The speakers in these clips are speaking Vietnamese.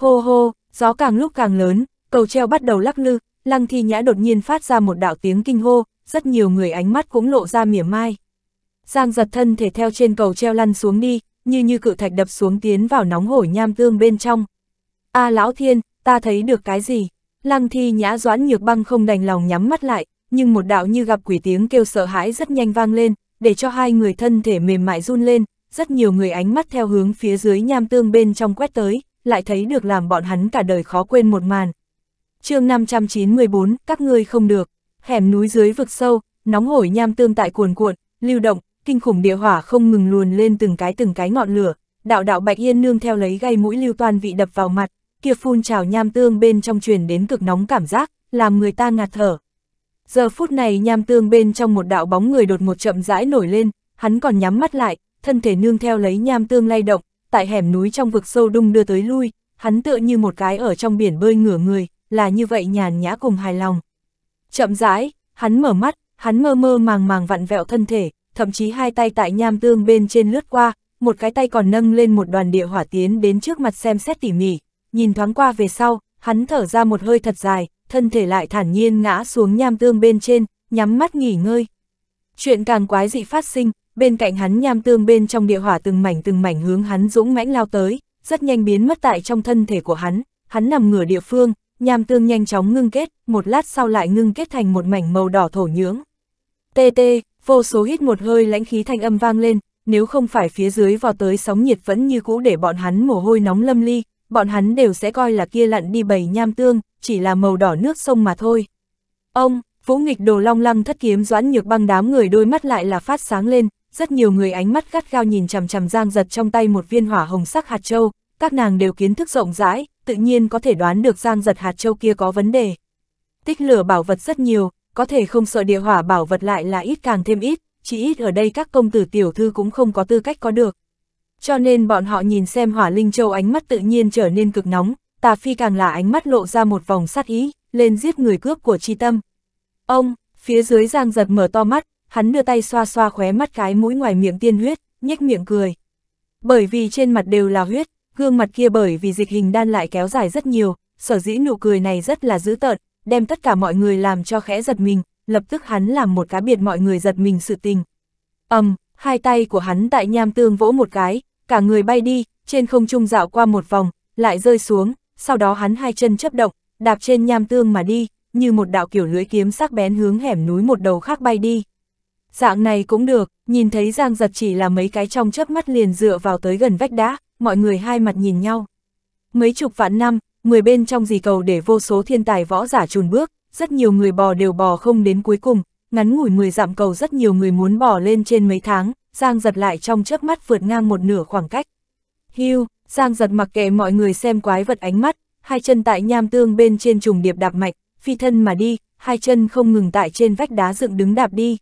Hô hô, gió càng lúc càng lớn, cầu treo bắt đầu lắc lư, Lăng Thi Nhã đột nhiên phát ra một đạo tiếng kinh hô, rất nhiều người ánh mắt cũng lộ ra mỉa mai. Giang giật thân thể theo trên cầu treo lăn xuống đi, như như cự thạch đập xuống tiến vào nóng hổi nham tương bên trong. a à, lão thiên, ta thấy được cái gì? Lăng Thi Nhã doãn nhược băng không đành lòng nhắm mắt lại, nhưng một đạo như gặp quỷ tiếng kêu sợ hãi rất nhanh vang lên, để cho hai người thân thể mềm mại run lên, rất nhiều người ánh mắt theo hướng phía dưới nham tương bên trong quét tới lại thấy được làm bọn hắn cả đời khó quên một màn. chương 594, các ngươi không được, hẻm núi dưới vực sâu, nóng hổi nham tương tại cuồn cuộn, lưu động, kinh khủng địa hỏa không ngừng luồn lên từng cái từng cái ngọn lửa, đạo đạo bạch yên nương theo lấy gây mũi lưu toàn vị đập vào mặt, kia phun trào nham tương bên trong truyền đến cực nóng cảm giác, làm người ta ngạt thở. Giờ phút này nham tương bên trong một đạo bóng người đột một chậm rãi nổi lên, hắn còn nhắm mắt lại, thân thể nương theo lấy nham tương lay động, tại hẻm núi trong vực sâu đung đưa tới lui, hắn tựa như một cái ở trong biển bơi ngửa người, là như vậy nhàn nhã cùng hài lòng. Chậm rãi, hắn mở mắt, hắn mơ mơ màng màng vặn vẹo thân thể, thậm chí hai tay tại nham tương bên trên lướt qua, một cái tay còn nâng lên một đoàn địa hỏa tiến đến trước mặt xem xét tỉ mỉ, nhìn thoáng qua về sau, hắn thở ra một hơi thật dài, thân thể lại thản nhiên ngã xuống nham tương bên trên, nhắm mắt nghỉ ngơi. Chuyện càng quái dị phát sinh, bên cạnh hắn nham tương bên trong địa hỏa từng mảnh từng mảnh hướng hắn dũng mãnh lao tới, rất nhanh biến mất tại trong thân thể của hắn, hắn nằm ngửa địa phương, nham tương nhanh chóng ngưng kết, một lát sau lại ngưng kết thành một mảnh màu đỏ thổ nhưỡng. Tê tê, vô số hít một hơi lãnh khí thanh âm vang lên, nếu không phải phía dưới vào tới sóng nhiệt vẫn như cũ để bọn hắn mồ hôi nóng lâm ly, bọn hắn đều sẽ coi là kia lặn đi bầy nham tương, chỉ là màu đỏ nước sông mà thôi. Ông, vũ nghịch đồ long lăng thất kiếm doãn nhược băng đám người đôi mắt lại là phát sáng lên, rất nhiều người ánh mắt gắt gao nhìn chằm chằm Giang Giật trong tay một viên hỏa hồng sắc hạt châu, các nàng đều kiến thức rộng rãi, tự nhiên có thể đoán được Giang Giật hạt châu kia có vấn đề. Tích lửa bảo vật rất nhiều, có thể không sợ địa hỏa bảo vật lại là ít càng thêm ít, chỉ ít ở đây các công tử tiểu thư cũng không có tư cách có được. Cho nên bọn họ nhìn xem hỏa linh châu ánh mắt tự nhiên trở nên cực nóng, tà phi càng là ánh mắt lộ ra một vòng sát ý, lên giết người cướp của tri tâm. Ông, phía dưới giang giật mở to mắt, hắn đưa tay xoa xoa khóe mắt cái mũi ngoài miệng tiên huyết, nhếch miệng cười. Bởi vì trên mặt đều là huyết, gương mặt kia bởi vì dịch hình đan lại kéo dài rất nhiều, sở dĩ nụ cười này rất là dữ tợn, đem tất cả mọi người làm cho khẽ giật mình, lập tức hắn làm một cá biệt mọi người giật mình sự tình. ầm, um, hai tay của hắn tại nham tương vỗ một cái, cả người bay đi, trên không trung dạo qua một vòng, lại rơi xuống, sau đó hắn hai chân chấp động, đạp trên nham tương mà đi, như một đạo kiểu lưỡi kiếm sắc bén hướng hẻm núi một đầu khác bay đi. Dạng này cũng được, nhìn thấy Giang giật chỉ là mấy cái trong chớp mắt liền dựa vào tới gần vách đá, mọi người hai mặt nhìn nhau. Mấy chục vạn năm, người bên trong dì cầu để vô số thiên tài võ giả trùn bước, rất nhiều người bò đều bò không đến cuối cùng, ngắn ngủi 10 dặm cầu rất nhiều người muốn bò lên trên mấy tháng, Giang giật lại trong chớp mắt vượt ngang một nửa khoảng cách. Hưu, Giang giật mặc kệ mọi người xem quái vật ánh mắt, hai chân tại nham tương bên trên trùng điệp đạp mạch, phi thân mà đi, hai chân không ngừng tại trên vách đá dựng đứng đạp đi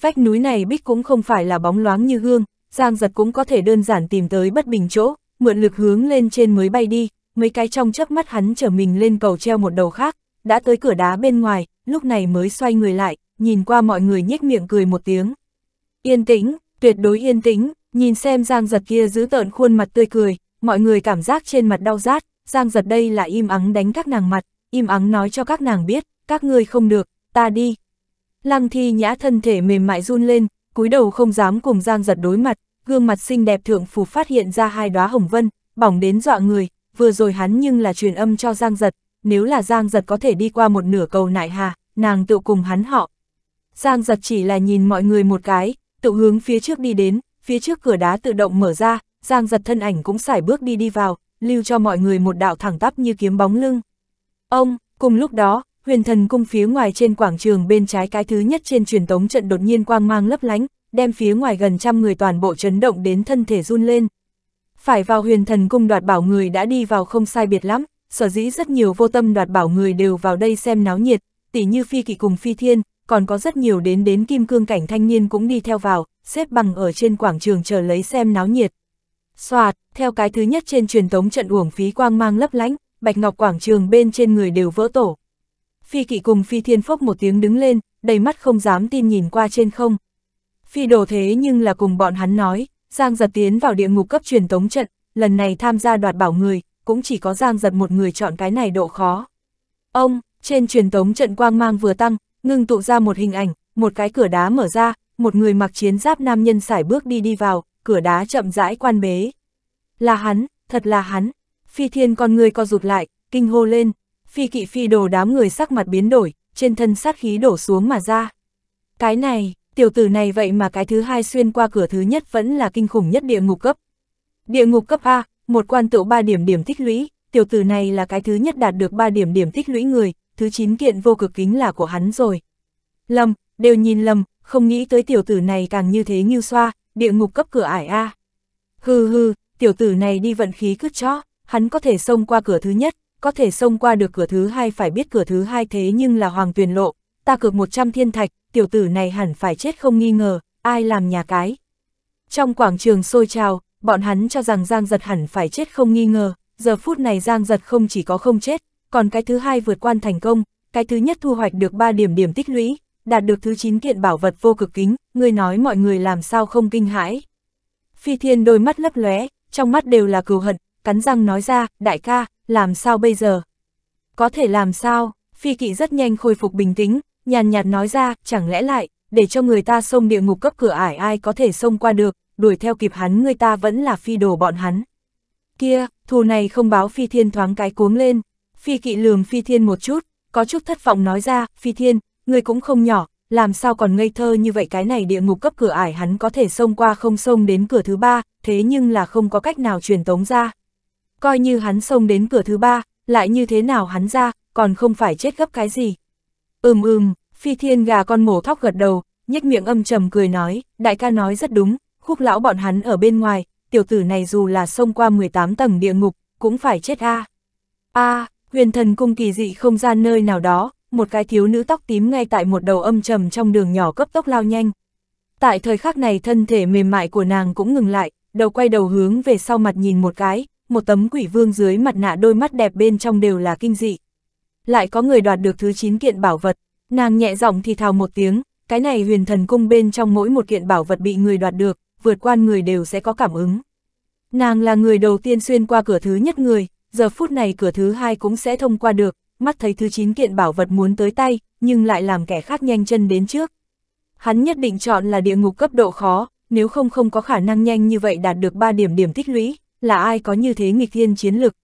vách núi này bích cũng không phải là bóng loáng như gương, Giang giật cũng có thể đơn giản tìm tới bất bình chỗ, mượn lực hướng lên trên mới bay đi, mấy cái trong chớp mắt hắn trở mình lên cầu treo một đầu khác, đã tới cửa đá bên ngoài, lúc này mới xoay người lại, nhìn qua mọi người nhếch miệng cười một tiếng. Yên tĩnh, tuyệt đối yên tĩnh, nhìn xem Giang giật kia giữ tợn khuôn mặt tươi cười, mọi người cảm giác trên mặt đau rát, Giang giật đây là im ắng đánh các nàng mặt, im ắng nói cho các nàng biết, các ngươi không được, ta đi, Lăng thi nhã thân thể mềm mại run lên, cúi đầu không dám cùng Giang giật đối mặt, gương mặt xinh đẹp thượng phủ phát hiện ra hai đóa hồng vân, bỏng đến dọa người, vừa rồi hắn nhưng là truyền âm cho Giang giật, nếu là Giang giật có thể đi qua một nửa cầu nại hà, nàng tự cùng hắn họ. Giang giật chỉ là nhìn mọi người một cái, tự hướng phía trước đi đến, phía trước cửa đá tự động mở ra, Giang giật thân ảnh cũng xải bước đi đi vào, lưu cho mọi người một đạo thẳng tắp như kiếm bóng lưng. Ông, cùng lúc đó, huyền thần cung phía ngoài trên quảng trường bên trái cái thứ nhất trên truyền tống trận đột nhiên quang mang lấp lánh, đem phía ngoài gần trăm người toàn bộ chấn động đến thân thể run lên. Phải vào huyền thần cung đoạt bảo người đã đi vào không sai biệt lắm, sở dĩ rất nhiều vô tâm đoạt bảo người đều vào đây xem náo nhiệt, tỉ như phi kỵ cùng phi thiên, còn có rất nhiều đến đến kim cương cảnh thanh niên cũng đi theo vào, xếp bằng ở trên quảng trường chờ lấy xem náo nhiệt. Xoạt, theo cái thứ nhất trên truyền tống trận uổng phí quang mang lấp lánh, bạch ngọc quảng trường bên trên người đều vỡ tổ. Phi kỵ cùng phi thiên phốc một tiếng đứng lên, đầy mắt không dám tin nhìn qua trên không. Phi đồ thế nhưng là cùng bọn hắn nói, Giang giật tiến vào địa ngục cấp truyền tống trận, lần này tham gia đoạt bảo người, cũng chỉ có Giang giật một người chọn cái này độ khó. Ông, trên truyền tống trận quang mang vừa tăng, ngưng tụ ra một hình ảnh, một cái cửa đá mở ra, một người mặc chiến giáp nam nhân xải bước đi đi vào, cửa đá chậm rãi quan bế. Là hắn, thật là hắn, phi thiên con người co rụt lại, kinh hô lên. Phi kỵ phi đồ đám người sắc mặt biến đổi, trên thân sát khí đổ xuống mà ra. Cái này, tiểu tử này vậy mà cái thứ hai xuyên qua cửa thứ nhất vẫn là kinh khủng nhất địa ngục cấp. Địa ngục cấp A, một quan tựu ba điểm điểm tích lũy, tiểu tử này là cái thứ nhất đạt được ba điểm điểm tích lũy người, thứ chín kiện vô cực kính là của hắn rồi. lâm đều nhìn lầm, không nghĩ tới tiểu tử này càng như thế như xoa, địa ngục cấp cửa ải A. Hừ hừ, tiểu tử này đi vận khí cứt chó, hắn có thể xông qua cửa thứ nhất, có thể xông qua được cửa thứ hai phải biết cửa thứ hai thế nhưng là hoàng tuyền lộ, ta cược 100 thiên thạch, tiểu tử này hẳn phải chết không nghi ngờ, ai làm nhà cái. Trong quảng trường sôi trào, bọn hắn cho rằng Giang Giật hẳn phải chết không nghi ngờ, giờ phút này Giang Giật không chỉ có không chết, còn cái thứ hai vượt quan thành công, cái thứ nhất thu hoạch được 3 điểm điểm tích lũy, đạt được thứ 9 kiện bảo vật vô cực kính, người nói mọi người làm sao không kinh hãi. Phi Thiên đôi mắt lấp lóe, trong mắt đều là cừu hận, cắn răng nói ra, đại ca, làm sao bây giờ? Có thể làm sao? Phi kỵ rất nhanh khôi phục bình tĩnh, nhàn nhạt nói ra, chẳng lẽ lại, để cho người ta xông địa ngục cấp cửa ải ai có thể xông qua được, đuổi theo kịp hắn người ta vẫn là phi đồ bọn hắn. Kia, thù này không báo phi thiên thoáng cái cuống lên, phi kỵ lườm phi thiên một chút, có chút thất vọng nói ra, phi thiên, người cũng không nhỏ, làm sao còn ngây thơ như vậy cái này địa ngục cấp cửa ải hắn có thể xông qua không xông đến cửa thứ ba, thế nhưng là không có cách nào truyền tống ra coi như hắn xông đến cửa thứ ba, lại như thế nào hắn ra, còn không phải chết gấp cái gì. Ừm ừm, phi thiên gà con mổ thóc gật đầu, nhếch miệng âm trầm cười nói, đại ca nói rất đúng, khúc lão bọn hắn ở bên ngoài, tiểu tử này dù là xông qua 18 tầng địa ngục, cũng phải chết a. A, huyền thần cung kỳ dị không gian nơi nào đó, một cái thiếu nữ tóc tím ngay tại một đầu âm trầm trong đường nhỏ cấp tốc lao nhanh. Tại thời khắc này thân thể mềm mại của nàng cũng ngừng lại, đầu quay đầu hướng về sau mặt nhìn một cái, một tấm quỷ vương dưới mặt nạ đôi mắt đẹp bên trong đều là kinh dị. Lại có người đoạt được thứ 9 kiện bảo vật, nàng nhẹ giọng thì thào một tiếng, cái này huyền thần cung bên trong mỗi một kiện bảo vật bị người đoạt được, vượt qua người đều sẽ có cảm ứng. Nàng là người đầu tiên xuyên qua cửa thứ nhất người, giờ phút này cửa thứ hai cũng sẽ thông qua được, mắt thấy thứ 9 kiện bảo vật muốn tới tay, nhưng lại làm kẻ khác nhanh chân đến trước. Hắn nhất định chọn là địa ngục cấp độ khó, nếu không không có khả năng nhanh như vậy đạt được 3 điểm điểm tích lũy, là ai có như thế nghịch thiên chiến lực.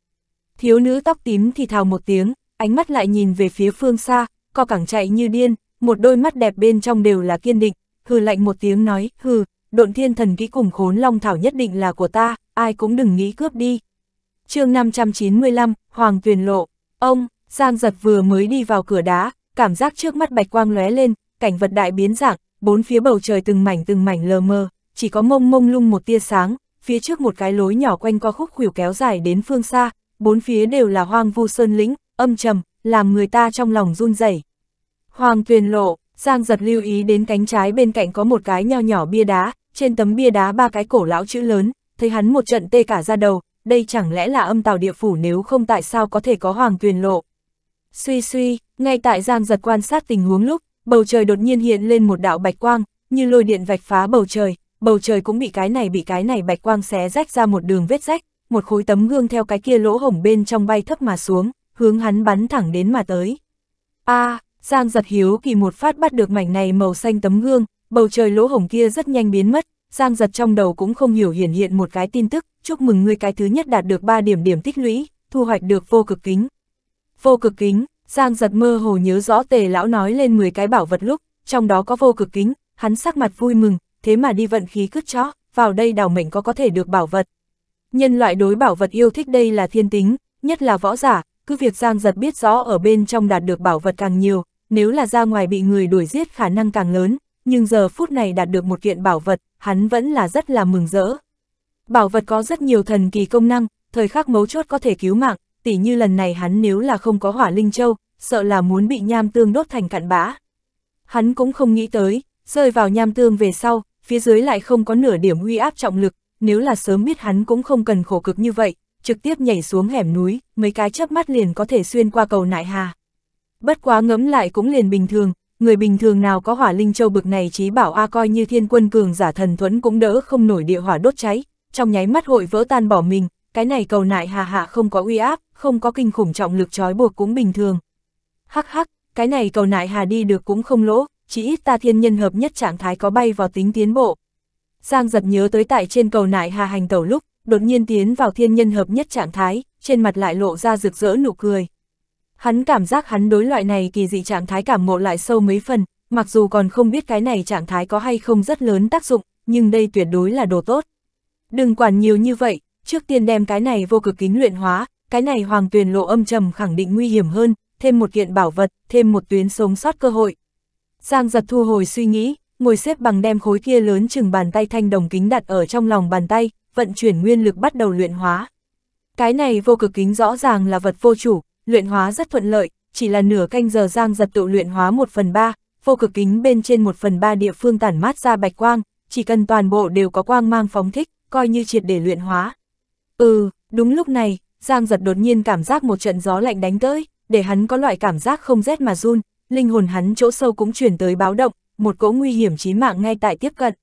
Thiếu nữ tóc tím thì thào một tiếng, ánh mắt lại nhìn về phía phương xa, co cẳng chạy như điên, một đôi mắt đẹp bên trong đều là kiên định, hừ lạnh một tiếng nói, hừ, độn thiên thần kỹ cùng khốn long thảo nhất định là của ta, ai cũng đừng nghĩ cướp đi. chương 595, Hoàng Tuyền Lộ, ông, Giang giật vừa mới đi vào cửa đá, cảm giác trước mắt bạch quang lóe lên, cảnh vật đại biến dạng, bốn phía bầu trời từng mảnh từng mảnh lờ mờ, chỉ có mông mông lung một tia sáng, phía trước một cái lối nhỏ quanh co khúc khuỷu kéo dài đến phương xa, bốn phía đều là hoang vu sơn lĩnh, âm trầm, làm người ta trong lòng run rẩy. Hoàng Tuyền Lộ, Giang Giật lưu ý đến cánh trái bên cạnh có một cái nho nhỏ bia đá, trên tấm bia đá ba cái cổ lão chữ lớn, thấy hắn một trận tê cả ra đầu, đây chẳng lẽ là âm tào địa phủ nếu không tại sao có thể có Hoàng Tuyền Lộ. Suy suy, ngay tại Giang Giật quan sát tình huống lúc, bầu trời đột nhiên hiện lên một đạo bạch quang, như lôi điện vạch phá bầu trời, bầu trời cũng bị cái này bị cái này bạch quang xé rách ra một đường vết rách, một khối tấm gương theo cái kia lỗ hổng bên trong bay thấp mà xuống, hướng hắn bắn thẳng đến mà tới. A, à, Giang giật hiếu kỳ một phát bắt được mảnh này màu xanh tấm gương, bầu trời lỗ hổng kia rất nhanh biến mất, Giang giật trong đầu cũng không hiểu hiển hiện một cái tin tức, chúc mừng ngươi cái thứ nhất đạt được 3 điểm điểm tích lũy, thu hoạch được vô cực kính. Vô cực kính, Giang giật mơ hồ nhớ rõ tề lão nói lên 10 cái bảo vật lúc, trong đó có vô cực kính, hắn sắc mặt vui mừng, thế mà đi vận khí cứt chó, vào đây đào mệnh có có thể được bảo vật. Nhân loại đối bảo vật yêu thích đây là thiên tính, nhất là võ giả, cứ việc Giang Giật biết rõ ở bên trong đạt được bảo vật càng nhiều, nếu là ra ngoài bị người đuổi giết khả năng càng lớn, nhưng giờ phút này đạt được một kiện bảo vật, hắn vẫn là rất là mừng rỡ. Bảo vật có rất nhiều thần kỳ công năng, thời khắc mấu chốt có thể cứu mạng, tỉ như lần này hắn nếu là không có hỏa linh châu, sợ là muốn bị nham tương đốt thành cặn bã. Hắn cũng không nghĩ tới, rơi vào nham tương về sau, phía dưới lại không có nửa điểm uy áp trọng lực, nếu là sớm biết hắn cũng không cần khổ cực như vậy, trực tiếp nhảy xuống hẻm núi, mấy cái chớp mắt liền có thể xuyên qua cầu nại hà. Bất quá ngấm lại cũng liền bình thường, người bình thường nào có hỏa linh châu bực này chí bảo A coi như thiên quân cường giả thần thuẫn cũng đỡ không nổi địa hỏa đốt cháy, trong nháy mắt hội vỡ tan bỏ mình, cái này cầu nại hà hạ không có uy áp, không có kinh khủng trọng lực trói buộc cũng bình thường. Hắc hắc, cái này cầu nại hà đi được cũng không lỗ, chỉ ít ta thiên nhân hợp nhất trạng thái có bay vào tính tiến bộ. Giang giật nhớ tới tại trên cầu nải hà hành tẩu lúc, đột nhiên tiến vào thiên nhân hợp nhất trạng thái, trên mặt lại lộ ra rực rỡ nụ cười. Hắn cảm giác hắn đối loại này kỳ dị trạng thái cảm ngộ lại sâu mấy phần, mặc dù còn không biết cái này trạng thái có hay không rất lớn tác dụng, nhưng đây tuyệt đối là đồ tốt. Đừng quản nhiều như vậy, trước tiên đem cái này vô cực kính luyện hóa, cái này hoàng tuyền lộ âm trầm khẳng định nguy hiểm hơn, thêm một kiện bảo vật, thêm một tuyến sống sót cơ hội, Giang giật thu hồi suy nghĩ, ngồi xếp bằng đem khối kia lớn chừng bàn tay thanh đồng kính đặt ở trong lòng bàn tay, vận chuyển nguyên lực bắt đầu luyện hóa. Cái này vô cực kính rõ ràng là vật vô chủ, luyện hóa rất thuận lợi, chỉ là nửa canh giờ Giang giật tự luyện hóa 1 phần 3, vô cực kính bên trên 1 phần 3 địa phương tản mát ra bạch quang, chỉ cần toàn bộ đều có quang mang phóng thích, coi như triệt để luyện hóa. Ừ, đúng lúc này, Giang giật đột nhiên cảm giác một trận gió lạnh đánh tới, để hắn có loại cảm giác không rét mà run, linh hồn hắn chỗ sâu cũng chuyển tới báo động, một cỗ nguy hiểm chí mạng ngay tại tiếp cận.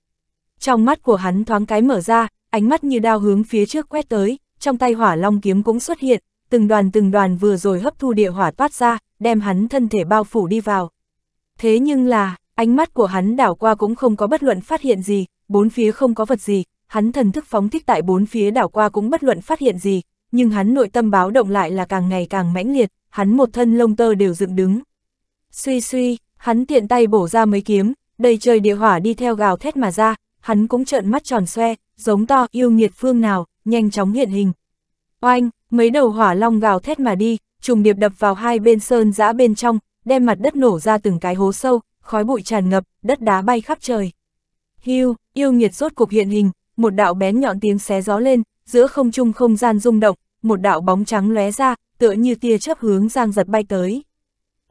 Trong mắt của hắn thoáng cái mở ra, ánh mắt như đao hướng phía trước quét tới, trong tay hỏa long kiếm cũng xuất hiện, từng đoàn từng đoàn vừa rồi hấp thu địa hỏa toát ra, đem hắn thân thể bao phủ đi vào. Thế nhưng là, ánh mắt của hắn đảo qua cũng không có bất luận phát hiện gì, bốn phía không có vật gì, hắn thần thức phóng thích tại bốn phía đảo qua cũng bất luận phát hiện gì, nhưng hắn nội tâm báo động lại là càng ngày càng mãnh liệt, hắn một thân lông tơ đều dựng đứng. Suy suy, hắn tiện tay bổ ra mấy kiếm, đầy trời địa hỏa đi theo gào thét mà ra, hắn cũng trợn mắt tròn xoe, giống to yêu nghiệt phương nào, nhanh chóng hiện hình. Oanh, mấy đầu hỏa long gào thét mà đi, trùng điệp đập vào hai bên sơn giã bên trong, đem mặt đất nổ ra từng cái hố sâu, khói bụi tràn ngập, đất đá bay khắp trời. Hưu, yêu nghiệt rốt cục hiện hình, một đạo bén nhọn tiếng xé gió lên, giữa không trung không gian rung động, một đạo bóng trắng lóe ra, tựa như tia chớp hướng Giang Giật bay tới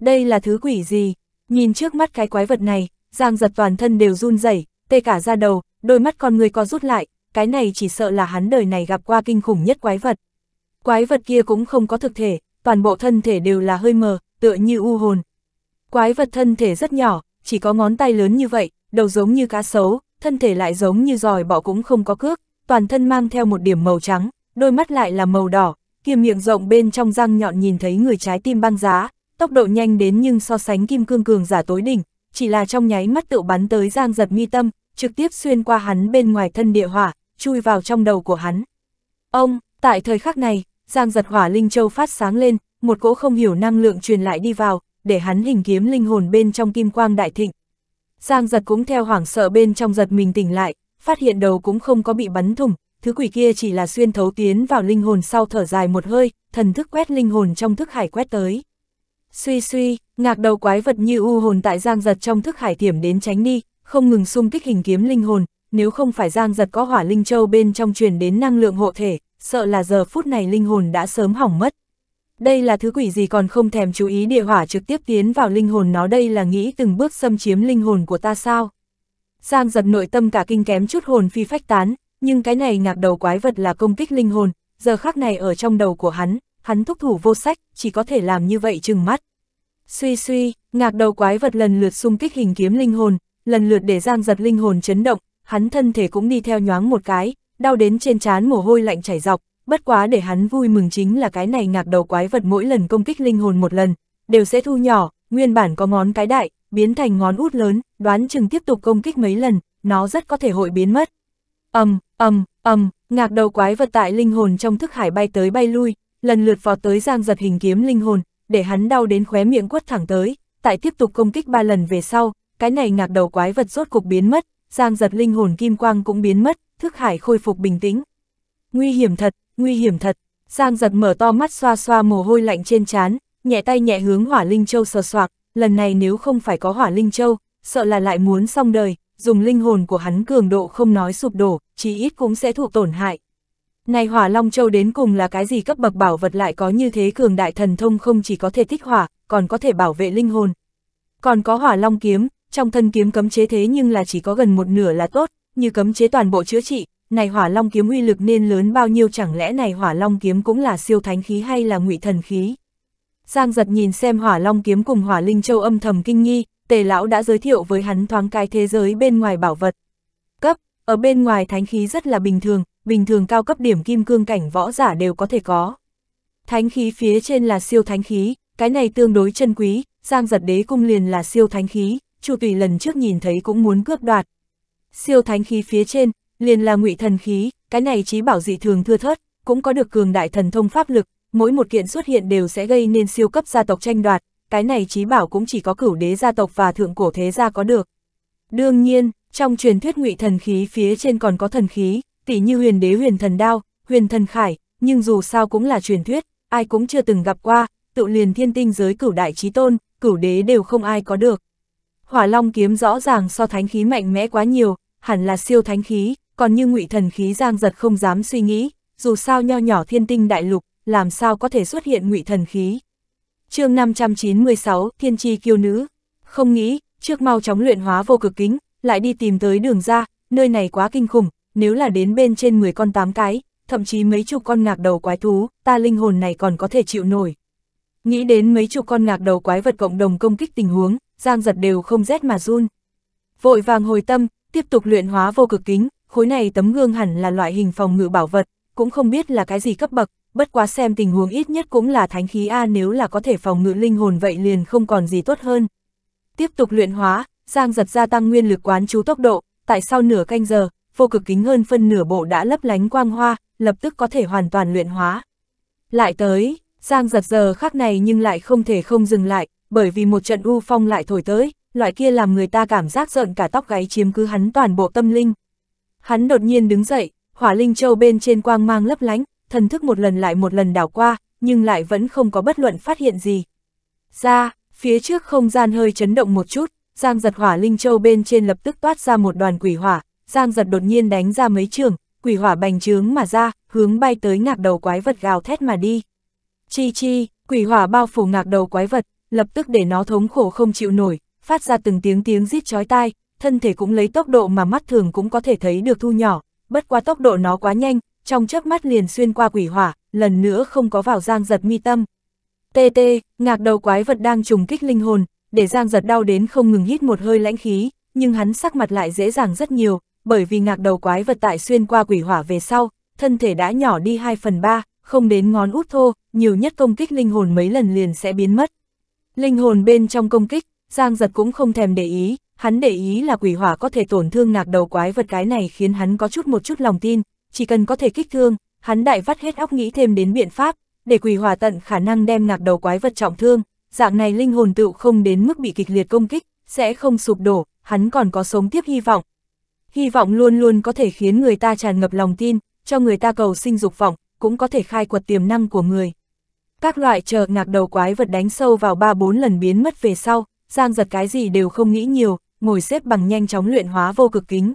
đây là thứ quỷ gì? Nhìn trước mắt cái quái vật này, Giang giật toàn thân đều run rẩy, tê cả ra đầu, đôi mắt con người co rút lại, cái này chỉ sợ là hắn đời này gặp qua kinh khủng nhất quái vật. Quái vật kia cũng không có thực thể, toàn bộ thân thể đều là hơi mờ, tựa như u hồn. Quái vật thân thể rất nhỏ, chỉ có ngón tay lớn như vậy, đầu giống như cá sấu, thân thể lại giống như giòi bọ cũng không có cước, toàn thân mang theo một điểm màu trắng, đôi mắt lại là màu đỏ, kiềm miệng rộng bên trong răng nhọn nhìn thấy người trái tim băng giá, tốc độ nhanh đến nhưng so sánh kim cương cường giả tối đỉnh, chỉ là trong nháy mắt tự bắn tới giang giật mi tâm, trực tiếp xuyên qua hắn bên ngoài thân địa hỏa, chui vào trong đầu của hắn. Ông, tại thời khắc này, giang giật hỏa linh châu phát sáng lên, một cỗ không hiểu năng lượng truyền lại đi vào, để hắn hình kiếm linh hồn bên trong kim quang đại thịnh. Giang giật cũng theo hoảng sợ bên trong giật mình tỉnh lại, phát hiện đầu cũng không có bị bắn thủng, thứ quỷ kia chỉ là xuyên thấu tiến vào linh hồn sau thở dài một hơi, thần thức quét linh hồn trong thức hải quét tới. Suy suy, ngạc đầu quái vật như u hồn tại Giang Giật trong thức hải thiểm đến tránh đi, không ngừng xung kích hình kiếm linh hồn, nếu không phải Giang Giật có hỏa linh châu bên trong truyền đến năng lượng hộ thể, sợ là giờ phút này linh hồn đã sớm hỏng mất. Đây là thứ quỷ gì còn không thèm chú ý địa hỏa trực tiếp tiến vào linh hồn nó đây là nghĩ từng bước xâm chiếm linh hồn của ta sao. Giang giật nội tâm cả kinh kém chút hồn phi phách tán, nhưng cái này ngạc đầu quái vật là công kích linh hồn, giờ khắc này ở trong đầu của hắn, hắn thúc thủ vô sách, chỉ có thể làm như vậy chừng mắt. Suy suy, ngạc đầu quái vật lần lượt xung kích hình kiếm linh hồn, lần lượt để giang giật linh hồn chấn động, hắn thân thể cũng đi theo nhoáng một cái, đau đến trên trán mồ hôi lạnh chảy dọc, bất quá để hắn vui mừng chính là cái này ngạc đầu quái vật mỗi lần công kích linh hồn một lần, đều sẽ thu nhỏ, nguyên bản có ngón cái đại, biến thành ngón út lớn, đoán chừng tiếp tục công kích mấy lần, nó rất có thể hội biến mất. Ầm, um, ầm, ầm, ngạc đầu quái vật tại linh hồn trong thức hải bay tới bay lui, lần lượt vọt tới giang giật hình kiếm linh hồn, để hắn đau đến khóe miệng quất thẳng tới, tại tiếp tục công kích ba lần về sau, cái này ngạc đầu quái vật rốt cục biến mất, giang giật linh hồn kim quang cũng biến mất, thức hải khôi phục bình tĩnh. Nguy hiểm thật, nguy hiểm thật, giang giật mở to mắt xoa xoa mồ hôi lạnh trên trán, nhẹ tay nhẹ hướng hỏa linh châu sờ soạc, lần này nếu không phải có hỏa linh châu, sợ là lại muốn xong đời, dùng linh hồn của hắn cường độ không nói sụp đổ, chỉ ít cũng sẽ thuộc tổn hại, này hỏa Long Châu đến cùng là cái gì cấp bậc bảo vật lại có như thế cường đại thần thông không chỉ có thể thích hỏa, còn có thể bảo vệ linh hồn. Còn có hỏa Long Kiếm, trong thân kiếm cấm chế thế nhưng là chỉ có gần một nửa là tốt, như cấm chế toàn bộ chữa trị, này hỏa Long Kiếm uy lực nên lớn bao nhiêu chẳng lẽ này hỏa Long Kiếm cũng là siêu thánh khí hay là ngụy thần khí. Giang giật nhìn xem hỏa Long Kiếm cùng hỏa Linh Châu âm thầm kinh nghi, tề lão đã giới thiệu với hắn thoáng cái thế giới bên ngoài bảo vật. Cấp, ở bên ngoài thánh khí rất là bình thường bình thường cao cấp điểm kim cương cảnh võ giả đều có thể có. Thánh khí phía trên là siêu thánh khí, cái này tương đối chân quý, Giang giật đế cung liền là siêu thánh khí, Chu Tùy lần trước nhìn thấy cũng muốn cướp đoạt. Siêu thánh khí phía trên, liền là ngụy thần khí, cái này trí bảo dị thường thưa thớt, cũng có được cường đại thần thông pháp lực, mỗi một kiện xuất hiện đều sẽ gây nên siêu cấp gia tộc tranh đoạt, cái này trí bảo cũng chỉ có cửu đế gia tộc và thượng cổ thế gia có được. Đương nhiên, trong truyền thuyết ngụy thần khí phía trên còn có thần khí, tỉ như huyền đế huyền thần đao, huyền thần khải, nhưng dù sao cũng là truyền thuyết, ai cũng chưa từng gặp qua, tự liền thiên tinh giới cửu đại trí tôn, cửu đế đều không ai có được. Hỏa long kiếm rõ ràng so thánh khí mạnh mẽ quá nhiều, hẳn là siêu thánh khí, còn như ngụy thần khí giang giật không dám suy nghĩ, dù sao nho nhỏ thiên tinh đại lục, làm sao có thể xuất hiện ngụy thần khí. chương 596, Thiên tri kiêu nữ, không nghĩ, trước mau chóng luyện hóa vô cực kính, lại đi tìm tới đường ra, nơi này quá kinh khủng, nếu là đến bên trên 10 con tám cái, thậm chí mấy chục con ngạc đầu quái thú, ta linh hồn này còn có thể chịu nổi. Nghĩ đến mấy chục con ngạc đầu quái vật cộng đồng công kích tình huống, Giang giật đều không rét mà run. Vội vàng hồi tâm, tiếp tục luyện hóa vô cực kính, khối này tấm gương hẳn là loại hình phòng ngự bảo vật, cũng không biết là cái gì cấp bậc, bất quá xem tình huống ít nhất cũng là thánh khí A nếu là có thể phòng ngự linh hồn vậy liền không còn gì tốt hơn. Tiếp tục luyện hóa, Giang giật gia tăng nguyên lực quán chú tốc độ, tại sau nửa canh giờ, vô cực kính hơn phân nửa bộ đã lấp lánh quang hoa, lập tức có thể hoàn toàn luyện hóa. Lại tới, Giang giật giờ khác này nhưng lại không thể không dừng lại, bởi vì một trận u phong lại thổi tới, loại kia làm người ta cảm giác giận cả tóc gáy chiếm cứ hắn toàn bộ tâm linh. Hắn đột nhiên đứng dậy, hỏa linh châu bên trên quang mang lấp lánh, thần thức một lần lại một lần đảo qua, nhưng lại vẫn không có bất luận phát hiện gì. Ra, phía trước không gian hơi chấn động một chút, Giang giật hỏa linh châu bên trên lập tức toát ra một đoàn quỷ hỏa, Giang giật đột nhiên đánh ra mấy trường, quỷ hỏa bành trướng mà ra, hướng bay tới ngạc đầu quái vật gào thét mà đi. Chi chi, quỷ hỏa bao phủ ngạc đầu quái vật, lập tức để nó thống khổ không chịu nổi, phát ra từng tiếng tiếng rít chói tai, thân thể cũng lấy tốc độ mà mắt thường cũng có thể thấy được thu nhỏ, bất qua tốc độ nó quá nhanh, trong chớp mắt liền xuyên qua quỷ hỏa, lần nữa không có vào giang giật mi tâm. Tê tê, ngạc đầu quái vật đang trùng kích linh hồn, để giang giật đau đến không ngừng hít một hơi lãnh khí, nhưng hắn sắc mặt lại dễ dàng rất nhiều, bởi vì ngạc đầu quái vật tại xuyên qua quỷ hỏa về sau, thân thể đã nhỏ đi 2 phần 3, không đến ngón út thô, nhiều nhất công kích linh hồn mấy lần liền sẽ biến mất. Linh hồn bên trong công kích, Giang Giật cũng không thèm để ý, hắn để ý là quỷ hỏa có thể tổn thương ngạc đầu quái vật cái này khiến hắn có chút một chút lòng tin, chỉ cần có thể kích thương, hắn đại vắt hết óc nghĩ thêm đến biện pháp, để quỷ hỏa tận khả năng đem ngạc đầu quái vật trọng thương, dạng này linh hồn tựu không đến mức bị kịch liệt công kích, sẽ không sụp đổ, hắn còn có sống tiếp hy vọng, hy vọng luôn luôn có thể khiến người ta tràn ngập lòng tin, cho người ta cầu sinh dục vọng, cũng có thể khai quật tiềm năng của người. Các loại chờ ngạc đầu quái vật đánh sâu vào ba bốn lần biến mất về sau, Giang giật cái gì đều không nghĩ nhiều, ngồi xếp bằng nhanh chóng luyện hóa vô cực kính.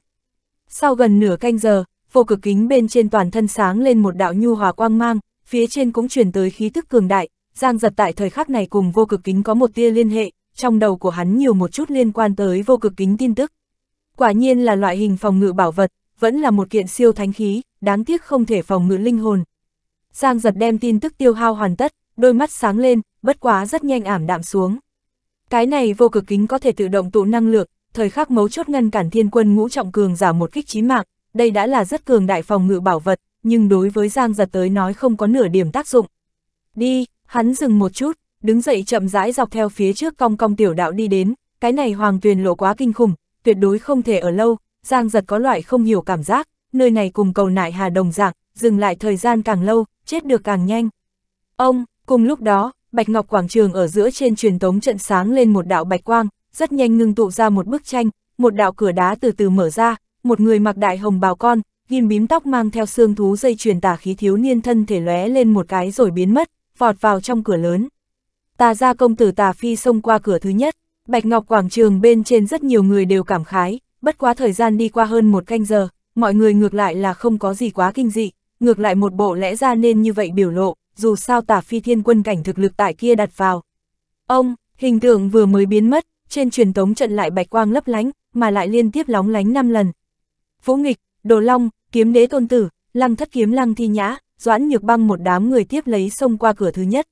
Sau gần nửa canh giờ, vô cực kính bên trên toàn thân sáng lên một đạo nhu hòa quang mang, phía trên cũng truyền tới khí tức cường đại, Giang giật tại thời khắc này cùng vô cực kính có một tia liên hệ, trong đầu của hắn nhiều một chút liên quan tới vô cực kính tin tức. Quả nhiên là loại hình phòng ngự bảo vật, vẫn là một kiện siêu thánh khí, đáng tiếc không thể phòng ngự linh hồn. Giang giật đem tin tức tiêu hao hoàn tất, đôi mắt sáng lên, bất quá rất nhanh ảm đạm xuống. Cái này vô cực kính có thể tự động tụ năng lượng, thời khắc mấu chốt ngăn cản thiên quân ngũ trọng cường giả một kích chí mạng, đây đã là rất cường đại phòng ngự bảo vật, nhưng đối với Giang giật tới nói không có nửa điểm tác dụng. Đi, hắn dừng một chút, đứng dậy chậm rãi dọc theo phía trước cong cong tiểu đạo đi đến, cái này hoàng tuyền lộ quá kinh khủng, tuyệt đối không thể ở lâu, Giang giật có loại không hiểu cảm giác, nơi này cùng cầu nại hà đồng dạng, dừng lại thời gian càng lâu, chết được càng nhanh. Ông, cùng lúc đó, Bạch Ngọc Quảng Trường ở giữa trên truyền tống trận sáng lên một đạo bạch quang, rất nhanh ngưng tụ ra một bức tranh, một đạo cửa đá từ từ mở ra, một người mặc đại hồng bào con, ghim bím tóc mang theo xương thú dây truyền tả khí thiếu niên thân thể lóe lên một cái rồi biến mất, vọt vào trong cửa lớn. Tà ra công tử tà phi xông qua cửa thứ nhất, Bạch Ngọc Quảng Trường bên trên rất nhiều người đều cảm khái, bất quá thời gian đi qua hơn một canh giờ, mọi người ngược lại là không có gì quá kinh dị, ngược lại một bộ lẽ ra nên như vậy biểu lộ, dù sao tả phi thiên quân cảnh thực lực tại kia đặt vào. Ông, hình tượng vừa mới biến mất, trên truyền tống trận lại bạch quang lấp lánh, mà lại liên tiếp lóng lánh 5 lần. Phú nghịch, đồ long, kiếm đế tôn tử, lăng thất kiếm lăng thi nhã, doãn nhược băng một đám người tiếp lấy xông qua cửa thứ nhất.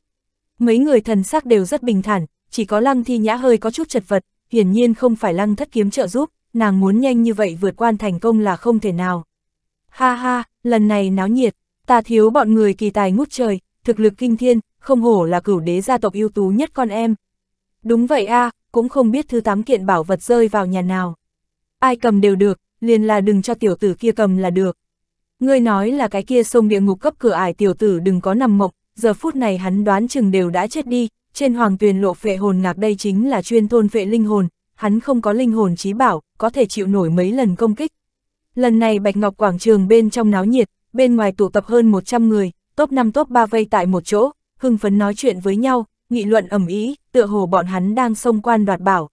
Mấy người thần sắc đều rất bình thản, chỉ có lăng thi nhã hơi có chút chật vật, hiển nhiên không phải lăng thất kiếm trợ giúp, nàng muốn nhanh như vậy vượt quan thành công là không thể nào. Ha ha, lần này náo nhiệt, ta thiếu bọn người kỳ tài ngút trời, thực lực kinh thiên, không hổ là cửu đế gia tộc ưu tú nhất con em. Đúng vậy a à, cũng không biết thứ tám kiện bảo vật rơi vào nhà nào. Ai cầm đều được, liền là đừng cho tiểu tử kia cầm là được. Ngươi nói là cái kia sông địa ngục cấp cửa ải tiểu tử đừng có nằm mộng, giờ phút này hắn đoán chừng đều đã chết đi, trên hoàng tuyền lộ phệ hồn nạc đây chính là chuyên thôn phệ linh hồn, hắn không có linh hồn trí bảo, có thể chịu nổi mấy lần công kích. Lần này Bạch Ngọc Quảng Trường bên trong náo nhiệt, bên ngoài tụ tập hơn 100 người, top 5 top 3 vây tại một chỗ, hưng phấn nói chuyện với nhau, nghị luận ẩm ý, tựa hồ bọn hắn đang xông quan đoạt bảo.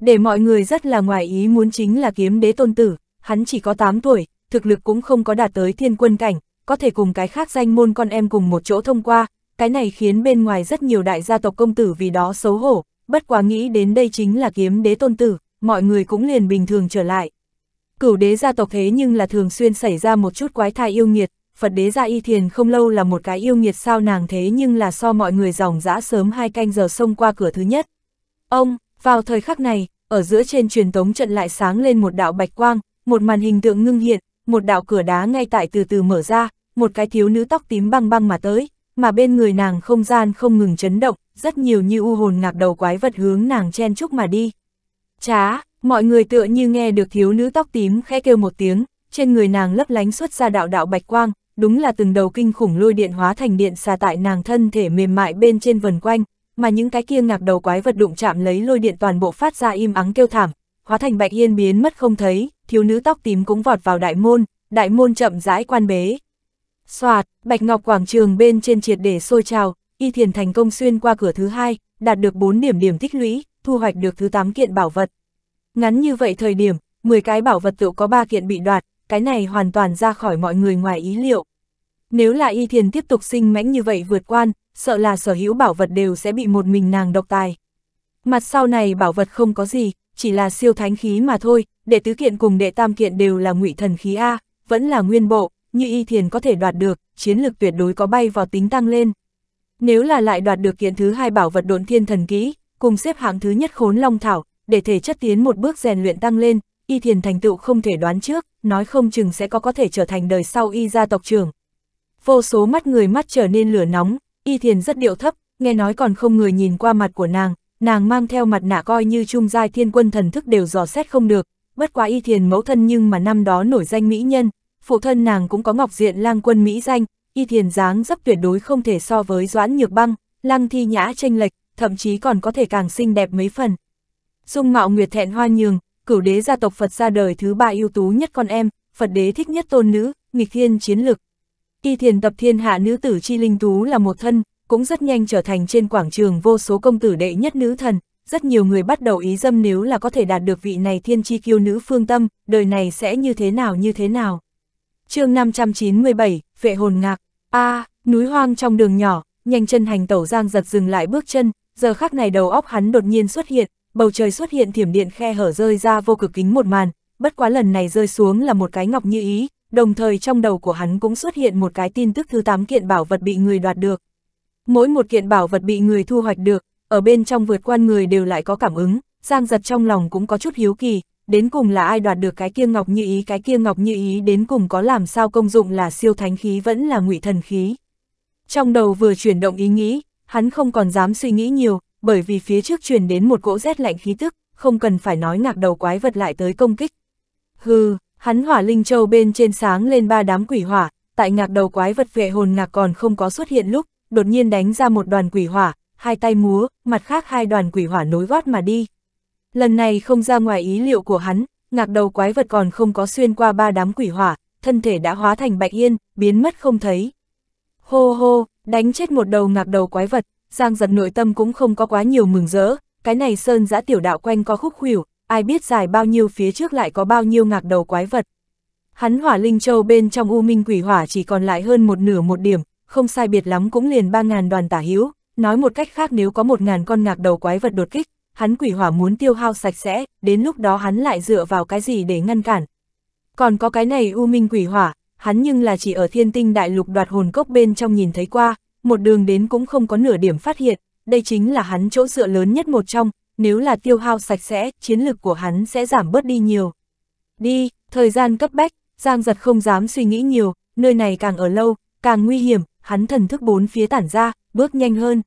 Để mọi người rất là ngoài ý muốn chính là kiếm đế tôn tử, hắn chỉ có 8 tuổi, thực lực cũng không có đạt tới thiên quân cảnh, có thể cùng cái khác danh môn con em cùng một chỗ thông qua, cái này khiến bên ngoài rất nhiều đại gia tộc công tử vì đó xấu hổ, bất quá nghĩ đến đây chính là kiếm đế tôn tử, mọi người cũng liền bình thường trở lại. Cửu đế gia tộc thế nhưng là thường xuyên xảy ra một chút quái thai yêu nghiệt, Phật đế gia y thiền không lâu là một cái yêu nghiệt sao nàng thế nhưng là so mọi người dòng dã sớm hai canh giờ xông qua cửa thứ nhất. Ông, vào thời khắc này, ở giữa trên truyền tống trận lại sáng lên một đạo bạch quang, một màn hình tượng ngưng hiện, một đạo cửa đá ngay tại từ từ mở ra, một cái thiếu nữ tóc tím băng băng mà tới mà bên người nàng không gian không ngừng chấn động, rất nhiều như u hồn ngạc đầu quái vật hướng nàng chen chúc mà đi. Chá, mọi người tựa như nghe được thiếu nữ tóc tím khẽ kêu một tiếng, trên người nàng lấp lánh xuất ra đạo đạo bạch quang, đúng là từng đầu kinh khủng lôi điện hóa thành điện xà tại nàng thân thể mềm mại bên trên vần quanh, mà những cái kia ngạc đầu quái vật đụng chạm lấy lôi điện toàn bộ phát ra im ắng kêu thảm, hóa thành bạch yên biến mất không thấy, thiếu nữ tóc tím cũng vọt vào đại môn, đại môn chậm rãi quan bế. Xoạt, Bạch Ngọc Quảng Trường bên trên triệt để sôi trào, Y Thiền thành công xuyên qua cửa thứ hai, đạt được 4 điểm điểm tích lũy, thu hoạch được thứ 8 kiện bảo vật. Ngắn như vậy thời điểm, 10 cái bảo vật tự có 3 kiện bị đoạt, cái này hoàn toàn ra khỏi mọi người ngoài ý liệu. Nếu là Y Thiền tiếp tục sinh mãnh như vậy vượt quan, sợ là sở hữu bảo vật đều sẽ bị một mình nàng độc tài. Mặt sau này bảo vật không có gì, chỉ là siêu thánh khí mà thôi, đệ tứ kiện cùng đệ tam kiện đều là ngụy thần khí A, vẫn là nguyên bộ, như y thiền có thể đoạt được, chiến lực tuyệt đối có bay vào tính tăng lên. Nếu là lại đoạt được kiện thứ hai bảo vật độn thiên thần kỹ, cùng xếp hạng thứ nhất khốn long thảo, để thể chất tiến một bước rèn luyện tăng lên, y thiền thành tựu không thể đoán trước, nói không chừng sẽ có có thể trở thành đời sau y gia tộc trưởng. Vô số mắt người mắt trở nên lửa nóng, y thiền rất điệu thấp, nghe nói còn không người nhìn qua mặt của nàng, nàng mang theo mặt nạ coi như trung giai thiên quân thần thức đều dò xét không được, bất quá y thiền mẫu thân nhưng mà năm đó nổi danh mỹ nhân, phụ thân nàng cũng có ngọc diện lang quân Mỹ danh, y thiền dáng dấp tuyệt đối không thể so với doãn nhược băng, lang thi nhã tranh lệch, thậm chí còn có thể càng xinh đẹp mấy phần. Dung mạo nguyệt thẹn hoa nhường, cửu đế gia tộc Phật ra đời thứ ba ưu tú nhất con em, Phật đế thích nhất tôn nữ, nghịch thiên chiến lực. Y thiền tập thiên hạ nữ tử chi linh tú là một thân, cũng rất nhanh trở thành trên quảng trường vô số công tử đệ nhất nữ thần, rất nhiều người bắt đầu ý dâm nếu là có thể đạt được vị này thiên chi kiêu nữ phương tâm, đời này sẽ như thế nào như thế nào chương 597, vệ hồn ngạc, a núi hoang trong đường nhỏ, nhanh chân hành tẩu giang giật dừng lại bước chân, giờ khắc này đầu óc hắn đột nhiên xuất hiện, bầu trời xuất hiện thiểm điện khe hở rơi ra vô cực kính một màn, bất quá lần này rơi xuống là một cái ngọc như ý, đồng thời trong đầu của hắn cũng xuất hiện một cái tin tức thứ 8 kiện bảo vật bị người đoạt được. Mỗi một kiện bảo vật bị người thu hoạch được, ở bên trong vượt quan người đều lại có cảm ứng, giang giật trong lòng cũng có chút hiếu kỳ, đến cùng là ai đoạt được cái kia ngọc như ý cái kia ngọc như ý đến cùng có làm sao công dụng là siêu thánh khí vẫn là ngụy thần khí. Trong đầu vừa chuyển động ý nghĩ, hắn không còn dám suy nghĩ nhiều, bởi vì phía trước truyền đến một cỗ rét lạnh khí tức, không cần phải nói ngạc đầu quái vật lại tới công kích. Hừ, hắn hỏa linh châu bên trên sáng lên ba đám quỷ hỏa, tại ngạc đầu quái vật vệ hồn ngạc còn không có xuất hiện lúc, đột nhiên đánh ra một đoàn quỷ hỏa, hai tay múa, mặt khác hai đoàn quỷ hỏa nối gót mà đi. Lần này không ra ngoài ý liệu của hắn, ngạc đầu quái vật còn không có xuyên qua ba đám quỷ hỏa, thân thể đã hóa thành bạch yên, biến mất không thấy. Hô hô, đánh chết một đầu ngạc đầu quái vật, Giang giật nội tâm cũng không có quá nhiều mừng rỡ, cái này sơn giã tiểu đạo quanh có khúc khuỷu, ai biết dài bao nhiêu phía trước lại có bao nhiêu ngạc đầu quái vật. Hắn hỏa linh châu bên trong u minh quỷ hỏa chỉ còn lại hơn một nửa một điểm, không sai biệt lắm cũng liền ba ngàn đoàn tả hữu nói một cách khác nếu có một ngàn con ngạc đầu quái vật đột kích, hắn quỷ hỏa muốn tiêu hao sạch sẽ, đến lúc đó hắn lại dựa vào cái gì để ngăn cản. Còn có cái này U Minh quỷ hỏa, hắn nhưng là chỉ ở thiên tinh đại lục đoạt hồn cốc bên trong nhìn thấy qua, một đường đến cũng không có nửa điểm phát hiện, đây chính là hắn chỗ dựa lớn nhất một trong, nếu là tiêu hao sạch sẽ, chiến lực của hắn sẽ giảm bớt đi nhiều. Đi, thời gian cấp bách, Giang giật không dám suy nghĩ nhiều, nơi này càng ở lâu, càng nguy hiểm, hắn thần thức bốn phía tản ra, bước nhanh hơn.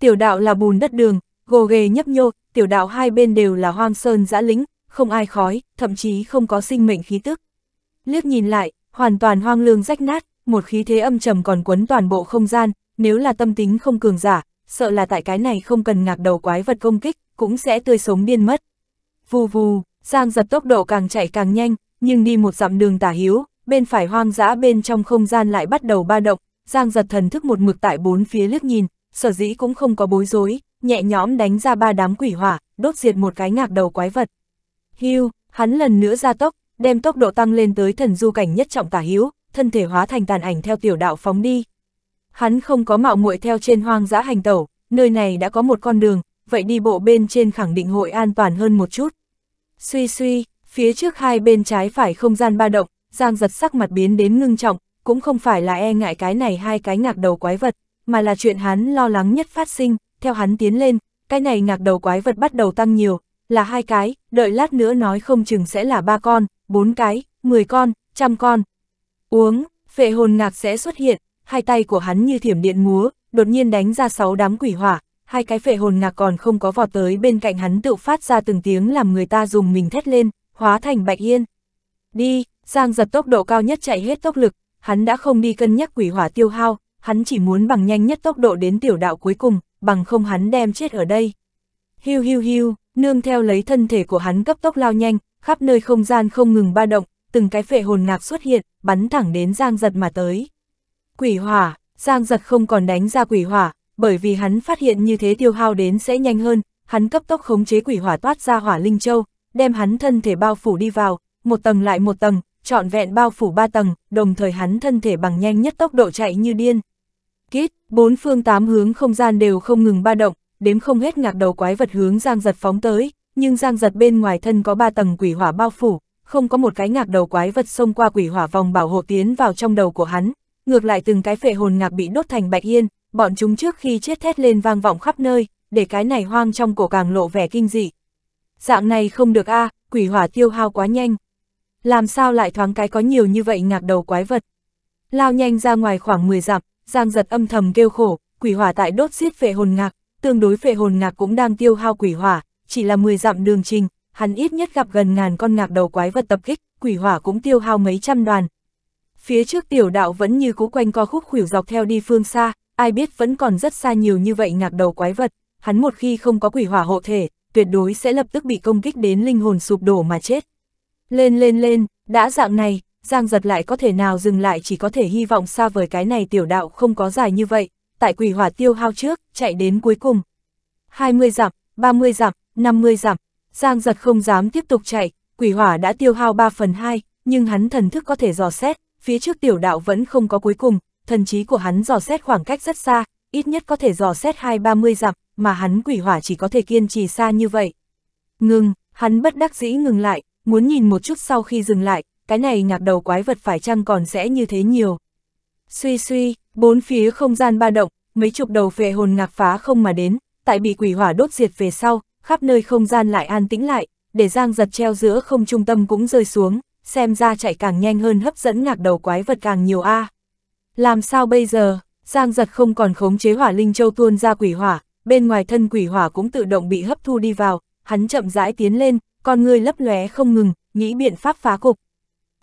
Tiểu đạo là bùn đất đường, Gồ ghề nhấp nhô, tiểu đạo hai bên đều là hoang sơn dã lĩnh, không ai khói, thậm chí không có sinh mệnh khí tức. Liếc nhìn lại, hoàn toàn hoang lương rách nát, một khí thế âm trầm còn quấn toàn bộ không gian, nếu là tâm tính không cường giả, sợ là tại cái này không cần ngạc đầu quái vật công kích, cũng sẽ tươi sống điên mất. Vù vù, Giang giật tốc độ càng chạy càng nhanh, nhưng đi một dặm đường tả hiếu, bên phải hoang dã bên trong không gian lại bắt đầu ba động, Giang giật thần thức một mực tại bốn phía liếc nhìn, sở dĩ cũng không có bối rối, nhẹ nhõm đánh ra ba đám quỷ hỏa, đốt diệt một cái ngạc đầu quái vật. Hưu, hắn lần nữa ra tốc, đem tốc độ tăng lên tới thần du cảnh nhất trọng tả hữu, thân thể hóa thành tàn ảnh theo tiểu đạo phóng đi. Hắn không có mạo muội theo trên hoang dã hành tẩu, nơi này đã có một con đường, vậy đi bộ bên trên khẳng định hội an toàn hơn một chút. Suy suy, phía trước hai bên trái phải không gian ba động, Giang giật sắc mặt biến đến ngưng trọng, cũng không phải là e ngại cái này hai cái ngạc đầu quái vật, mà là chuyện hắn lo lắng nhất phát sinh, theo hắn tiến lên, cái này ngạc đầu quái vật bắt đầu tăng nhiều, là hai cái, đợi lát nữa nói không chừng sẽ là ba con, bốn cái, mười 10 con, trăm con. Uống, phệ hồn ngạc sẽ xuất hiện, hai tay của hắn như thiểm điện múa, đột nhiên đánh ra sáu đám quỷ hỏa, hai cái phệ hồn ngạc còn không có vọt tới bên cạnh hắn tự phát ra từng tiếng làm người ta dùng mình thét lên, hóa thành bạch yên. Đi, Giang giật tốc độ cao nhất chạy hết tốc lực, hắn đã không đi cân nhắc quỷ hỏa tiêu hao, hắn chỉ muốn bằng nhanh nhất tốc độ đến tiểu đạo cuối cùng, bằng không hắn đem chết ở đây. Hiu hiu hiu, nương theo lấy thân thể của hắn cấp tốc lao nhanh, khắp nơi không gian không ngừng ba động, từng cái phệ hồn ngạc xuất hiện, bắn thẳng đến Giang Giật mà tới. Quỷ hỏa, Giang Giật không còn đánh ra quỷ hỏa, bởi vì hắn phát hiện như thế tiêu hao đến sẽ nhanh hơn, hắn cấp tốc khống chế quỷ hỏa toát ra hỏa linh châu, đem hắn thân thể bao phủ đi vào, một tầng lại một tầng, trọn vẹn bao phủ ba tầng, đồng thời hắn thân thể bằng nhanh nhất tốc độ chạy như điên. Kít, bốn phương tám hướng không gian đều không ngừng ba động, đếm không hết ngạc đầu quái vật hướng Giang Giật phóng tới, nhưng Giang Giật bên ngoài thân có ba tầng quỷ hỏa bao phủ, không có một cái ngạc đầu quái vật xông qua quỷ hỏa vòng bảo hộ tiến vào trong đầu của hắn, ngược lại từng cái phệ hồn ngạc bị đốt thành bạch yên, bọn chúng trước khi chết thét lên vang vọng khắp nơi, để cái này hoang trong cổ càng lộ vẻ kinh dị. Dạng này không được a, à, quỷ hỏa tiêu hao quá nhanh. Làm sao lại thoáng cái có nhiều như vậy ngạc đầu quái vật? Lao nhanh ra ngoài khoảng 10 dặm, Giang giật âm thầm kêu khổ, quỷ hỏa tại đốt giết phệ hồn ngạc, tương đối phệ hồn ngạc cũng đang tiêu hao quỷ hỏa, chỉ là 10 dặm đường trình, hắn ít nhất gặp gần ngàn con ngạc đầu quái vật tập kích, quỷ hỏa cũng tiêu hao mấy trăm đoàn. Phía trước tiểu đạo vẫn như cũ quanh co khúc khuỷu dọc theo đi phương xa, ai biết vẫn còn rất xa nhiều như vậy ngạc đầu quái vật, hắn một khi không có quỷ hỏa hộ thể, tuyệt đối sẽ lập tức bị công kích đến linh hồn sụp đổ mà chết. Lên lên lên, đã dạng này, Giang giật lại có thể nào dừng lại chỉ có thể hy vọng xa vời cái này tiểu đạo không có dài như vậy, tại quỷ hỏa tiêu hao trước, chạy đến cuối cùng. 20 dặm, 30 dặm, 50 dặm, Giang giật không dám tiếp tục chạy, quỷ hỏa đã tiêu hao 3 phần 2, nhưng hắn thần thức có thể dò xét, phía trước tiểu đạo vẫn không có cuối cùng, thần trí của hắn dò xét khoảng cách rất xa, ít nhất có thể dò xét 2-30 dặm, mà hắn quỷ hỏa chỉ có thể kiên trì xa như vậy. Ngừng, hắn bất đắc dĩ ngừng lại, muốn nhìn một chút sau khi dừng lại, cái này ngạc đầu quái vật phải chăng còn sẽ như thế nhiều. Suy suy, bốn phía không gian ba động, mấy chục đầu phệ hồn ngạc phá không mà đến, tại bị quỷ hỏa đốt diệt về sau, khắp nơi không gian lại an tĩnh lại, để giang giật treo giữa không trung tâm cũng rơi xuống, xem ra chạy càng nhanh hơn hấp dẫn ngạc đầu quái vật càng nhiều a. À. Làm sao bây giờ, giang giật không còn khống chế hỏa linh châu tuôn ra quỷ hỏa, bên ngoài thân quỷ hỏa cũng tự động bị hấp thu đi vào, hắn chậm rãi tiến lên, con người lấp lóe không ngừng, nghĩ biện pháp phá cục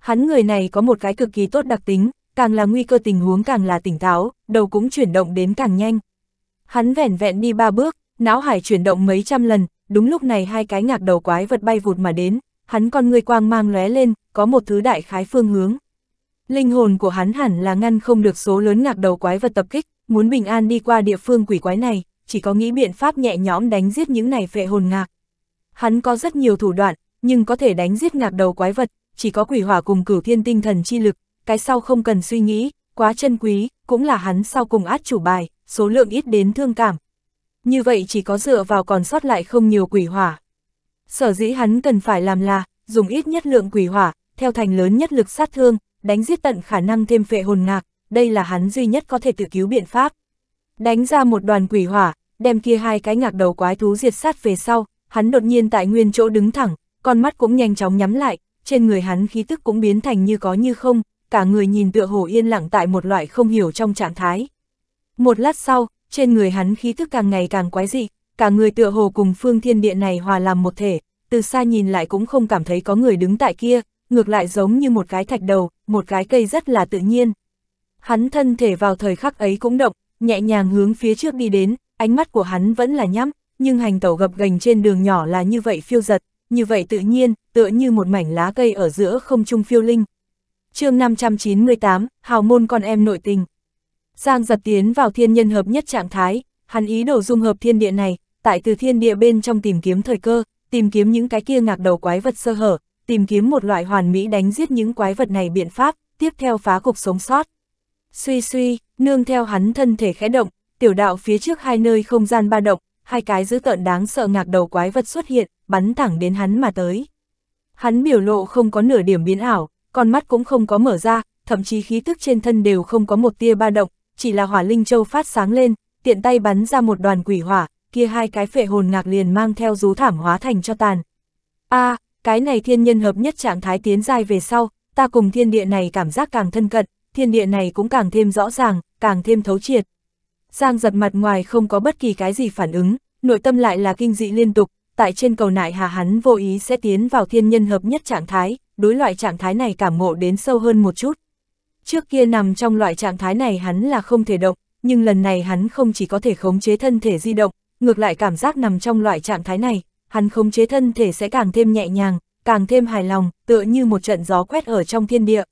hắn người này có một cái cực kỳ tốt đặc tính, càng là nguy cơ tình huống càng là tỉnh táo, đầu cũng chuyển động đến càng nhanh. Hắn vẻn vẹn đi ba bước, não hải chuyển động mấy trăm lần, đúng lúc này hai cái ngạc đầu quái vật bay vụt mà đến, hắn con người quang mang lóe lên, có một thứ đại khái phương hướng. Linh hồn của hắn hẳn là ngăn không được số lớn ngạc đầu quái vật tập kích, muốn bình an đi qua địa phương quỷ quái này, chỉ có nghĩ biện pháp nhẹ nhõm đánh giết những này phệ hồn ngạc. Hắn có rất nhiều thủ đoạn, nhưng có thể đánh giết ngạc đầu quái vật, chỉ có quỷ hỏa cùng cửu thiên tinh thần chi lực, cái sau không cần suy nghĩ, quá chân quý, cũng là hắn sau cùng át chủ bài, số lượng ít đến thương cảm. Như vậy chỉ có dựa vào còn sót lại không nhiều quỷ hỏa. Sở dĩ hắn cần phải làm là, dùng ít nhất lượng quỷ hỏa, theo thành lớn nhất lực sát thương, đánh giết tận khả năng thêm phệ hồn ngạc, đây là hắn duy nhất có thể tự cứu biện pháp. Đánh ra một đoàn quỷ hỏa, đem kia hai cái ngạc đầu quái thú diệt sát về sau, hắn đột nhiên tại nguyên chỗ đứng thẳng, con mắt cũng nhanh chóng nhắm lại, trên người hắn khí tức cũng biến thành như có như không, cả người nhìn tựa hồ yên lặng tại một loại không hiểu trong trạng thái. Một lát sau, trên người hắn khí tức càng ngày càng quái dị, cả người tựa hồ cùng phương thiên địa này hòa làm một thể, từ xa nhìn lại cũng không cảm thấy có người đứng tại kia, ngược lại giống như một cái thạch đầu, một cái cây rất là tự nhiên. Hắn thân thể vào thời khắc ấy cũng động, nhẹ nhàng hướng phía trước đi đến, ánh mắt của hắn vẫn là nhắm, nhưng hành tẩu gập gành trên đường nhỏ là như vậy phiêu giật, như vậy tự nhiên, tựa như một mảnh lá cây ở giữa không trung phiêu linh. chương 598, Hào môn con em nội tình. Giang giật tiến vào thiên nhân hợp nhất trạng thái, hắn ý đồ dung hợp thiên địa này, tại từ thiên địa bên trong tìm kiếm thời cơ, tìm kiếm những cái kia ngạc đầu quái vật sơ hở, tìm kiếm một loại hoàn mỹ đánh giết những quái vật này biện pháp, tiếp theo phá cục sống sót. Suy suy, nương theo hắn thân thể khẽ động, tiểu đạo phía trước hai nơi không gian ba động, hai cái dữ tợn đáng sợ ngạc đầu quái vật xuất hiện, bắn thẳng đến hắn mà tới. Hắn biểu lộ không có nửa điểm biến ảo, con mắt cũng không có mở ra, thậm chí khí tức trên thân đều không có một tia ba động, chỉ là hỏa linh châu phát sáng lên, tiện tay bắn ra một đoàn quỷ hỏa, kia hai cái phệ hồn ngạc liền mang theo rú thảm hóa thành cho tàn. A, à, cái này thiên nhân hợp nhất trạng thái tiến dài về sau, ta cùng thiên địa này cảm giác càng thân cận, thiên địa này cũng càng thêm rõ ràng, càng thêm thấu triệt. Giang giật mặt ngoài không có bất kỳ cái gì phản ứng, nội tâm lại là kinh dị liên tục, tại trên cầu nại hà hắn vô ý sẽ tiến vào thiên nhân hợp nhất trạng thái, đối loại trạng thái này cảm ngộ đến sâu hơn một chút. Trước kia nằm trong loại trạng thái này hắn là không thể động, nhưng lần này hắn không chỉ có thể khống chế thân thể di động, ngược lại cảm giác nằm trong loại trạng thái này, hắn khống chế thân thể sẽ càng thêm nhẹ nhàng, càng thêm hài lòng, tựa như một trận gió quét ở trong thiên địa.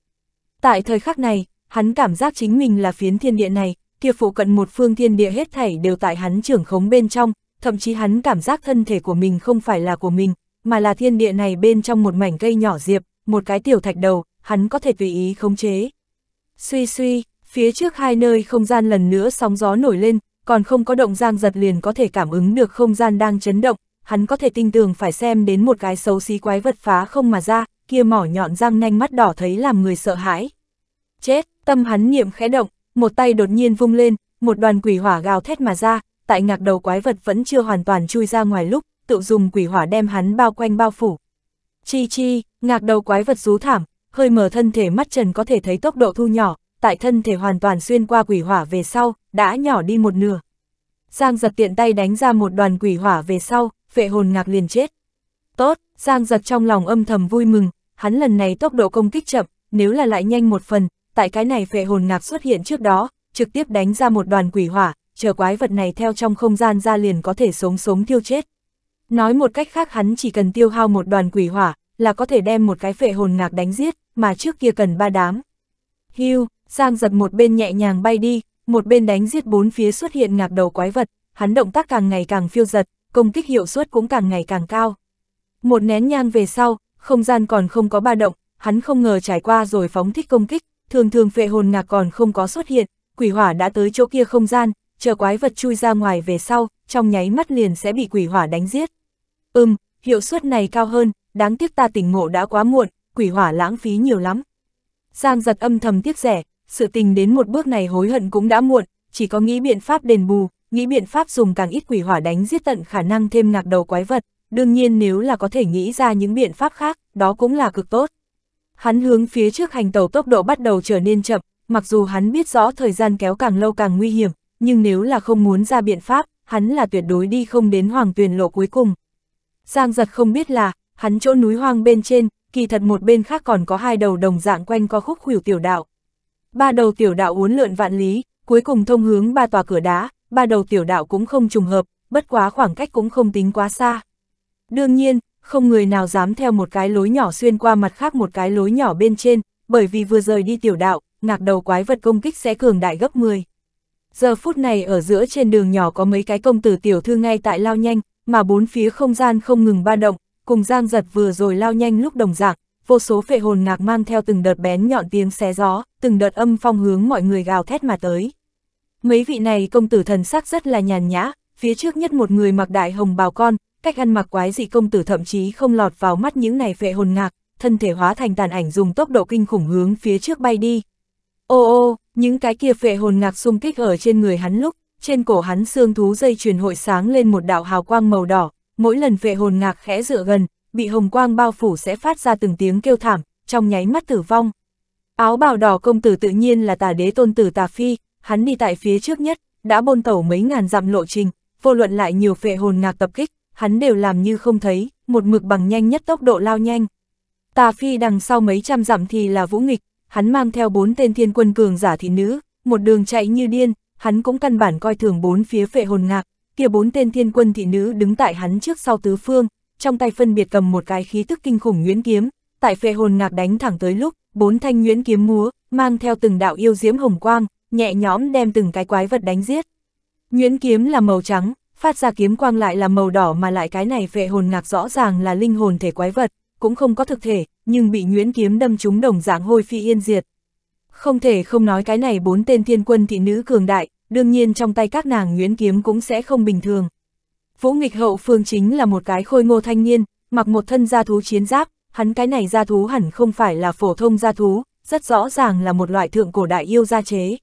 Tại thời khắc này, hắn cảm giác chính mình là phiến thiên địa này, kia phụ cận một phương thiên địa hết thảy đều tại hắn trưởng khống bên trong, thậm chí hắn cảm giác thân thể của mình không phải là của mình, mà là thiên địa này bên trong một mảnh cây nhỏ diệp, một cái tiểu thạch đầu, hắn có thể tùy ý khống chế. Suy suy, phía trước hai nơi không gian lần nữa sóng gió nổi lên, còn không có động giang giật liền có thể cảm ứng được không gian đang chấn động, hắn có thể tinh tường phải xem đến một cái xấu xí quái vật phá không mà ra, kia mỏ nhọn răng nanh mắt đỏ thấy làm người sợ hãi. Chết, tâm hắn niệm khẽ động, một tay đột nhiên vung lên, một đoàn quỷ hỏa gào thét mà ra, tại ngạc đầu quái vật vẫn chưa hoàn toàn chui ra ngoài lúc, tự dùng quỷ hỏa đem hắn bao quanh bao phủ. Chi chi, ngạc đầu quái vật rú thảm, hơi mở thân thể mắt trần có thể thấy tốc độ thu nhỏ, tại thân thể hoàn toàn xuyên qua quỷ hỏa về sau, đã nhỏ đi một nửa. Giang giật tiện tay đánh ra một đoàn quỷ hỏa về sau, vệ hồn ngạc liền chết. Tốt, Giang giật trong lòng âm thầm vui mừng, hắn lần này tốc độ công kích chậm, nếu là lại nhanh một phần, tại cái này vệ hồn ngạc xuất hiện trước đó, trực tiếp đánh ra một đoàn quỷ hỏa, chờ quái vật này theo trong không gian ra liền có thể sống sống tiêu chết. Nói một cách khác hắn chỉ cần tiêu hao một đoàn quỷ hỏa, là có thể đem một cái phệ hồn ngạc đánh giết, mà trước kia cần ba đám. Hưu, Giang giật một bên nhẹ nhàng bay đi, một bên đánh giết bốn phía xuất hiện ngạc đầu quái vật, hắn động tác càng ngày càng phiêu giật, công kích hiệu suất cũng càng ngày càng cao. Một nén nhang về sau, không gian còn không có ba động, hắn không ngờ trải qua rồi phóng thích công kích, thường thường phệ hồn ngạc còn không có xuất hiện, quỷ hỏa đã tới chỗ kia không gian, chờ quái vật chui ra ngoài về sau, trong nháy mắt liền sẽ bị quỷ hỏa đánh giết. Ừm, hiệu suất này cao hơn, đáng tiếc ta tỉnh ngộ đã quá muộn, quỷ hỏa lãng phí nhiều lắm. Giang giật âm thầm tiếc rẻ, sự tình đến một bước này hối hận cũng đã muộn, chỉ có nghĩ biện pháp đền bù, nghĩ biện pháp dùng càng ít quỷ hỏa đánh giết tận khả năng thêm ngạc đầu quái vật, đương nhiên nếu là có thể nghĩ ra những biện pháp khác, đó cũng là cực tốt. Hắn hướng phía trước hành tàu tốc độ bắt đầu trở nên chậm, mặc dù hắn biết rõ thời gian kéo càng lâu càng nguy hiểm, nhưng nếu là không muốn ra biện pháp, hắn là tuyệt đối đi không đến hoàng tuyển lộ cuối cùng. Giang giật không biết là, hắn chỗ núi hoang bên trên, kỳ thật một bên khác còn có hai đầu đồng dạng quanh co khúc khủy tiểu đạo. Ba đầu tiểu đạo uốn lượn vạn lý, cuối cùng thông hướng ba tòa cửa đá, ba đầu tiểu đạo cũng không trùng hợp, bất quá khoảng cách cũng không tính quá xa. Đương nhiên, không người nào dám theo một cái lối nhỏ xuyên qua mặt khác một cái lối nhỏ bên trên, bởi vì vừa rời đi tiểu đạo, ngạc đầu quái vật công kích sẽ cường đại gấp 10. Giờ phút này ở giữa trên đường nhỏ có mấy cái công tử tiểu thư ngay tại lao nhanh, mà bốn phía không gian không ngừng ba động, cùng giang giật vừa rồi lao nhanh lúc đồng dạng, vô số phệ hồn ngạc mang theo từng đợt bén nhọn tiếng xé gió, từng đợt âm phong hướng mọi người gào thét mà tới. Mấy vị này công tử thần sắc rất là nhàn nhã, phía trước nhất một người mặc đại hồng bào con, cách ăn mặc quái dị công tử thậm chí không lọt vào mắt những này phệ hồn ngạc, thân thể hóa thành tàn ảnh dùng tốc độ kinh khủng hướng phía trước bay đi, Ô ô, những cái kia phệ hồn ngạc xung kích ở trên người hắn lúc, trên cổ hắn xương thú dây chuyền hội sáng lên một đạo hào quang màu đỏ, mỗi lần phệ hồn ngạc khẽ dựa gần, bị hồng quang bao phủ sẽ phát ra từng tiếng kêu thảm, trong nháy mắt tử vong. Áo bào đỏ công tử tự nhiên là tà đế tôn tử tà phi, hắn đi tại phía trước nhất, đã bôn tẩu mấy ngàn dặm lộ trình, vô luận lại nhiều phệ hồn ngạc tập kích, hắn đều làm như không thấy, một mực bằng nhanh nhất tốc độ lao nhanh. Tà phi đằng sau mấy trăm dặm thì là vũ nghịch, hắn mang theo bốn tên thiên quân cường giả thị nữ, một đường chạy như điên, hắn cũng căn bản coi thường bốn phía phệ hồn ngạc, kia bốn tên thiên quân thị nữ đứng tại hắn trước sau tứ phương, trong tay phân biệt cầm một cái khí tức kinh khủng nguyễn kiếm, tại phệ hồn ngạc đánh thẳng tới lúc, bốn thanh nguyễn kiếm múa, mang theo từng đạo yêu diễm hồng quang, nhẹ nhõm đem từng cái quái vật đánh giết. nguyễn kiếm là màu trắng, phát ra kiếm quang lại là màu đỏ mà lại cái này phệ hồn ngạc rõ ràng là linh hồn thể quái vật, cũng không có thực thể, nhưng bị nhuyễn kiếm đâm trúng đồng dạng hôi phi yên diệt. Không thể không nói cái này bốn tên thiên quân thị nữ cường đại, đương nhiên trong tay các nàng nhuyễn kiếm cũng sẽ không bình thường. Vũ nghịch hậu phương chính là một cái khôi ngô thanh niên, mặc một thân gia thú chiến giáp, hắn cái này gia thú hẳn không phải là phổ thông gia thú, rất rõ ràng là một loại thượng cổ đại yêu gia chế.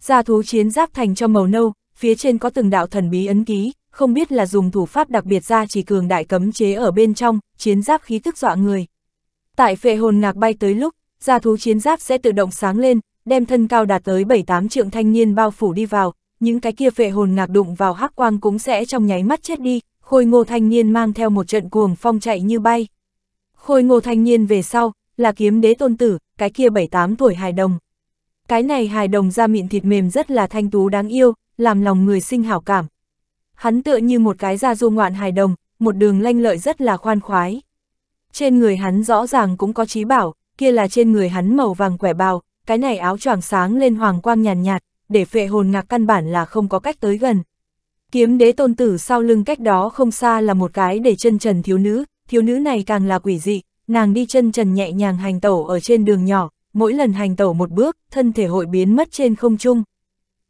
Gia thú chiến giáp thành cho màu nâu, phía trên có từng đạo thần bí ấn ký, không biết là dùng thủ pháp đặc biệt ra chỉ cường đại cấm chế ở bên trong, chiến giáp khí tức dọa người. Tại phệ hồn ngạc bay tới lúc, gia thú chiến giáp sẽ tự động sáng lên, đem thân cao đạt tới 7-8 trượng thanh niên bao phủ đi vào, những cái kia phệ hồn ngạc đụng vào hắc quang cũng sẽ trong nháy mắt chết đi, khôi ngô thanh niên mang theo một trận cuồng phong chạy như bay. Khôi ngô thanh niên về sau, là kiếm đế tôn tử, cái kia 7-8 tuổi hài đồng. Cái này hài đồng da miệng thịt mềm rất là thanh tú đáng yêu, làm lòng người sinh hảo cảm, hắn tựa như một cái da du ngoạn hài đồng, một đường lanh lợi rất là khoan khoái. Trên người hắn rõ ràng cũng có trí bảo, kia là trên người hắn màu vàng quẻ bào, cái này áo choàng sáng lên hoàng quang nhàn nhạt, nhạt, để phệ hồn ngạc căn bản là không có cách tới gần. Kiếm đế tôn tử sau lưng cách đó không xa là một cái để chân trần thiếu nữ, thiếu nữ này càng là quỷ dị, nàng đi chân trần nhẹ nhàng hành tẩu ở trên đường nhỏ, mỗi lần hành tẩu một bước, thân thể hội biến mất trên không trung.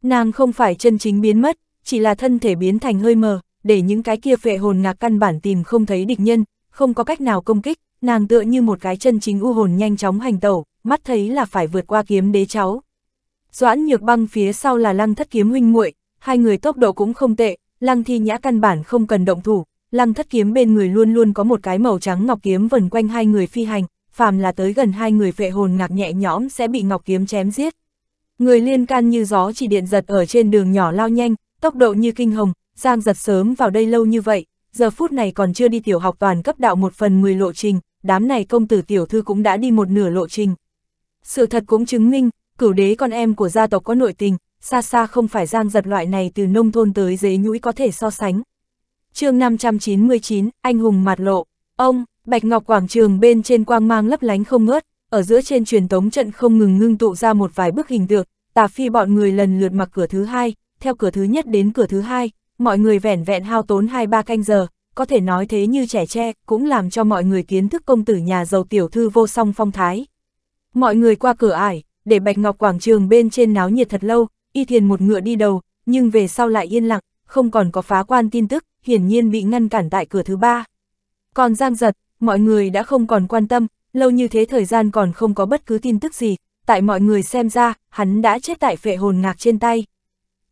Nàng không phải chân chính biến mất, chỉ là thân thể biến thành hơi mờ, để những cái kia phệ hồn ngạc căn bản tìm không thấy địch nhân, không có cách nào công kích, nàng tựa như một cái chân chính u hồn nhanh chóng hành tẩu, mắt thấy là phải vượt qua kiếm đế cháu. Doãn nhược băng phía sau là lăng thất kiếm huynh muội hai người tốc độ cũng không tệ, lăng thi nhã căn bản không cần động thủ, lăng thất kiếm bên người luôn luôn có một cái màu trắng ngọc kiếm vần quanh hai người phi hành, phàm là tới gần hai người phệ hồn ngạc nhẹ nhõm sẽ bị ngọc kiếm chém giết. Người liên can như gió chỉ điện giật ở trên đường nhỏ lao nhanh, tốc độ như kinh hồng, Giang giật sớm vào đây lâu như vậy, giờ phút này còn chưa đi tiểu học toàn cấp đạo một phần 10 lộ trình, đám này công tử tiểu thư cũng đã đi một nửa lộ trình. Sự thật cũng chứng minh, cửu đế con em của gia tộc có nội tình, xa xa không phải Giang giật loại này từ nông thôn tới dế nhũi có thể so sánh. chương 599, Anh hùng mặt lộ, ông, Bạch Ngọc Quảng Trường bên trên quang mang lấp lánh không ngớt, ở giữa trên truyền tống trận không ngừng ngưng tụ ra một vài bức hình tượng, tà phi bọn người lần lượt mặc cửa thứ hai, theo cửa thứ nhất đến cửa thứ hai, mọi người vẻn vẹn hao tốn hai ba canh giờ, có thể nói thế như trẻ tre, cũng làm cho mọi người kiến thức công tử nhà giàu tiểu thư vô song phong thái. Mọi người qua cửa ải, để Bạch Ngọc Quảng Trường bên trên náo nhiệt thật lâu, y thiền một ngựa đi đầu, nhưng về sau lại yên lặng, không còn có phá quan tin tức, hiển nhiên bị ngăn cản tại cửa thứ ba. Còn Giang Giật, mọi người đã không còn quan tâm, lâu như thế thời gian còn không có bất cứ tin tức gì, tại mọi người xem ra, hắn đã chết tại phệ hồn ngạc trên tay.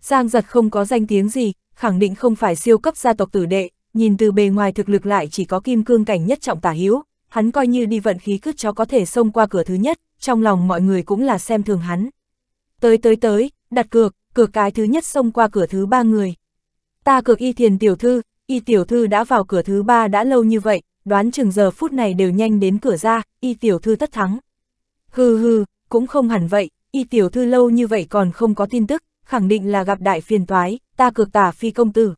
Giang giật không có danh tiếng gì, khẳng định không phải siêu cấp gia tộc tử đệ, nhìn từ bề ngoài thực lực lại chỉ có kim cương cảnh nhất trọng tả hiếu, hắn coi như đi vận khí cướp chó có thể xông qua cửa thứ nhất, trong lòng mọi người cũng là xem thường hắn. Tới tới tới, đặt cược, cược cái thứ nhất xông qua cửa thứ ba người. Ta cược y thiền tiểu thư, y tiểu thư đã vào cửa thứ ba đã lâu như vậy, đoán chừng giờ phút này đều nhanh đến cửa ra, y tiểu thư tất thắng. Hừ hừ, cũng không hẳn vậy, y tiểu thư lâu như vậy còn không có tin tức, khẳng định là gặp đại phiền toái, ta cược tả phi công tử.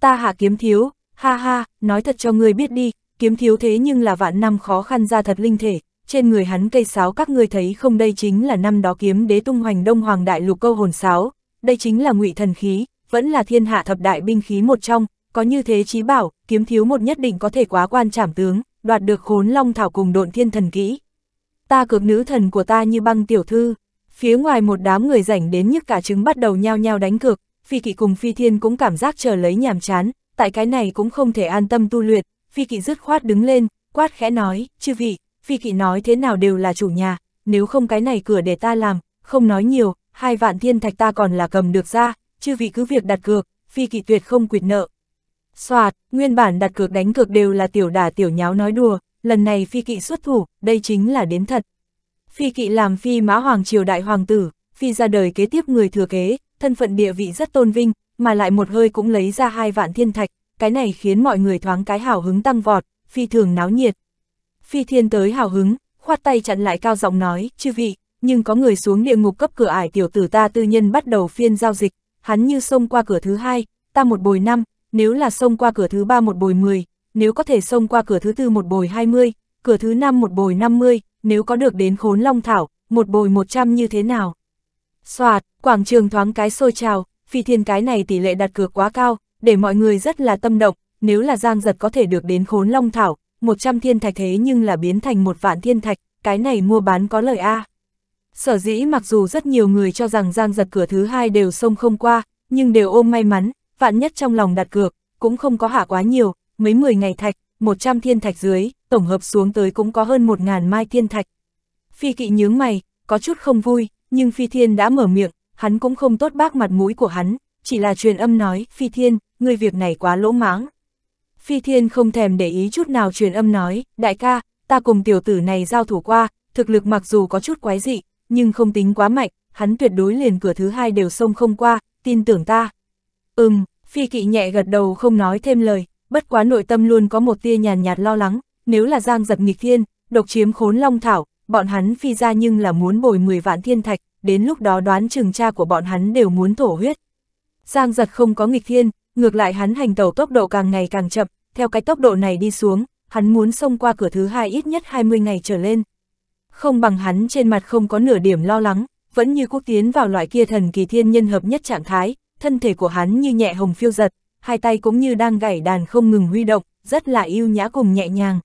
Ta hạ kiếm thiếu, ha ha, nói thật cho ngươi biết đi, kiếm thiếu thế nhưng là vạn năm khó khăn ra thật linh thể, trên người hắn cây sáo các ngươi thấy không đây chính là năm đó kiếm đế tung hoành đông hoàng đại lục câu hồn sáo, đây chính là ngụy thần khí, vẫn là thiên hạ thập đại binh khí một trong, có như thế chí bảo, kiếm thiếu một nhất định có thể quá quan trảm tướng, đoạt được khốn long thảo cùng độn thiên thần kỹ. Ta cược nữ thần của ta như băng tiểu thư, Phía ngoài một đám người rảnh đến nhức cả trứng bắt đầu nhao nhao đánh cược, phi kỵ cùng phi thiên cũng cảm giác chờ lấy nhàm chán, tại cái này cũng không thể an tâm tu luyện, phi kỵ dứt khoát đứng lên, quát khẽ nói, chư vị, phi kỵ nói thế nào đều là chủ nhà, nếu không cái này cửa để ta làm, không nói nhiều, hai vạn thiên thạch ta còn là cầm được ra, chư vị cứ việc đặt cược, phi kỵ tuyệt không quyệt nợ. Soạt, nguyên bản đặt cược đánh cược đều là tiểu đà tiểu nháo nói đùa, lần này phi kỵ xuất thủ, đây chính là đến thật, Phi kỵ làm phi mã hoàng triều đại hoàng tử, phi ra đời kế tiếp người thừa kế, thân phận địa vị rất tôn vinh, mà lại một hơi cũng lấy ra hai vạn thiên thạch, cái này khiến mọi người thoáng cái hào hứng tăng vọt, phi thường náo nhiệt. Phi thiên tới hào hứng, khoát tay chặn lại cao giọng nói, chư vị, nhưng có người xuống địa ngục cấp cửa ải tiểu tử ta tư nhân bắt đầu phiên giao dịch, hắn như xông qua cửa thứ hai, ta một bồi năm, nếu là xông qua cửa thứ ba một bồi mười; nếu có thể xông qua cửa thứ tư một bồi hai mươi; cửa thứ năm một bồi năm mươi." nếu có được đến khốn long thảo, một bồi một trăm như thế nào? Xoạt, quảng trường thoáng cái sôi trào, phi thiên cái này tỷ lệ đặt cược quá cao, để mọi người rất là tâm động, nếu là giang giật có thể được đến khốn long thảo, một trăm thiên thạch thế nhưng là biến thành một vạn thiên thạch, cái này mua bán có lời a Sở dĩ mặc dù rất nhiều người cho rằng giang giật cửa thứ hai đều sông không qua, nhưng đều ôm may mắn, vạn nhất trong lòng đặt cược, cũng không có hạ quá nhiều, mấy 10 ngày thạch, 100 thiên thạch dưới, tổng hợp xuống tới cũng có hơn 1.000 mai thiên thạch. Phi kỵ nhướng mày, có chút không vui, nhưng Phi Thiên đã mở miệng, hắn cũng không tốt bác mặt mũi của hắn, chỉ là truyền âm nói, Phi Thiên, ngươi việc này quá lỗ mãng. Phi Thiên không thèm để ý chút nào truyền âm nói, đại ca, ta cùng tiểu tử này giao thủ qua, thực lực mặc dù có chút quái dị, nhưng không tính quá mạnh, hắn tuyệt đối liền cửa thứ hai đều xông không qua, tin tưởng ta. Ừm, Phi Kỵ nhẹ gật đầu không nói thêm lời, bất quá nội tâm luôn có một tia nhàn nhạt, lo lắng, nếu là Giang giật nghịch thiên, độc chiếm khốn long thảo, bọn hắn phi ra nhưng là muốn bồi 10 vạn thiên thạch, đến lúc đó đoán chừng cha của bọn hắn đều muốn thổ huyết. Giang giật không có nghịch thiên, ngược lại hắn hành tàu tốc độ càng ngày càng chậm, theo cái tốc độ này đi xuống, hắn muốn xông qua cửa thứ hai ít nhất 20 ngày trở lên. Không bằng hắn trên mặt không có nửa điểm lo lắng, vẫn như quốc tiến vào loại kia thần kỳ thiên nhân hợp nhất trạng thái, thân thể của hắn như nhẹ hồng phiêu giật, hai tay cũng như đang gảy đàn không ngừng huy động, rất là yêu nhã cùng nhẹ nhàng.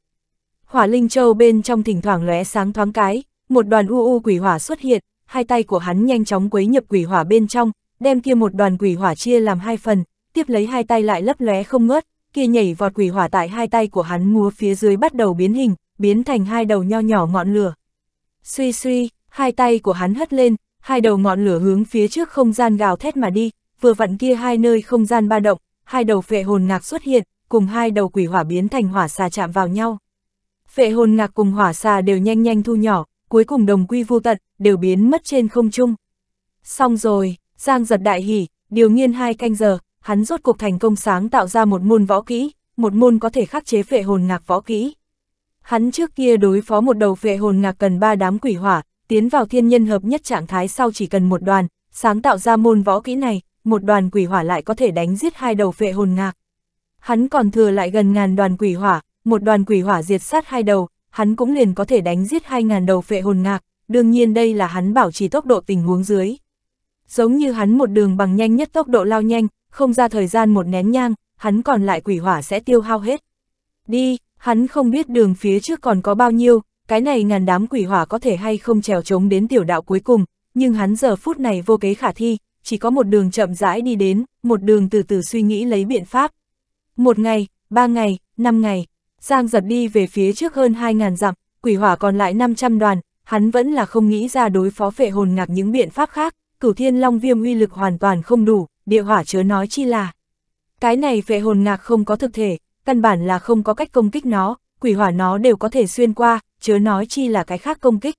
Hỏa Linh Châu bên trong thỉnh thoảng lóe sáng thoáng cái, một đoàn u u quỷ hỏa xuất hiện, hai tay của hắn nhanh chóng quấy nhập quỷ hỏa bên trong, đem kia một đoàn quỷ hỏa chia làm hai phần, tiếp lấy hai tay lại lấp lóe không ngớt, kia nhảy vọt quỷ hỏa tại hai tay của hắn múa phía dưới bắt đầu biến hình, biến thành hai đầu nho nhỏ ngọn lửa. Suy suy, hai tay của hắn hất lên, hai đầu ngọn lửa hướng phía trước không gian gào thét mà đi, vừa vặn kia hai nơi không gian ba động, hai đầu phệ hồn ngạc xuất hiện, cùng hai đầu quỷ hỏa biến thành hỏa xà chạm vào nhau. Phệ hồn ngạc cùng hỏa xà đều nhanh nhanh thu nhỏ, cuối cùng đồng quy vô tận, đều biến mất trên không trung. Xong rồi, Giang giật đại hỉ, điều nghiên hai canh giờ, hắn rốt cuộc thành công sáng tạo ra một môn võ kỹ, một môn có thể khắc chế phệ hồn ngạc võ kỹ. Hắn trước kia đối phó một đầu phệ hồn ngạc cần ba đám quỷ hỏa, tiến vào thiên nhân hợp nhất trạng thái sau chỉ cần một đoàn, sáng tạo ra môn võ kỹ này, một đoàn quỷ hỏa lại có thể đánh giết hai đầu phệ hồn ngạc. Hắn còn thừa lại gần ngàn đoàn quỷ hỏa, một đoàn quỷ hỏa diệt sát hai đầu, hắn cũng liền có thể đánh giết hai ngàn đầu phệ hồn ngạc, đương nhiên đây là hắn bảo trì tốc độ tình huống dưới. Giống như hắn một đường bằng nhanh nhất tốc độ lao nhanh, không ra thời gian một nén nhang, hắn còn lại quỷ hỏa sẽ tiêu hao hết. Đi, hắn không biết đường phía trước còn có bao nhiêu, cái này ngàn đám quỷ hỏa có thể hay không trèo trống đến tiểu đạo cuối cùng, nhưng hắn giờ phút này vô kế khả thi, chỉ có một đường chậm rãi đi đến, một đường từ từ suy nghĩ lấy biện pháp. Một ngày, ba ngày, năm ngày, Giang giật đi về phía trước hơn 2.000 dặm, quỷ hỏa còn lại 500 đoàn, hắn vẫn là không nghĩ ra đối phó phệ hồn ngạc những biện pháp khác, cửu thiên long viêm uy lực hoàn toàn không đủ, địa hỏa chớ nói chi là. Cái này phệ hồn ngạc không có thực thể, căn bản là không có cách công kích nó, quỷ hỏa nó đều có thể xuyên qua, chớ nói chi là cái khác công kích.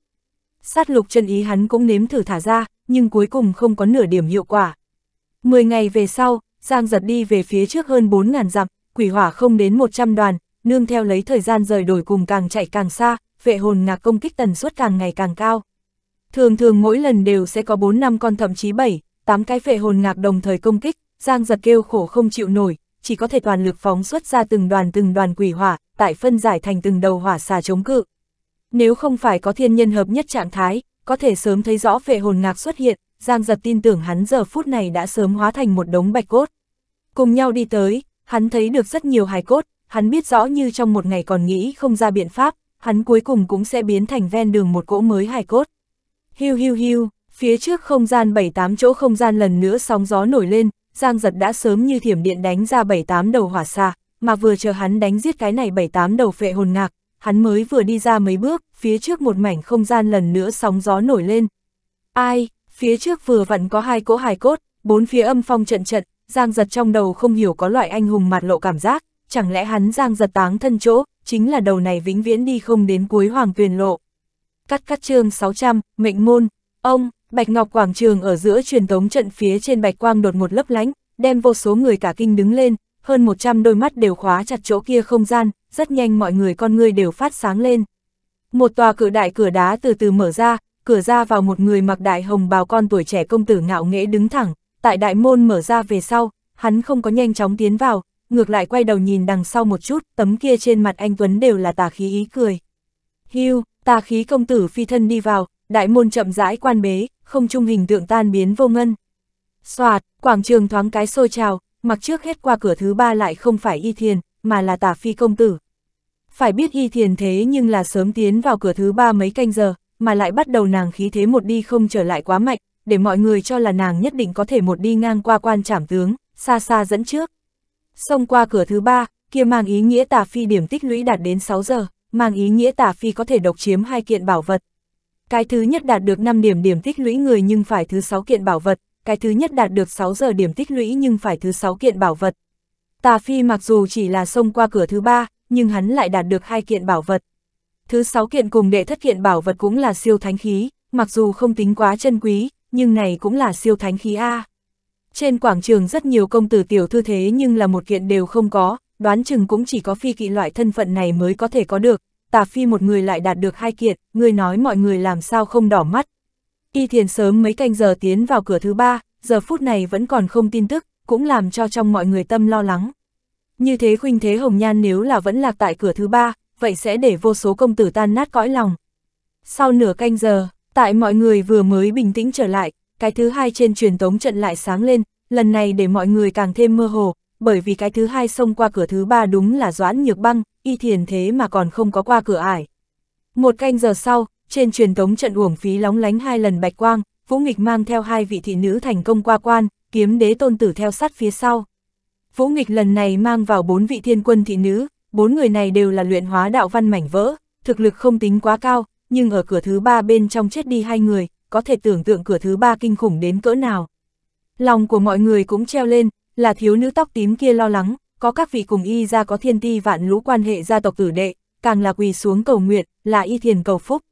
Sát lục chân ý hắn cũng nếm thử thả ra, nhưng cuối cùng không có nửa điểm hiệu quả. Mười ngày về sau, Giang giật đi về phía trước hơn 4.000 dặm, quỷ hỏa không đến 100 đoàn, nương theo lấy thời gian rời đổi cùng càng chạy càng xa, vệ hồn ngạc công kích tần suất càng ngày càng cao. Thường thường mỗi lần đều sẽ có 4 năm con thậm chí 7, 8 cái vệ hồn ngạc đồng thời công kích, Giang giật kêu khổ không chịu nổi, chỉ có thể toàn lực phóng xuất ra từng đoàn từng đoàn quỷ hỏa, tại phân giải thành từng đầu hỏa xà chống cự. Nếu không phải có thiên nhân hợp nhất trạng thái, có thể sớm thấy rõ phệ hồn ngạc xuất hiện, Giang giật tin tưởng hắn giờ phút này đã sớm hóa thành một đống bạch cốt. Cùng nhau đi tới, hắn thấy được rất nhiều hài cốt, hắn biết rõ như trong một ngày còn nghĩ không ra biện pháp, hắn cuối cùng cũng sẽ biến thành ven đường một cỗ mới hài cốt. Hiu hiu hiu, phía trước không gian 7-8 chỗ không gian lần nữa sóng gió nổi lên, Giang giật đã sớm như thiểm điện đánh ra 7-8 đầu hỏa xa, mà vừa chờ hắn đánh giết cái này 7-8 đầu phệ hồn ngạc, hắn mới vừa đi ra mấy bước, phía trước một mảnh không gian lần nữa sóng gió nổi lên. Ai, phía trước vừa vặn có hai cỗ hài cốt, bốn phía âm phong trận trận, giang giật trong đầu không hiểu có loại anh hùng mặt lộ cảm giác, chẳng lẽ hắn giang giật táng thân chỗ, chính là đầu này vĩnh viễn đi không đến cuối hoàng tuyền lộ. Cắt cắt chương 600, mệnh môn, ông, Bạch Ngọc Quảng Trường ở giữa truyền tống trận phía trên Bạch Quang đột một lấp lánh, đem vô số người cả kinh đứng lên, hơn 100 đôi mắt đều khóa chặt chỗ kia không gian, rất nhanh mọi người con người đều phát sáng lên. Một tòa cửa đại cửa đá từ từ mở ra, cửa ra vào một người mặc đại hồng bào con tuổi trẻ công tử ngạo nghễ đứng thẳng, tại đại môn mở ra về sau, hắn không có nhanh chóng tiến vào, ngược lại quay đầu nhìn đằng sau một chút, tấm kia trên mặt anh Tuấn đều là tà khí ý cười. Hưu, tà khí công tử phi thân đi vào, đại môn chậm rãi quan bế, không trung hình tượng tan biến vô ngân. Xoạt, quảng trường thoáng cái sôi trào, mặc trước hết qua cửa thứ ba lại không phải y thiền, mà là tả phi công tử. Phải biết y thiền thế nhưng là sớm tiến vào cửa thứ ba mấy canh giờ, mà lại bắt đầu nàng khí thế một đi không trở lại quá mạnh, để mọi người cho là nàng nhất định có thể một đi ngang qua quan trảm tướng, xa xa dẫn trước. Xong qua cửa thứ ba, kia mang ý nghĩa tả phi điểm tích lũy đạt đến 6 giờ, mang ý nghĩa tả phi có thể độc chiếm hai kiện bảo vật. Cái thứ nhất đạt được 5 điểm điểm tích lũy người nhưng phải thứ 6 kiện bảo vật, cái thứ nhất đạt được 6 giờ điểm tích lũy nhưng phải thứ 6 kiện bảo vật. Tà Phi mặc dù chỉ là xông qua cửa thứ 3, nhưng hắn lại đạt được hai kiện bảo vật. Thứ 6 kiện cùng đệ thất kiện bảo vật cũng là siêu thánh khí, mặc dù không tính quá chân quý, nhưng này cũng là siêu thánh khí A. Trên quảng trường rất nhiều công tử tiểu thư thế nhưng là một kiện đều không có, đoán chừng cũng chỉ có phi kỵ loại thân phận này mới có thể có được, tà phi một người lại đạt được hai kiện, người nói mọi người làm sao không đỏ mắt. Y Thiền sớm mấy canh giờ tiến vào cửa thứ ba, giờ phút này vẫn còn không tin tức, cũng làm cho trong mọi người tâm lo lắng. Như thế khuynh thế hồng nhan nếu là vẫn lạc tại cửa thứ ba, vậy sẽ để vô số công tử tan nát cõi lòng. Sau nửa canh giờ, tại mọi người vừa mới bình tĩnh trở lại, cái thứ hai trên truyền tống trận lại sáng lên, lần này để mọi người càng thêm mơ hồ, bởi vì cái thứ hai xông qua cửa thứ ba đúng là doãn nhược băng, y thiền thế mà còn không có qua cửa ải. Một canh giờ sau, trên truyền tống trận uổng phí lóng lánh hai lần bạch quang, Vũ Nghịch mang theo hai vị thị nữ thành công qua quan, kiếm đế tôn tử theo sát phía sau. Vũ Nghịch lần này mang vào bốn vị thiên quân thị nữ, bốn người này đều là luyện hóa đạo văn mảnh vỡ, thực lực không tính quá cao, nhưng ở cửa thứ ba bên trong chết đi hai người, có thể tưởng tượng cửa thứ ba kinh khủng đến cỡ nào. Lòng của mọi người cũng treo lên, là thiếu nữ tóc tím kia lo lắng, có các vị cùng y ra có thiên ti vạn lũ quan hệ gia tộc tử đệ, càng là quỳ xuống cầu nguyện, là y thiền cầu phúc.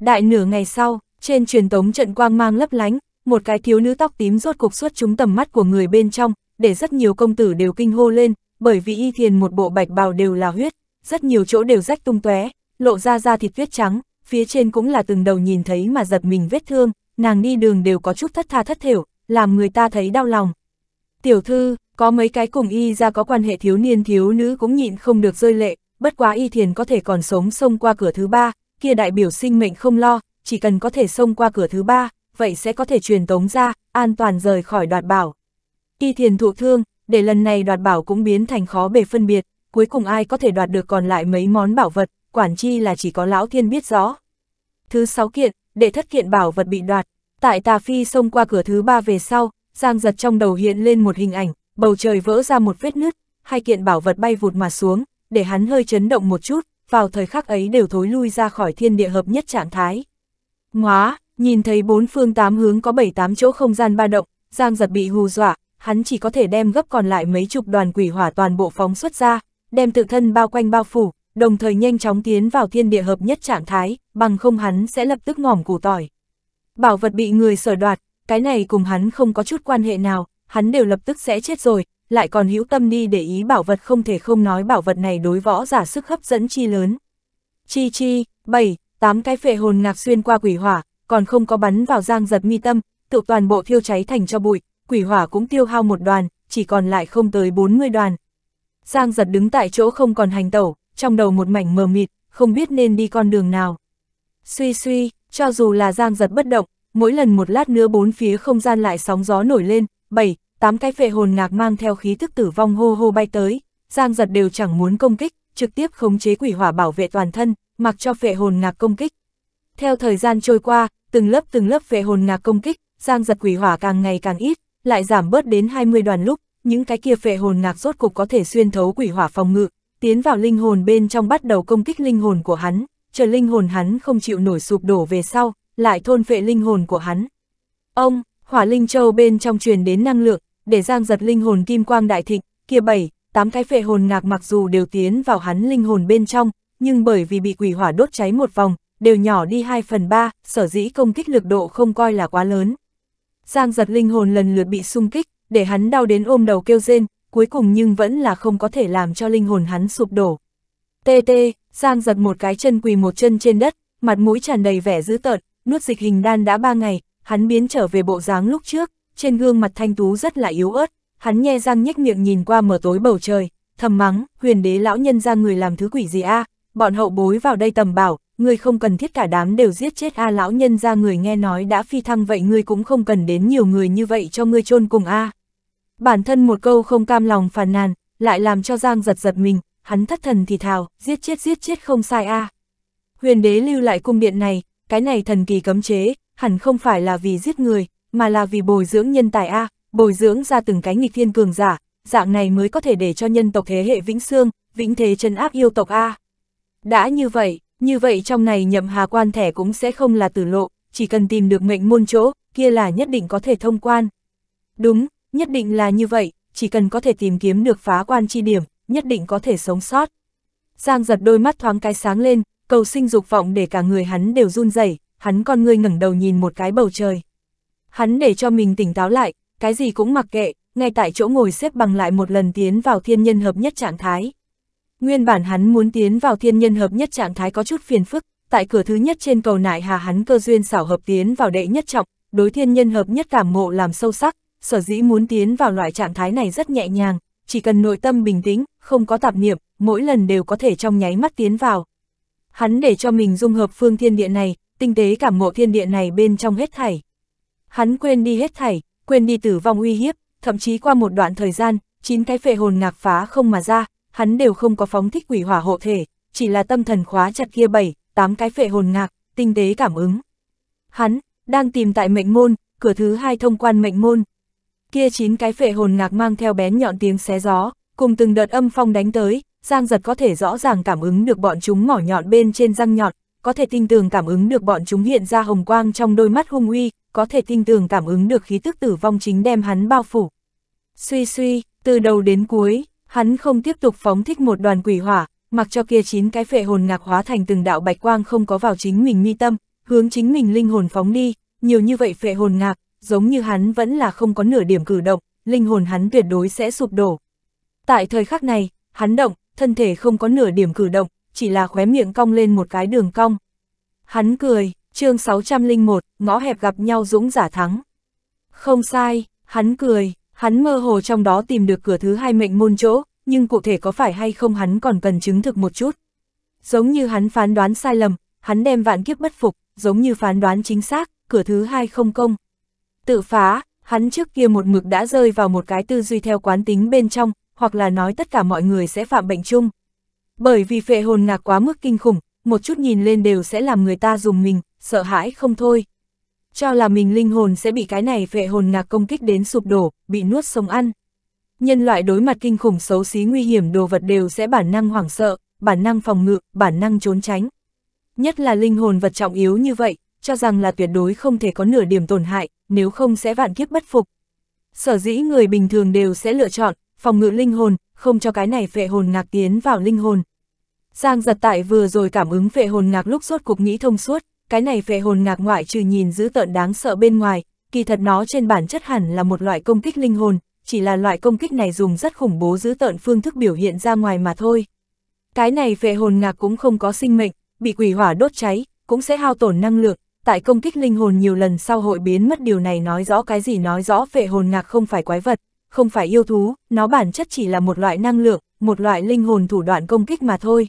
Đại nửa ngày sau, trên truyền tống trận quang mang lấp lánh, một cái thiếu nữ tóc tím rốt cục xuất chúng tầm mắt của người bên trong, để rất nhiều công tử đều kinh hô lên, bởi vì y thiền một bộ bạch bào đều là huyết, rất nhiều chỗ đều rách tung tóe, lộ ra da thịt tuyết trắng, phía trên cũng là từng đầu nhìn thấy mà giật mình vết thương, nàng đi đường đều có chút thất tha thất thểu, làm người ta thấy đau lòng. Tiểu thư, có mấy cái cùng y ra có quan hệ thiếu niên thiếu nữ cũng nhịn không được rơi lệ, bất quá y thiền có thể còn sống xông qua cửa thứ ba, kia đại biểu sinh mệnh không lo, chỉ cần có thể xông qua cửa thứ ba, vậy sẽ có thể truyền tống ra, an toàn rời khỏi đoạt bảo. Y thiền thụ thương, để lần này đoạt bảo cũng biến thành khó bề phân biệt, cuối cùng ai có thể đoạt được còn lại mấy món bảo vật, quản chi là chỉ có lão thiên biết rõ. Thứ sáu kiện, để thất kiện bảo vật bị đoạt, tại tà phi xông qua cửa thứ ba về sau, giang giật trong đầu hiện lên một hình ảnh, bầu trời vỡ ra một vết nứt, hai kiện bảo vật bay vụt mà xuống, để hắn hơi chấn động một chút, vào thời khắc ấy đều thối lui ra khỏi thiên địa hợp nhất trạng thái. Ngoá, nhìn thấy bốn phương tám hướng có bảy tám chỗ không gian ba động, Giang giật bị hù dọa, hắn chỉ có thể đem gấp còn lại mấy chục đoàn quỷ hỏa toàn bộ phóng xuất ra, đem tự thân bao quanh bao phủ, đồng thời nhanh chóng tiến vào thiên địa hợp nhất trạng thái, bằng không hắn sẽ lập tức ngỏm củ tỏi. Bảo vật bị người sở đoạt, cái này cùng hắn không có chút quan hệ nào, hắn đều lập tức sẽ chết rồi, lại còn hữu tâm đi để ý bảo vật không thể không nói bảo vật này đối võ giả sức hấp dẫn chi lớn. Chi chi, bảy, tám cái phệ hồn ngạc xuyên qua quỷ hỏa, còn không có bắn vào giang giật mi tâm, tự toàn bộ thiêu cháy thành cho bụi, quỷ hỏa cũng tiêu hao một đoàn, chỉ còn lại không tới 40 đoàn. Giang giật đứng tại chỗ không còn hành tẩu, trong đầu một mảnh mờ mịt, không biết nên đi con đường nào. Suy suy, cho dù là giang giật bất động, mỗi lần một lát nữa bốn phía không gian lại sóng gió nổi lên, bảy, tám cái phệ hồn ngạc mang theo khí thức tử vong hô hô bay tới, Giang giật đều chẳng muốn công kích, trực tiếp khống chế quỷ hỏa bảo vệ toàn thân, mặc cho phệ hồn ngạc công kích. Theo thời gian trôi qua, từng lớp từng lớp phệ hồn ngạc công kích, Giang giật quỷ hỏa càng ngày càng ít, lại giảm bớt đến 20 đoàn lúc, những cái kia phệ hồn ngạc rốt cục có thể xuyên thấu quỷ hỏa phòng ngự, tiến vào linh hồn bên trong bắt đầu công kích linh hồn của hắn, chờ linh hồn hắn không chịu nổi sụp đổ về sau, lại thôn phệ linh hồn của hắn. Ông, hỏa linh châu bên trong truyền đến năng lượng, để Giang giật linh hồn kim quang đại thịnh, kia bảy, tám cái phệ hồn ngạc mặc dù đều tiến vào hắn linh hồn bên trong, nhưng bởi vì bị quỷ hỏa đốt cháy một vòng, đều nhỏ đi 2 phần 3, sở dĩ công kích lực độ không coi là quá lớn. Giang giật linh hồn lần lượt bị xung kích, để hắn đau đến ôm đầu kêu rên, cuối cùng nhưng vẫn là không có thể làm cho linh hồn hắn sụp đổ. Tê tê, Giang giật một cái chân quỳ một chân trên đất, mặt mũi tràn đầy vẻ dữ tợn, nuốt dịch hình đan đã ba ngày, hắn biến trở về bộ dáng lúc trước, trên gương mặt thanh tú rất là yếu ớt, hắn nhe răng nhếch miệng nhìn qua mờ tối bầu trời, thầm mắng, huyền đế lão nhân ra người làm thứ quỷ gì a, bọn hậu bối vào đây tầm bảo, ngươi không cần thiết cả đám đều giết chết a lão nhân ra người nghe nói đã phi thăng vậy ngươi cũng không cần đến nhiều người như vậy cho ngươi chôn cùng a. Bản thân một câu không cam lòng phàn nàn, lại làm cho Giang giật giật mình, hắn thất thần thì thào, giết chết giết chết không sai a. Huyền đế lưu lại cung điện này, cái này thần kỳ cấm chế, hẳn không phải là vì giết người, mà là vì bồi dưỡng nhân tài A, bồi dưỡng ra từng cái nghịch thiên cường giả, dạng này mới có thể để cho nhân tộc thế hệ vĩnh xương, vĩnh thế chân áp yêu tộc A. Đã như vậy, như vậy trong này nhậm hà quan thẻ cũng sẽ không là tử lộ, chỉ cần tìm được mệnh môn chỗ, kia là nhất định có thể thông quan. Đúng, nhất định là như vậy, chỉ cần có thể tìm kiếm được phá quan chi điểm, nhất định có thể sống sót. Giang giật đôi mắt thoáng cái sáng lên, cầu sinh dục vọng để cả người hắn đều run rẩy hắn con ngươi ngẩng đầu nhìn một cái bầu trời. Hắn để cho mình tỉnh táo lại, cái gì cũng mặc kệ, ngay tại chỗ ngồi xếp bằng lại một lần tiến vào thiên nhân hợp nhất trạng thái. Nguyên bản hắn muốn tiến vào thiên nhân hợp nhất trạng thái có chút phiền phức, tại cửa thứ nhất trên cầu nại hà hắn cơ duyên xảo hợp tiến vào đệ nhất trọng, đối thiên nhân hợp nhất cảm ngộ làm sâu sắc, sở dĩ muốn tiến vào loại trạng thái này rất nhẹ nhàng, chỉ cần nội tâm bình tĩnh, không có tạp niệm, mỗi lần đều có thể trong nháy mắt tiến vào. Hắn để cho mình dung hợp phương thiên địa này, tinh tế cảm ngộ thiên địa này bên trong hết thảy. Hắn quên đi hết thảy, quên đi tử vong uy hiếp, thậm chí qua một đoạn thời gian, chín cái phệ hồn ngạc phá không mà ra, hắn đều không có phóng thích quỷ hỏa hộ thể, chỉ là tâm thần khóa chặt kia bảy, tám cái phệ hồn ngạc, tinh tế cảm ứng. Hắn, đang tìm tại mệnh môn, cửa thứ hai thông quan mệnh môn. Kia chín cái phệ hồn ngạc mang theo bén nhọn tiếng xé gió, cùng từng đợt âm phong đánh tới, Giang giật có thể rõ ràng cảm ứng được bọn chúng mỏ nhọn bên trên răng nhọn, có thể tin tưởng cảm ứng được bọn chúng hiện ra hồng quang trong đôi mắt hung uy, có thể tin tưởng cảm ứng được khí tức tử vong chính đem hắn bao phủ. Suy suy, từ đầu đến cuối, hắn không tiếp tục phóng thích một đoàn quỷ hỏa, mặc cho kia chín cái phệ hồn ngạc hóa thành từng đạo bạch quang không có vào chính mình mi tâm, hướng chính mình linh hồn phóng đi, nhiều như vậy phệ hồn ngạc, giống như hắn vẫn là không có nửa điểm cử động, linh hồn hắn tuyệt đối sẽ sụp đổ. Tại thời khắc này, hắn động, thân thể không có nửa điểm cử động, chỉ là khóe miệng cong lên một cái đường cong. Hắn cười, chương 601, ngõ hẹp gặp nhau dũng giả thắng. Không sai, hắn cười, hắn mơ hồ trong đó tìm được cửa thứ hai mệnh môn chỗ, nhưng cụ thể có phải hay không hắn còn cần chứng thực một chút. Giống như hắn phán đoán sai lầm, hắn đem vạn kiếp bất phục, giống như phán đoán chính xác, cửa thứ hai không công. Tự phá, hắn trước kia một mực đã rơi vào một cái tư duy theo quán tính bên trong, hoặc là nói tất cả mọi người sẽ phạm bệnh chung, bởi vì phệ hồn ngạc quá mức kinh khủng, một chút nhìn lên đều sẽ làm người ta dùng mình, sợ hãi không thôi. Cho là mình linh hồn sẽ bị cái này phệ hồn ngạc công kích đến sụp đổ, bị nuốt sống ăn. Nhân loại đối mặt kinh khủng xấu xí nguy hiểm đồ vật đều sẽ bản năng hoảng sợ, bản năng phòng ngự, bản năng trốn tránh. Nhất là linh hồn vật trọng yếu như vậy, cho rằng là tuyệt đối không thể có nửa điểm tổn hại, nếu không sẽ vạn kiếp bất phục. Sở dĩ người bình thường đều sẽ lựa chọn, phòng ngự linh hồn, không cho cái này phệ hồn ngạc tiến vào linh hồn. Giang giật tại vừa rồi cảm ứng phệ hồn ngạc lúc suốt cục nghĩ thông suốt, cái này phệ hồn ngạc ngoại trừ nhìn dữ tợn đáng sợ bên ngoài, kỳ thật nó trên bản chất hẳn là một loại công kích linh hồn, chỉ là loại công kích này dùng rất khủng bố dữ tợn phương thức biểu hiện ra ngoài mà thôi. Cái này phệ hồn ngạc cũng không có sinh mệnh, bị quỷ hỏa đốt cháy, cũng sẽ hao tổn năng lượng, tại công kích linh hồn nhiều lần sau hội biến mất điều này nói rõ cái gì nói rõ phệ hồn ngạc không phải quái vật, không phải yêu thú, nó bản chất chỉ là một loại năng lượng, một loại linh hồn thủ đoạn công kích mà thôi.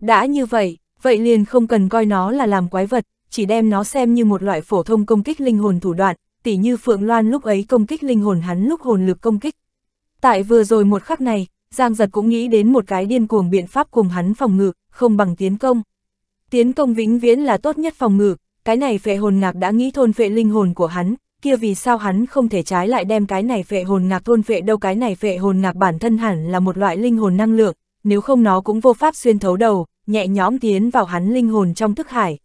Đã như vậy, vậy liền không cần coi nó là làm quái vật, chỉ đem nó xem như một loại phổ thông công kích linh hồn thủ đoạn, tỉ như Phượng Loan lúc ấy công kích linh hồn hắn lúc hồn lực công kích. Tại vừa rồi một khắc này, Giang Giật cũng nghĩ đến một cái điên cuồng biện pháp cùng hắn phòng ngự, không bằng tiến công. Tiến công vĩnh viễn là tốt nhất phòng ngự, cái này phệ hồn ngạc đã nghĩ thôn phệ linh hồn của hắn, kia vì sao hắn không thể trái lại đem cái này phệ hồn ngạc thôn phệ đâu cái này phệ hồn ngạc bản thân hẳn là một loại linh hồn năng lượng, nếu không nó cũng vô pháp xuyên thấu đầu, nhẹ nhõm tiến vào hắn linh hồn trong thức hải.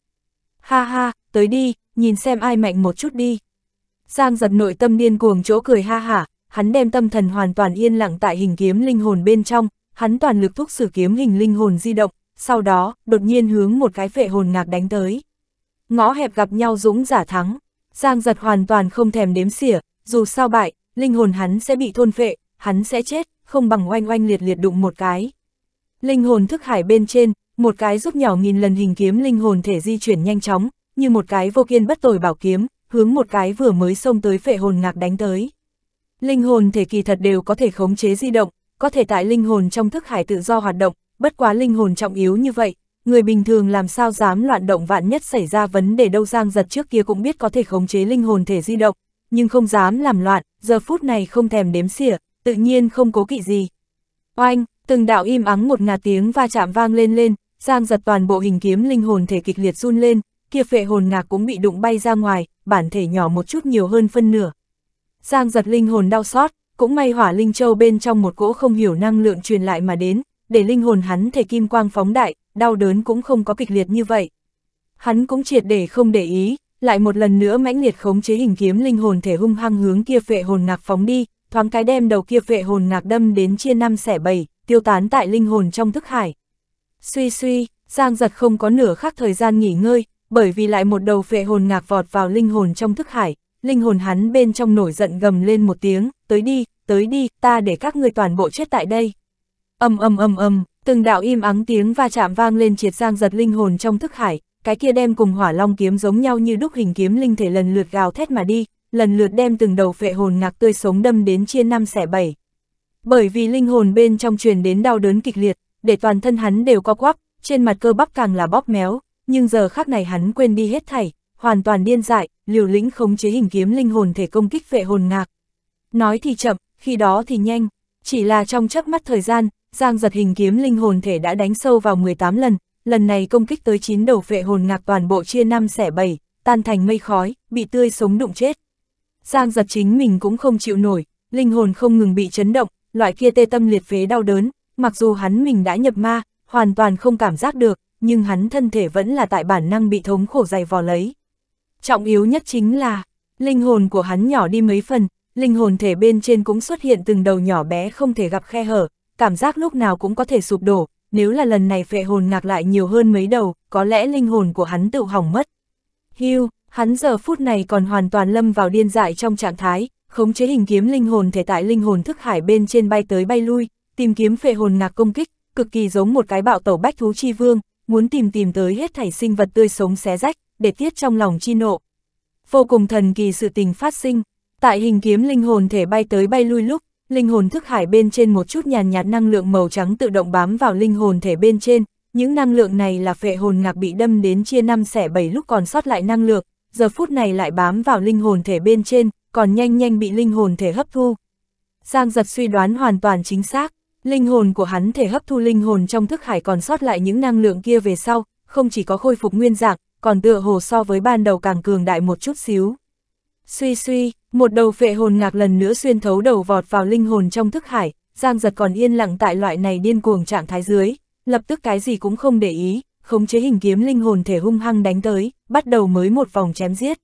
Ha ha, tới đi, nhìn xem ai mạnh một chút đi. Giang giật nội tâm điên cuồng chỗ cười ha hả, hắn đem tâm thần hoàn toàn yên lặng tại hình kiếm linh hồn bên trong, hắn toàn lực thúc sử kiếm hình linh hồn di động, sau đó, đột nhiên hướng một cái phệ hồn ngạc đánh tới. Ngõ hẹp gặp nhau dũng giả thắng. Giang giật hoàn toàn không thèm đếm xỉa, dù sao bại, linh hồn hắn sẽ bị thôn phệ, hắn sẽ chết, không bằng oanh oanh liệt liệt đụng một cái. Linh hồn thức hải bên trên, một cái giúp nhỏ nghìn lần hình kiếm linh hồn thể di chuyển nhanh chóng, như một cái vô kiên bất tồi bảo kiếm, hướng một cái vừa mới xông tới phệ hồn ngạc đánh tới. Linh hồn thể kỳ thật đều có thể khống chế di động, có thể tại linh hồn trong thức hải tự do hoạt động, bất quá linh hồn trọng yếu như vậy, người bình thường làm sao dám loạn động vạn nhất xảy ra vấn đề đâu giang giật trước kia cũng biết có thể khống chế linh hồn thể di động, nhưng không dám làm loạn, giờ phút này không thèm đếm xỉa, tự nhiên không cố kỵ gì. Oanh, từng đạo im ắng một ngà tiếng va chạm vang lên lên, giang giật toàn bộ hình kiếm linh hồn thể kịch liệt run lên, kia phệ hồn ngạc cũng bị đụng bay ra ngoài, bản thể nhỏ một chút nhiều hơn phân nửa. Giang giật linh hồn đau xót, cũng may hỏa linh châu bên trong một cỗ không hiểu năng lượng truyền lại mà đến, để linh hồn hắn thể kim quang phóng đại, đau đớn cũng không có kịch liệt như vậy. Hắn cũng triệt để không để ý, lại một lần nữa mãnh liệt khống chế hình kiếm linh hồn thể hung hăng hướng kia phệ hồn ngạc phóng đi, thoáng cái đem đầu kia phệ hồn ngạc đâm đến chia năm xẻ bảy, tiêu tán tại linh hồn trong thức hải. Suy suy, Giang giật không có nửa khắc thời gian nghỉ ngơi, bởi vì lại một đầu phệ hồn ngạc vọt vào linh hồn trong thức hải, linh hồn hắn bên trong nổi giận gầm lên một tiếng, tới đi, tới đi, ta để các ngươi toàn bộ chết tại đây. Âm âm âm âm, Từng đạo im ắng tiếng va chạm vang lên triệt giang giật linh hồn trong thức hải, cái kia đem cùng hỏa long kiếm giống nhau như đúc hình kiếm linh thể lần lượt gào thét mà đi, lần lượt đem từng đầu phệ hồn ngạc tươi sống đâm đến chia năm xẻ bảy. Bởi vì linh hồn bên trong truyền đến đau đớn kịch liệt, để toàn thân hắn đều co quắp, trên mặt cơ bắp càng là bóp méo, nhưng giờ khác này hắn quên đi hết thảy, hoàn toàn điên dại, liều lĩnh khống chế hình kiếm linh hồn thể công kích phệ hồn ngạc. Nói thì chậm, khi đó thì nhanh, chỉ là trong chớp mắt thời gian, Giang giật hình kiếm linh hồn thể đã đánh sâu vào 18 lần, lần này công kích tới 9 đầu phệ hồn ngạc toàn bộ chia 5 xẻ 7, tan thành mây khói, bị tươi sống đụng chết. Giang giật chính mình cũng không chịu nổi, linh hồn không ngừng bị chấn động, loại kia tê tâm liệt phế đau đớn, mặc dù hắn mình đã nhập ma, hoàn toàn không cảm giác được, nhưng hắn thân thể vẫn là tại bản năng bị thống khổ dày vò lấy. Trọng yếu nhất chính là, linh hồn của hắn nhỏ đi mấy phần, linh hồn thể bên trên cũng xuất hiện từng đầu nhỏ bé không thể gặp khe hở, cảm giác lúc nào cũng có thể sụp đổ, nếu là lần này phệ hồn ngạc lại nhiều hơn mấy đầu, có lẽ linh hồn của hắn tự hỏng mất. Hưu, hắn giờ phút này còn hoàn toàn lâm vào điên dại trong trạng thái, khống chế hình kiếm linh hồn thể tại linh hồn thức hải bên trên bay tới bay lui, tìm kiếm phệ hồn ngạc công kích, cực kỳ giống một cái bạo tẩu bách thú chi vương, muốn tìm tìm tới hết thảy sinh vật tươi sống xé rách, để tiết trong lòng chi nộ. Vô cùng thần kỳ sự tình phát sinh, tại hình kiếm linh hồn thể bay tới bay lui lúc, linh hồn thức hải bên trên một chút nhàn nhạt, năng lượng màu trắng tự động bám vào linh hồn thể bên trên, những năng lượng này là phệ hồn ngạc bị đâm đến chia năm xẻ bảy lúc còn sót lại năng lượng, giờ phút này lại bám vào linh hồn thể bên trên, còn nhanh nhanh bị linh hồn thể hấp thu. Giang giật suy đoán hoàn toàn chính xác, linh hồn của hắn thể hấp thu linh hồn trong thức hải còn sót lại những năng lượng kia về sau, không chỉ có khôi phục nguyên dạng, còn tựa hồ so với ban đầu càng cường đại một chút xíu. Suy suy, một đầu phệ hồn ngạc lần nữa xuyên thấu đầu vọt vào linh hồn trong thức hải, Giang giật còn yên lặng tại loại này điên cuồng trạng thái dưới, lập tức cái gì cũng không để ý, khống chế hình kiếm linh hồn thể hung hăng đánh tới, bắt đầu mới một vòng chém giết.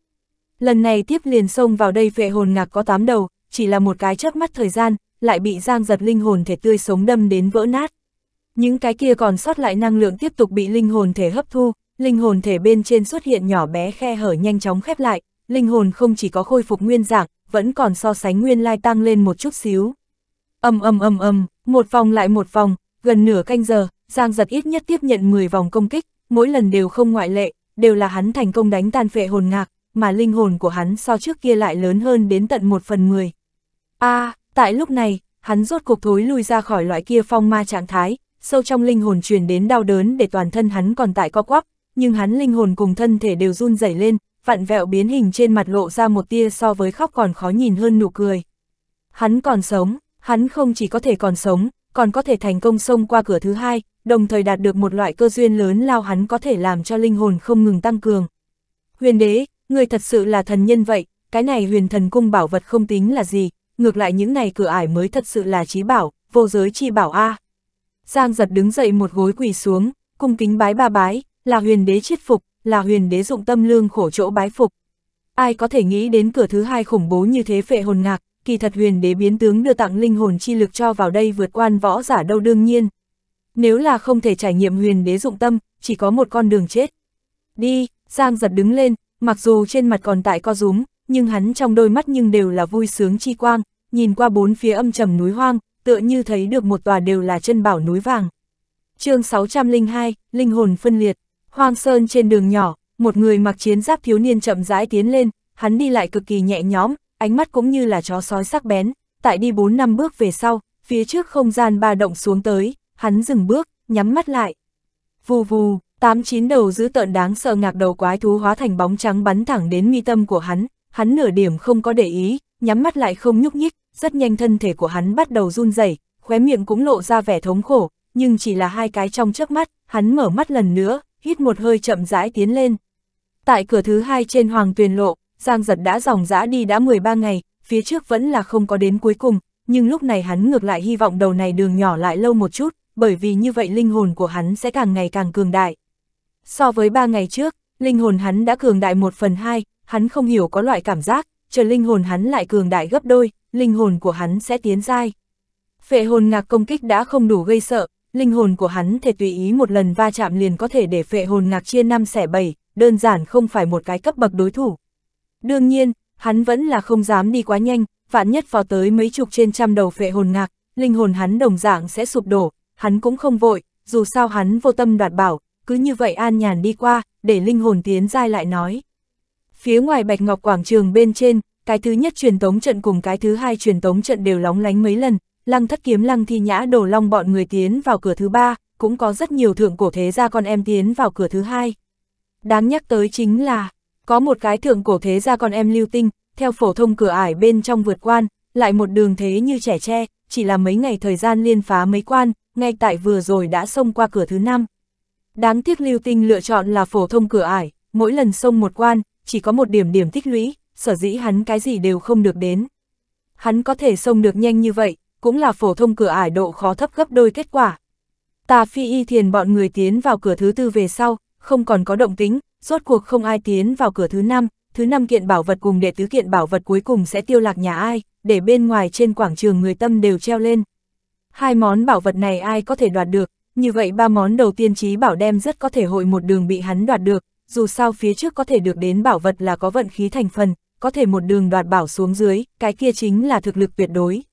Lần này tiếp liền xông vào đây phệ hồn ngạc có 8 đầu, chỉ là một cái chớp mắt thời gian, lại bị Giang giật linh hồn thể tươi sống đâm đến vỡ nát. Những cái kia còn sót lại năng lượng tiếp tục bị linh hồn thể hấp thu, linh hồn thể bên trên xuất hiện nhỏ bé khe hở nhanh chóng khép lại, linh hồn không chỉ có khôi phục nguyên dạng, vẫn còn so sánh nguyên lai tăng lên một chút xíu. Âm âm âm âm, một vòng lại một vòng, gần nửa canh giờ, Giang giật ít nhất tiếp nhận 10 vòng công kích, mỗi lần đều không ngoại lệ, đều là hắn thành công đánh tan phệ hồn ngạc, mà linh hồn của hắn so trước kia lại lớn hơn đến tận một phần 10. a tại lúc này, hắn rốt cục thối lui ra khỏi loại kia phong ma trạng thái, sâu trong linh hồn truyền đến đau đớn để toàn thân hắn còn tại co quắp, nhưng hắn linh hồn cùng thân thể đều run rẩy lên, vặn vẹo biến hình trên mặt lộ ra một tia so với khóc còn khó nhìn hơn nụ cười. Hắn còn sống, hắn không chỉ có thể còn sống, còn có thể thành công xông qua cửa thứ hai, đồng thời đạt được một loại cơ duyên lớn lao hắn có thể làm cho linh hồn không ngừng tăng cường. Huyền đế, người thật sự là thần nhân vậy, cái này huyền thần cung bảo vật không tính là gì, ngược lại những này cửa ải mới thật sự là trí bảo, vô giới chi bảo A. Giang giật đứng dậy một gối quỳ xuống, cung kính bái ba bái, là huyền đế chiết phục, là huyền đế dụng tâm lương khổ chỗ bái phục. Ai có thể nghĩ đến cửa thứ hai khủng bố như thế phệ hồn ngạc, kỳ thật huyền đế biến tướng đưa tặng linh hồn chi lực cho vào đây vượt quan võ giả đâu đương nhiên. Nếu là không thể trải nghiệm huyền đế dụng tâm, chỉ có một con đường chết. Đi, Giang giật đứng lên, mặc dù trên mặt còn tại co rúm, nhưng hắn trong đôi mắt nhưng đều là vui sướng chi quang, nhìn qua bốn phía âm trầm núi hoang, tựa như thấy được một tòa đều là chân bảo núi vàng. chương 602, Linh hồn phân liệt Hoang Sơn trên đường nhỏ, một người mặc chiến giáp thiếu niên chậm rãi tiến lên, hắn đi lại cực kỳ nhẹ nhõm, ánh mắt cũng như là chó sói sắc bén, tại đi 4 năm bước về sau, phía trước không gian ba động xuống tới, hắn dừng bước, nhắm mắt lại. Vù vù, tám chín đầu giữ tợn đáng sợ ngạc đầu quái thú hóa thành bóng trắng bắn thẳng đến mi tâm của hắn, hắn nửa điểm không có để ý, nhắm mắt lại không nhúc nhích, rất nhanh thân thể của hắn bắt đầu run rẩy, khóe miệng cũng lộ ra vẻ thống khổ, nhưng chỉ là hai cái trong trước mắt, hắn mở mắt lần nữa, hít một hơi chậm rãi tiến lên. Tại cửa thứ hai trên Hoàng Tuyền Lộ, Giang Giật đã dòng dã đi đã 13 ngày, phía trước vẫn là không có đến cuối cùng, nhưng lúc này hắn ngược lại hy vọng đầu này đường nhỏ lại lâu một chút, bởi vì như vậy linh hồn của hắn sẽ càng ngày càng cường đại. So với 3 ngày trước, linh hồn hắn đã cường đại 1 phần 2, hắn không hiểu có loại cảm giác, chờ linh hồn hắn lại cường đại gấp đôi, linh hồn của hắn sẽ tiến dai. Phệ hồn ngạc công kích đã không đủ gây sợ, linh hồn của hắn thể tùy ý một lần va chạm liền có thể để phệ hồn ngạc chia năm xẻ bảy, đơn giản không phải một cái cấp bậc đối thủ. Đương nhiên, hắn vẫn là không dám đi quá nhanh, vạn nhất vào tới mấy chục trên trăm đầu phệ hồn ngạc, linh hồn hắn đồng dạng sẽ sụp đổ, hắn cũng không vội, dù sao hắn vô tâm đoạt bảo, cứ như vậy an nhàn đi qua, để linh hồn tiến dai lại nói. Phía ngoài Bạch Ngọc Quảng Trường bên trên, cái thứ nhất truyền tống trận cùng cái thứ hai truyền tống trận đều lóng lánh mấy lần, lăng thất kiếm lăng thi nhã đổ long bọn người tiến vào cửa thứ ba, cũng có rất nhiều thượng cổ thế gia con em tiến vào cửa thứ hai. Đáng nhắc tới chính là, có một cái thượng cổ thế gia con em lưu tinh, theo phổ thông cửa ải bên trong vượt quan, lại một đường thế như trẻ tre, chỉ là mấy ngày thời gian liên phá mấy quan, ngay tại vừa rồi đã xông qua cửa thứ năm. Đáng tiếc lưu tinh lựa chọn là phổ thông cửa ải, mỗi lần xông một quan, chỉ có một điểm điểm tích lũy, sở dĩ hắn cái gì đều không được đến. Hắn có thể xông được nhanh như vậy, cũng là phổ thông cửa ải độ khó thấp gấp đôi kết quả. Tà phi y thiền bọn người tiến vào cửa thứ tư về sau, không còn có động tính, rốt cuộc không ai tiến vào cửa thứ năm, thứ năm kiện bảo vật cùng đệ tứ kiện bảo vật cuối cùng sẽ tiêu lạc nhà ai, để bên ngoài trên quảng trường người tâm đều treo lên. Hai món bảo vật này ai có thể đoạt được, như vậy ba món đầu tiên trí bảo đem rất có thể hội một đường bị hắn đoạt được, dù sao phía trước có thể được đến bảo vật là có vận khí thành phần, có thể một đường đoạt bảo xuống dưới, cái kia chính là thực lực tuyệt đối.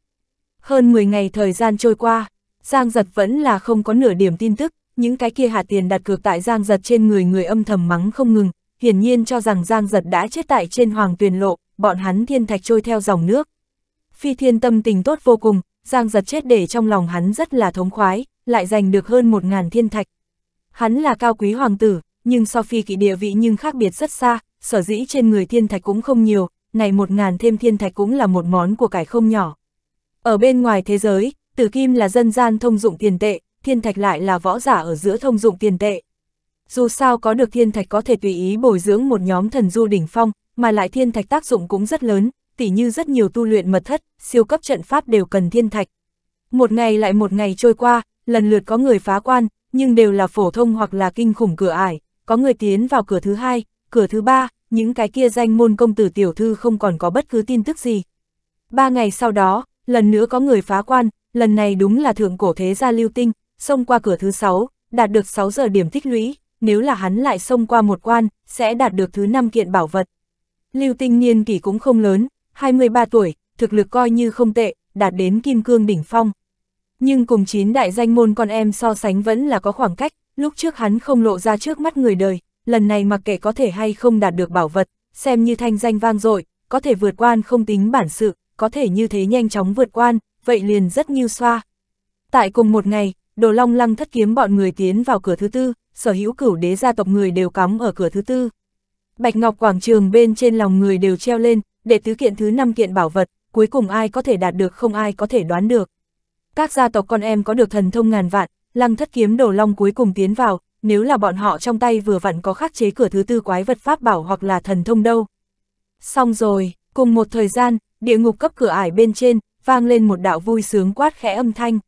Hơn 10 ngày thời gian trôi qua, Giang Giật vẫn là không có nửa điểm tin tức, những cái kia hạ tiền đặt cược tại Giang Giật trên người người âm thầm mắng không ngừng, hiển nhiên cho rằng Giang Giật đã chết tại trên hoàng tuyền lộ, bọn hắn thiên thạch trôi theo dòng nước. Phi thiên tâm tình tốt vô cùng, Giang Giật chết để trong lòng hắn rất là thống khoái, lại giành được hơn 1.000 thiên thạch. Hắn là cao quý hoàng tử, nhưng so phi kỵ địa vị nhưng khác biệt rất xa, sở dĩ trên người thiên thạch cũng không nhiều, này 1.000 thêm thiên thạch cũng là một món của cải không nhỏ, ở bên ngoài thế giới, tử kim là dân gian thông dụng tiền tệ, thiên thạch lại là võ giả ở giữa thông dụng tiền tệ. Dù sao có được thiên thạch có thể tùy ý bồi dưỡng một nhóm thần du đỉnh phong, mà lại thiên thạch tác dụng cũng rất lớn, tỉ như rất nhiều tu luyện mật thất, siêu cấp trận pháp đều cần thiên thạch. Một ngày lại một ngày trôi qua, lần lượt có người phá quan, nhưng đều là phổ thông hoặc là kinh khủng cửa ải, có người tiến vào cửa thứ hai, cửa thứ ba, những cái kia danh môn công tử tiểu thư không còn có bất cứ tin tức gì. Ba ngày sau đó, lần nữa có người phá quan, lần này đúng là thượng cổ thế gia lưu tinh, xông qua cửa thứ 6, đạt được 6 giờ điểm tích lũy, nếu là hắn lại xông qua một quan, sẽ đạt được thứ 5 kiện bảo vật. Lưu tinh niên kỷ cũng không lớn, 23 tuổi, thực lực coi như không tệ, đạt đến kim cương đỉnh phong. Nhưng cùng chín đại danh môn con em so sánh vẫn là có khoảng cách, lúc trước hắn không lộ ra trước mắt người đời, lần này mặc kệ có thể hay không đạt được bảo vật, xem như thanh danh vang dội, có thể vượt quan không tính bản sự, có thể như thế nhanh chóng vượt quan, vậy liền rất như xoa. Tại cùng một ngày, đồ long lăng thất kiếm bọn người tiến vào cửa thứ tư, sở hữu cửu đế gia tộc người đều cắm ở cửa thứ tư. Bạch Ngọc quảng trường bên trên lòng người đều treo lên, để tứ kiện thứ năm kiện bảo vật, cuối cùng ai có thể đạt được không ai có thể đoán được. Các gia tộc con em có được thần thông ngàn vạn, lăng thất kiếm đồ long cuối cùng tiến vào, nếu là bọn họ trong tay vừa vặn có khắc chế cửa thứ tư quái vật pháp bảo hoặc là thần thông đâu. Xong rồi, cùng một thời gian, địa ngục cấp cửa ải bên trên, vang lên một đạo vui sướng quát khẽ âm thanh.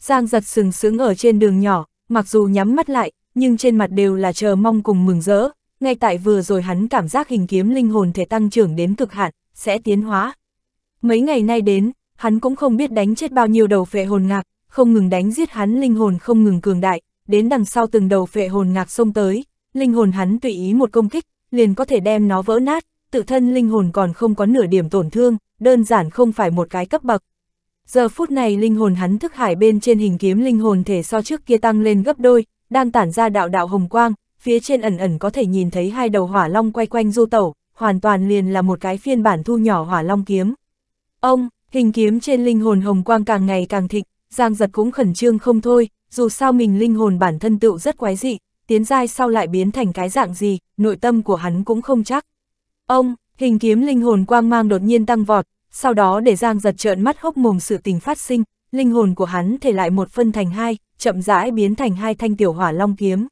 Giang giật sừng sướng ở trên đường nhỏ, mặc dù nhắm mắt lại, nhưng trên mặt đều là chờ mong cùng mừng rỡ. Ngay tại vừa rồi hắn cảm giác hình kiếm linh hồn thể tăng trưởng đến cực hạn, sẽ tiến hóa. Mấy ngày nay đến, hắn cũng không biết đánh chết bao nhiêu đầu phệ hồn ngạc, không ngừng đánh giết hắn linh hồn không ngừng cường đại, đến đằng sau từng đầu phệ hồn ngạc xông tới, linh hồn hắn tùy ý một công kích, liền có thể đem nó vỡ nát, tự thân linh hồn còn không có nửa điểm tổn thương, đơn giản không phải một cái cấp bậc. Giờ phút này linh hồn hắn thức hải bên trên hình kiếm linh hồn thể so trước kia tăng lên gấp đôi, đang tản ra đạo đạo hồng quang, phía trên ẩn ẩn có thể nhìn thấy hai đầu hỏa long quay quanh du tẩu, hoàn toàn liền là một cái phiên bản thu nhỏ hỏa long kiếm. Ông, hình kiếm trên linh hồn hồng quang càng ngày càng thịnh, Giang giật cũng khẩn trương không thôi, dù sao mình linh hồn bản thân tựu rất quái dị, tiến giai sau lại biến thành cái dạng gì, nội tâm của hắn cũng không chắc. Ông, hình kiếm linh hồn quang mang đột nhiên tăng vọt, sau đó để Giang giật trợn mắt hốc mồm sự tình phát sinh, linh hồn của hắn thể lại một phân thành hai, chậm rãi biến thành hai thanh tiểu hỏa long kiếm.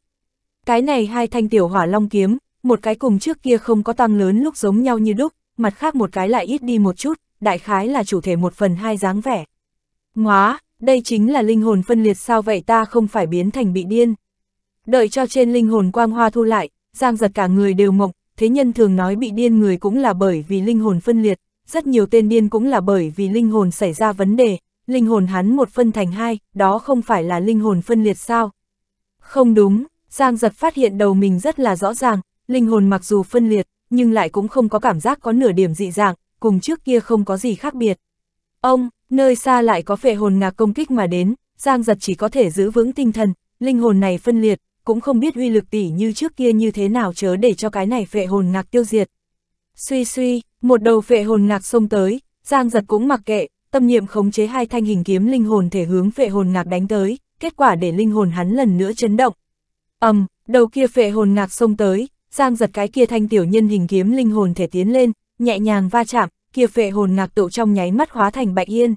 Cái này hai thanh tiểu hỏa long kiếm, một cái cùng trước kia không có tăng lớn lúc giống nhau như đúc, mặt khác một cái lại ít đi một chút, đại khái là chủ thể một phần hai dáng vẻ. Móa, đây chính là linh hồn phân liệt sao vậy ta không phải biến thành bị điên. Đợi cho trên linh hồn quang hoa thu lại, Giang giật cả người đều mộng, thế nhân thường nói bị điên người cũng là bởi vì linh hồn phân liệt, rất nhiều tên điên cũng là bởi vì linh hồn xảy ra vấn đề, linh hồn hắn một phân thành hai, đó không phải là linh hồn phân liệt sao? Không đúng, Giang giật phát hiện đầu mình rất là rõ ràng, linh hồn mặc dù phân liệt, nhưng lại cũng không có cảm giác có nửa điểm dị dạng, cùng trước kia không có gì khác biệt. Ông, nơi xa lại có phệ hồn ngạc công kích mà đến, Giang giật chỉ có thể giữ vững tinh thần, linh hồn này phân liệt, cũng không biết uy lực tỷ như trước kia như thế nào chớ để cho cái này phệ hồn ngạc tiêu diệt. Suy suy, một đầu phệ hồn ngạc xông tới, Giang giật cũng mặc kệ, tâm niệm khống chế hai thanh hình kiếm linh hồn thể hướng phệ hồn ngạc đánh tới, kết quả để linh hồn hắn lần nữa chấn động. ầm, um, đầu kia phệ hồn ngạc xông tới, Giang giật cái kia thanh tiểu nhân hình kiếm linh hồn thể tiến lên, nhẹ nhàng va chạm, kia phệ hồn ngạc tụ trong nháy mắt hóa thành bạch yên.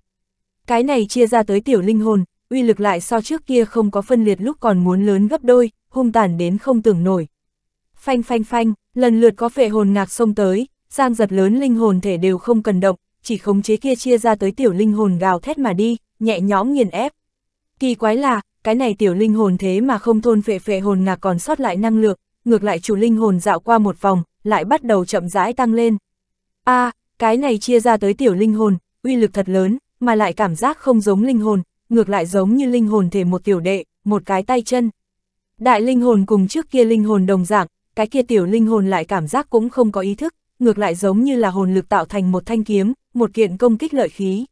Cái này chia ra tới tiểu linh hồn, uy lực lại so trước kia không có phân liệt lúc còn muốn lớn gấp đôi, hung tàn đến không tưởng nổi. Phanh phanh phanh, lần lượt có phệ hồn ngạc xông tới, giang giật lớn linh hồn thể đều không cần động, chỉ khống chế kia chia ra tới tiểu linh hồn gào thét mà đi, nhẹ nhõm nghiền ép. Kỳ quái là, cái này tiểu linh hồn thế mà không thôn phệ phệ hồn ngạc còn sót lại năng lượng, ngược lại chủ linh hồn dạo qua một vòng, lại bắt đầu chậm rãi tăng lên. a à, cái này chia ra tới tiểu linh hồn, uy lực thật lớn, mà lại cảm giác không giống linh hồn, ngược lại giống như linh hồn thể một tiểu đệ, một cái tay chân. Đại linh hồn cùng trước kia linh hồn đồng dạng, cái kia tiểu linh hồn lại cảm giác cũng không có ý thức, ngược lại giống như là hồn lực tạo thành một thanh kiếm, một kiện công kích lợi khí.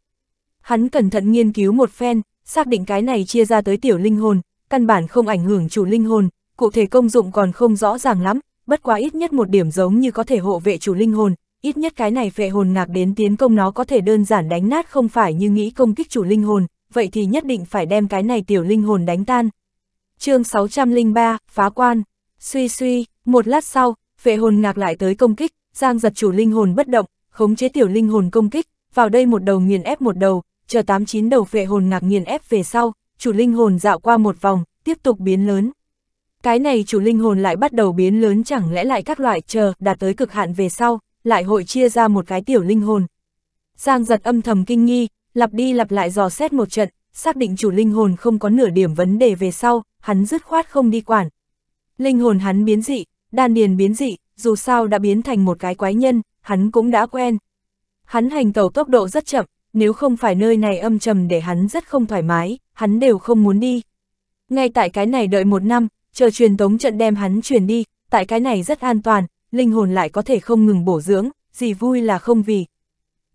Hắn cẩn thận nghiên cứu một phen, xác định cái này chia ra tới tiểu linh hồn, căn bản không ảnh hưởng chủ linh hồn, cụ thể công dụng còn không rõ ràng lắm, bất quá ít nhất một điểm giống như có thể hộ vệ chủ linh hồn, ít nhất cái này phệ hồn ngạc đến tiến công nó có thể đơn giản đánh nát không phải như nghĩ công kích chủ linh hồn, vậy thì nhất định phải đem cái này tiểu linh hồn đánh tan chương 603, phá quan, suy suy, một lát sau, vệ hồn ngạc lại tới công kích, giang giật chủ linh hồn bất động, khống chế tiểu linh hồn công kích, vào đây một đầu nghiền ép một đầu, chờ 89 đầu vệ hồn ngạc nghiền ép về sau, chủ linh hồn dạo qua một vòng, tiếp tục biến lớn. Cái này chủ linh hồn lại bắt đầu biến lớn chẳng lẽ lại các loại chờ đạt tới cực hạn về sau, lại hội chia ra một cái tiểu linh hồn. Giang giật âm thầm kinh nghi, lặp đi lặp lại dò xét một trận, xác định chủ linh hồn không có nửa điểm vấn đề về sau, hắn dứt khoát không đi quản. Linh hồn hắn biến dị, đan điền biến dị, dù sao đã biến thành một cái quái nhân, hắn cũng đã quen. Hắn hành tàu tốc độ rất chậm, nếu không phải nơi này âm trầm để hắn rất không thoải mái, hắn đều không muốn đi. Ngay tại cái này đợi một năm, chờ truyền tống trận đem hắn truyền đi, tại cái này rất an toàn, linh hồn lại có thể không ngừng bổ dưỡng, gì vui là không vì.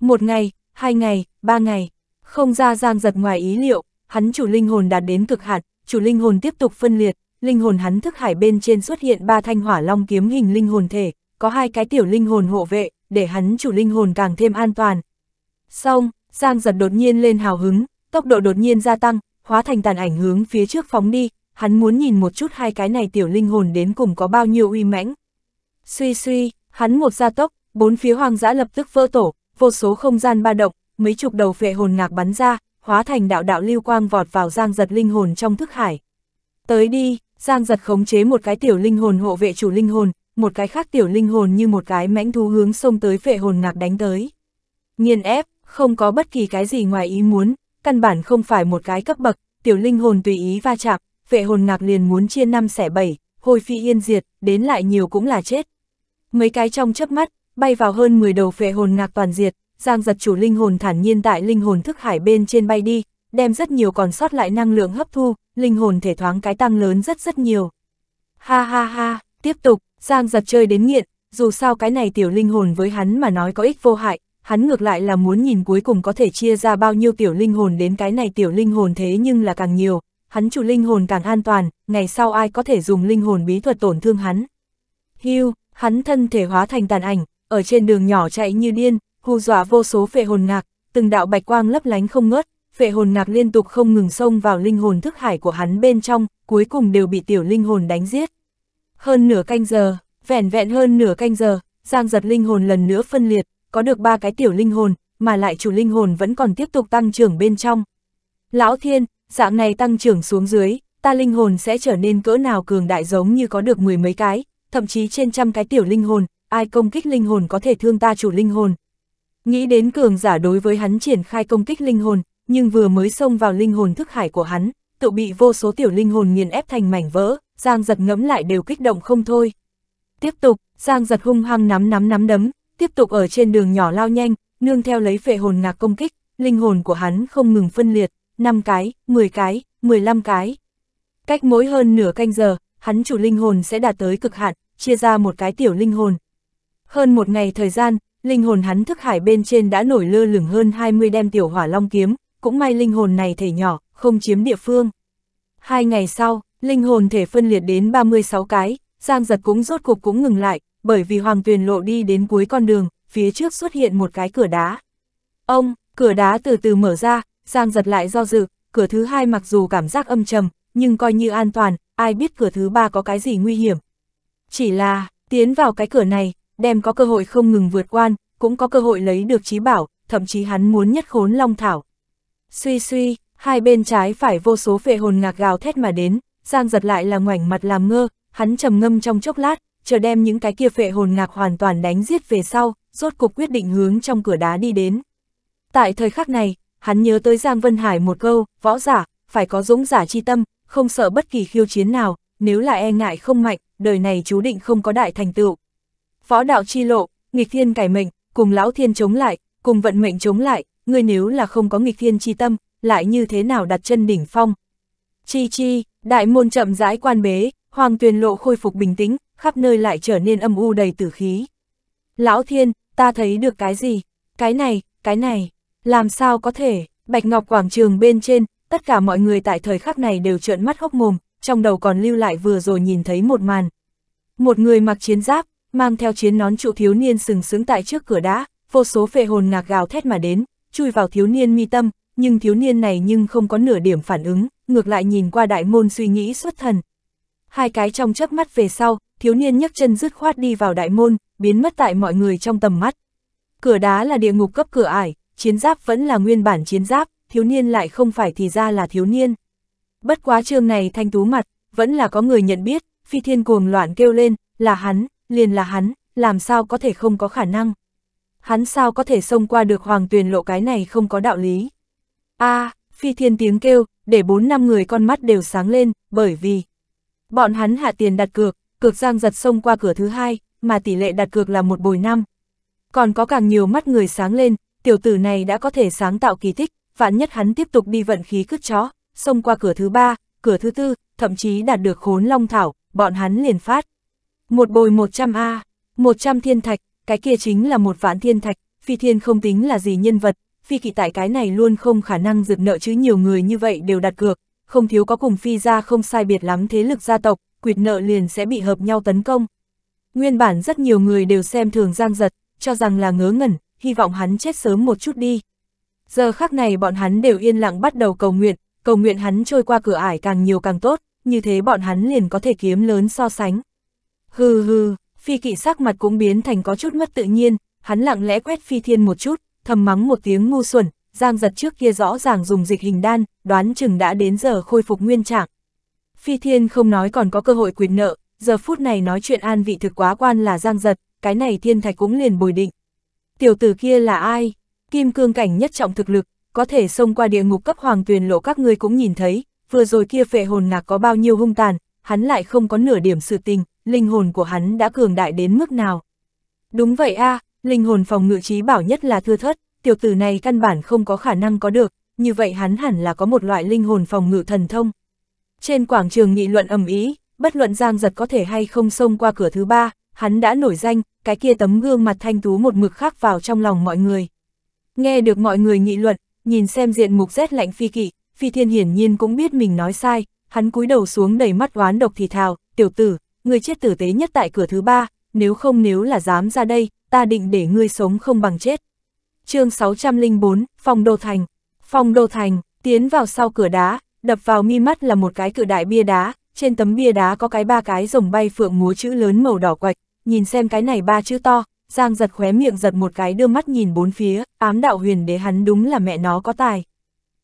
Một ngày, hai ngày, ba ngày, không ra giang giật ngoài ý liệu, hắn chủ linh hồn đạt đến cực hạn, chủ linh hồn tiếp tục phân liệt, linh hồn hắn thức hải bên trên xuất hiện ba thanh hỏa long kiếm hình linh hồn thể, có hai cái tiểu linh hồn hộ vệ, để hắn chủ linh hồn càng thêm an toàn. Xong, Giang giật đột nhiên lên hào hứng, tốc độ đột nhiên gia tăng, hóa thành tàn ảnh hướng phía trước phóng đi, hắn muốn nhìn một chút hai cái này tiểu linh hồn đến cùng có bao nhiêu uy mãnh. Suy suy, hắn một gia tốc, bốn phía hoang dã lập tức vỡ tổ, vô số không gian ba động, mấy chục đầu phệ hồn ngạc bắn ra, hóa thành đạo đạo lưu quang vọt vào giang giật linh hồn trong thức hải. Tới đi, giang giật khống chế một cái tiểu linh hồn hộ vệ chủ linh hồn, một cái khác tiểu linh hồn như một cái mãnh thú hướng sông tới vệ hồn ngạc đánh tới. Nhiên ép, không có bất kỳ cái gì ngoài ý muốn, căn bản không phải một cái cấp bậc, tiểu linh hồn tùy ý va chạm, vệ hồn ngạc liền muốn chia năm xẻ bảy, hồi phi yên diệt, đến lại nhiều cũng là chết. Mấy cái trong chớp mắt, bay vào hơn 10 đầu vệ hồn ngạc toàn diệt, Giang giật chủ linh hồn thản nhiên tại linh hồn thức hải bên trên bay đi, đem rất nhiều còn sót lại năng lượng hấp thu, linh hồn thể thoáng cái tăng lớn rất rất nhiều. Ha ha ha, tiếp tục, Giang giật chơi đến nghiện, dù sao cái này tiểu linh hồn với hắn mà nói có ích vô hại, hắn ngược lại là muốn nhìn cuối cùng có thể chia ra bao nhiêu tiểu linh hồn đến cái này tiểu linh hồn thế nhưng là càng nhiều, hắn chủ linh hồn càng an toàn, ngày sau ai có thể dùng linh hồn bí thuật tổn thương hắn. Hưu, hắn thân thể hóa thành tàn ảnh, ở trên đường nhỏ chạy như điên, hù dọa vô số phệ hồn ngạc, từng đạo bạch quang lấp lánh không ngớt, phệ hồn ngạc liên tục không ngừng xông vào linh hồn thức hải của hắn bên trong, cuối cùng đều bị tiểu linh hồn đánh giết. Hơn nửa canh giờ, vẻn vẹn hơn nửa canh giờ, Giang giật linh hồn lần nữa phân liệt, có được ba cái tiểu linh hồn, mà lại chủ linh hồn vẫn còn tiếp tục tăng trưởng bên trong. Lão Thiên, dạng này tăng trưởng xuống dưới, ta linh hồn sẽ trở nên cỡ nào cường đại giống như có được mười mấy cái, thậm chí trên trăm cái tiểu linh hồn, ai công kích linh hồn có thể thương ta chủ linh hồn, Nghĩ đến cường giả đối với hắn triển khai công kích linh hồn, nhưng vừa mới xông vào linh hồn thức hải của hắn, tự bị vô số tiểu linh hồn nghiền ép thành mảnh vỡ, Giang giật ngẫm lại đều kích động không thôi. Tiếp tục, Giang giật hung hăng nắm nắm nắm đấm, tiếp tục ở trên đường nhỏ lao nhanh, nương theo lấy phệ hồn ngạc công kích, linh hồn của hắn không ngừng phân liệt, 5 cái, 10 cái, 15 cái. Cách mỗi hơn nửa canh giờ, hắn chủ linh hồn sẽ đạt tới cực hạn, chia ra một cái tiểu linh hồn. Hơn một ngày thời gian, Linh hồn hắn thức hải bên trên đã nổi lơ lửng hơn 20 đem tiểu hỏa long kiếm, cũng may linh hồn này thể nhỏ, không chiếm địa phương. Hai ngày sau, linh hồn thể phân liệt đến 36 cái, Giang giật cũng rốt cục cũng ngừng lại, bởi vì hoàng tuyền lộ đi đến cuối con đường, phía trước xuất hiện một cái cửa đá. Ông, cửa đá từ từ mở ra, Giang giật lại do dự, cửa thứ hai mặc dù cảm giác âm trầm, nhưng coi như an toàn, ai biết cửa thứ ba có cái gì nguy hiểm. Chỉ là, tiến vào cái cửa này, đem có cơ hội không ngừng vượt quan, cũng có cơ hội lấy được trí bảo, thậm chí hắn muốn nhất khốn long thảo. Suy suy, hai bên trái phải vô số phệ hồn ngạc gào thét mà đến, Giang giật lại là ngoảnh mặt làm ngơ, hắn trầm ngâm trong chốc lát, chờ đem những cái kia phệ hồn ngạc hoàn toàn đánh giết về sau, rốt cục quyết định hướng trong cửa đá đi đến. Tại thời khắc này, hắn nhớ tới Giang Vân Hải một câu, võ giả, phải có dũng giả chi tâm, không sợ bất kỳ khiêu chiến nào, nếu là e ngại không mạnh, đời này chú định không có đại thành tựu. Phó đạo chi lộ, nghịch thiên cải mệnh, cùng lão thiên chống lại, cùng vận mệnh chống lại, ngươi nếu là không có nghịch thiên chi tâm, lại như thế nào đặt chân đỉnh phong. Chi chi, đại môn chậm rãi quan bế, hoàng tuyền lộ khôi phục bình tĩnh, khắp nơi lại trở nên âm u đầy tử khí. Lão thiên, ta thấy được cái gì? Cái này, cái này, làm sao có thể? Bạch Ngọc Quảng Trường bên trên, tất cả mọi người tại thời khắc này đều trợn mắt hốc mồm, trong đầu còn lưu lại vừa rồi nhìn thấy một màn. Một người mặc chiến giáp, mang theo chiến nón trụ thiếu niên sừng sững tại trước cửa đá, vô số phệ hồn ngạc gào thét mà đến, chui vào thiếu niên mi tâm, nhưng thiếu niên này nhưng không có nửa điểm phản ứng, ngược lại nhìn qua đại môn suy nghĩ xuất thần. Hai cái trong chớp mắt về sau, thiếu niên nhấc chân dứt khoát đi vào đại môn, biến mất tại mọi người trong tầm mắt. Cửa đá là địa ngục cấp cửa ải, chiến giáp vẫn là nguyên bản chiến giáp, thiếu niên lại không phải thì ra là thiếu niên. Bất quá trường này thanh tú mặt, vẫn là có người nhận biết, phi thiên cuồng loạn kêu lên, là hắn, liền là hắn, làm sao có thể không có khả năng. Hắn sao có thể xông qua được hoàng tuyền lộ cái này không có đạo lý. a à, phi thiên tiếng kêu, để bốn năm người con mắt đều sáng lên, bởi vì bọn hắn hạ tiền đặt cược, cược giang giật xông qua cửa thứ hai, mà tỷ lệ đặt cược là một bồi năm. Còn có càng nhiều mắt người sáng lên, tiểu tử này đã có thể sáng tạo kỳ tích, vạn nhất hắn tiếp tục đi vận khí cướp chó, xông qua cửa thứ ba, cửa thứ tư, thậm chí đạt được khốn long thảo, bọn hắn liền phát. Một bồi 100A, 100 thiên thạch, cái kia chính là một vạn thiên thạch, phi thiên không tính là gì nhân vật, phi kỵ tại cái này luôn không khả năng rực nợ chứ nhiều người như vậy đều đặt cược, không thiếu có cùng phi ra không sai biệt lắm thế lực gia tộc, quyệt nợ liền sẽ bị hợp nhau tấn công. Nguyên bản rất nhiều người đều xem thường giang giật, cho rằng là ngớ ngẩn, hy vọng hắn chết sớm một chút đi. Giờ khắc này bọn hắn đều yên lặng bắt đầu cầu nguyện, cầu nguyện hắn trôi qua cửa ải càng nhiều càng tốt, như thế bọn hắn liền có thể kiếm lớn so sánh. Hừ hừ, phi kỵ sắc mặt cũng biến thành có chút mất tự nhiên, hắn lặng lẽ quét phi thiên một chút, thầm mắng một tiếng ngu xuẩn, giang giật trước kia rõ ràng dùng dịch hình đan, đoán chừng đã đến giờ khôi phục nguyên trạng. Phi thiên không nói còn có cơ hội quyền nợ, giờ phút này nói chuyện an vị thực quá quan là giang giật, cái này thiên thạch cũng liền bồi định. Tiểu tử kia là ai? Kim cương cảnh nhất trọng thực lực, có thể xông qua địa ngục cấp hoàng tuyền lộ các ngươi cũng nhìn thấy, vừa rồi kia phệ hồn ngạc có bao nhiêu hung tàn, hắn lại không có nửa điểm sự tình, linh hồn của hắn đã cường đại đến mức nào. Đúng vậy a à, linh hồn phòng ngự trí bảo nhất là thưa thất, tiểu tử này căn bản không có khả năng có được, như vậy hắn hẳn là có một loại linh hồn phòng ngự thần thông. Trên quảng trường nghị luận ầm ý, bất luận Giang Giật có thể hay không xông qua cửa thứ ba, hắn đã nổi danh, cái kia tấm gương mặt thanh tú một mực khắc vào trong lòng mọi người. Nghe được mọi người nghị luận, nhìn xem diện mục rét lạnh phi kỵ, Phi Thiên hiển nhiên cũng biết mình nói sai, hắn cúi đầu xuống đầy mắt oán độc thì thào, tiểu tử, người chết tử tế nhất tại cửa thứ ba, nếu không nếu là dám ra đây, ta định để ngươi sống không bằng chết. chương 604, Phòng Đô Thành Phòng Đô Thành, tiến vào sau cửa đá, đập vào mi mắt là một cái cửa đại bia đá, trên tấm bia đá có cái ba cái rồng bay phượng múa chữ lớn màu đỏ quạch, nhìn xem cái này ba chữ to, Giang giật khóe miệng giật một cái đưa mắt nhìn bốn phía, ám đạo huyền đế hắn đúng là mẹ nó có tài.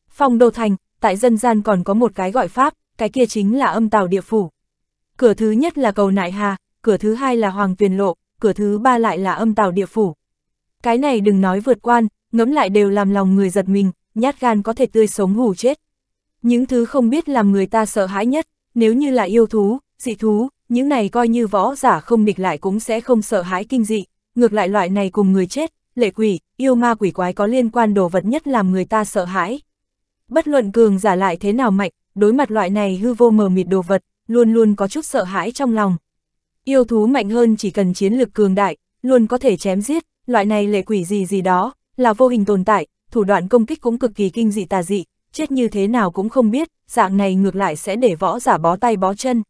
Phòng Đô Thành, tại dân gian còn có một cái gọi pháp, cái kia chính là âm tào địa phủ. Cửa thứ nhất là cầu Nại Hà, cửa thứ hai là Hoàng Tuyền Lộ, cửa thứ ba lại là âm tào địa phủ. Cái này đừng nói vượt quan, ngẫm lại đều làm lòng người giật mình, nhát gan có thể tươi sống hù chết. Những thứ không biết làm người ta sợ hãi nhất, nếu như là yêu thú, dị thú, những này coi như võ giả không địch lại cũng sẽ không sợ hãi kinh dị, ngược lại loại này cùng người chết, lệ quỷ, yêu ma quỷ quái có liên quan đồ vật nhất làm người ta sợ hãi. Bất luận cường giả lại thế nào mạnh, đối mặt loại này hư vô mờ mịt đồ vật, luôn luôn có chút sợ hãi trong lòng. Yêu thú mạnh hơn chỉ cần chiến lực cường đại, luôn có thể chém giết, loại này lệ quỷ gì gì đó, là vô hình tồn tại, thủ đoạn công kích cũng cực kỳ kinh dị tà dị, chết như thế nào cũng không biết, dạng này ngược lại sẽ để võ giả bó tay bó chân.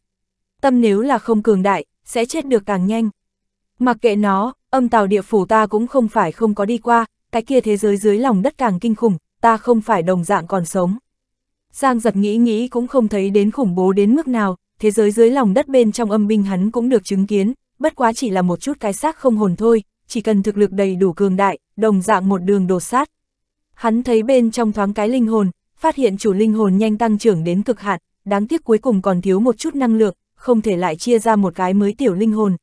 Tâm nếu là không cường đại, sẽ chết được càng nhanh. Mặc kệ nó, âm tàu địa phủ ta cũng không phải không có đi qua, cái kia thế giới dưới lòng đất càng kinh khủng, ta không phải đồng dạng còn sống. Giang giật nghĩ nghĩ cũng không thấy đến khủng bố đến mức nào, thế giới dưới lòng đất bên trong âm binh hắn cũng được chứng kiến, bất quá chỉ là một chút cái xác không hồn thôi, chỉ cần thực lực đầy đủ cường đại, đồng dạng một đường đổ sát. Hắn thấy bên trong thoáng cái linh hồn, phát hiện chủ linh hồn nhanh tăng trưởng đến cực hạn, đáng tiếc cuối cùng còn thiếu một chút năng lượng, không thể lại chia ra một cái mới tiểu linh hồn.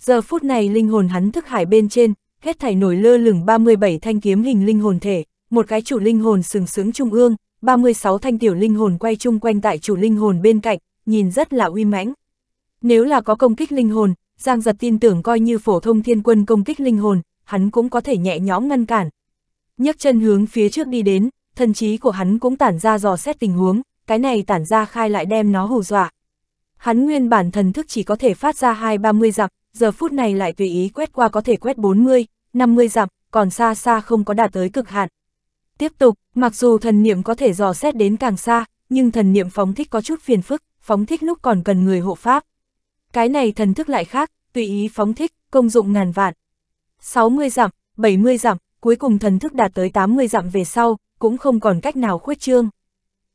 Giờ phút này linh hồn hắn thức hải bên trên, hết thảy nổi lơ lửng 37 thanh kiếm hình linh hồn thể, một cái chủ linh hồn sừng sững trung ương, 36 thanh tiểu linh hồn quay chung quanh tại chủ linh hồn bên cạnh, nhìn rất là uy mãnh. Nếu là có công kích linh hồn, Giang giật tin tưởng coi như phổ thông thiên quân công kích linh hồn, hắn cũng có thể nhẹ nhõm ngăn cản. nhấc chân hướng phía trước đi đến, thần trí của hắn cũng tản ra dò xét tình huống, cái này tản ra khai lại đem nó hù dọa. Hắn nguyên bản thần thức chỉ có thể phát ra hai ba mươi dặm, giờ phút này lại tùy ý quét qua có thể quét 40, 50 dặm, còn xa xa không có đạt tới cực hạn. Tiếp tục, mặc dù thần niệm có thể dò xét đến càng xa, nhưng thần niệm phóng thích có chút phiền phức, phóng thích lúc còn cần người hộ pháp. Cái này thần thức lại khác, tùy ý phóng thích, công dụng ngàn vạn. 60 dặm, 70 dặm, cuối cùng thần thức đạt tới 80 dặm về sau, cũng không còn cách nào khuyết trương.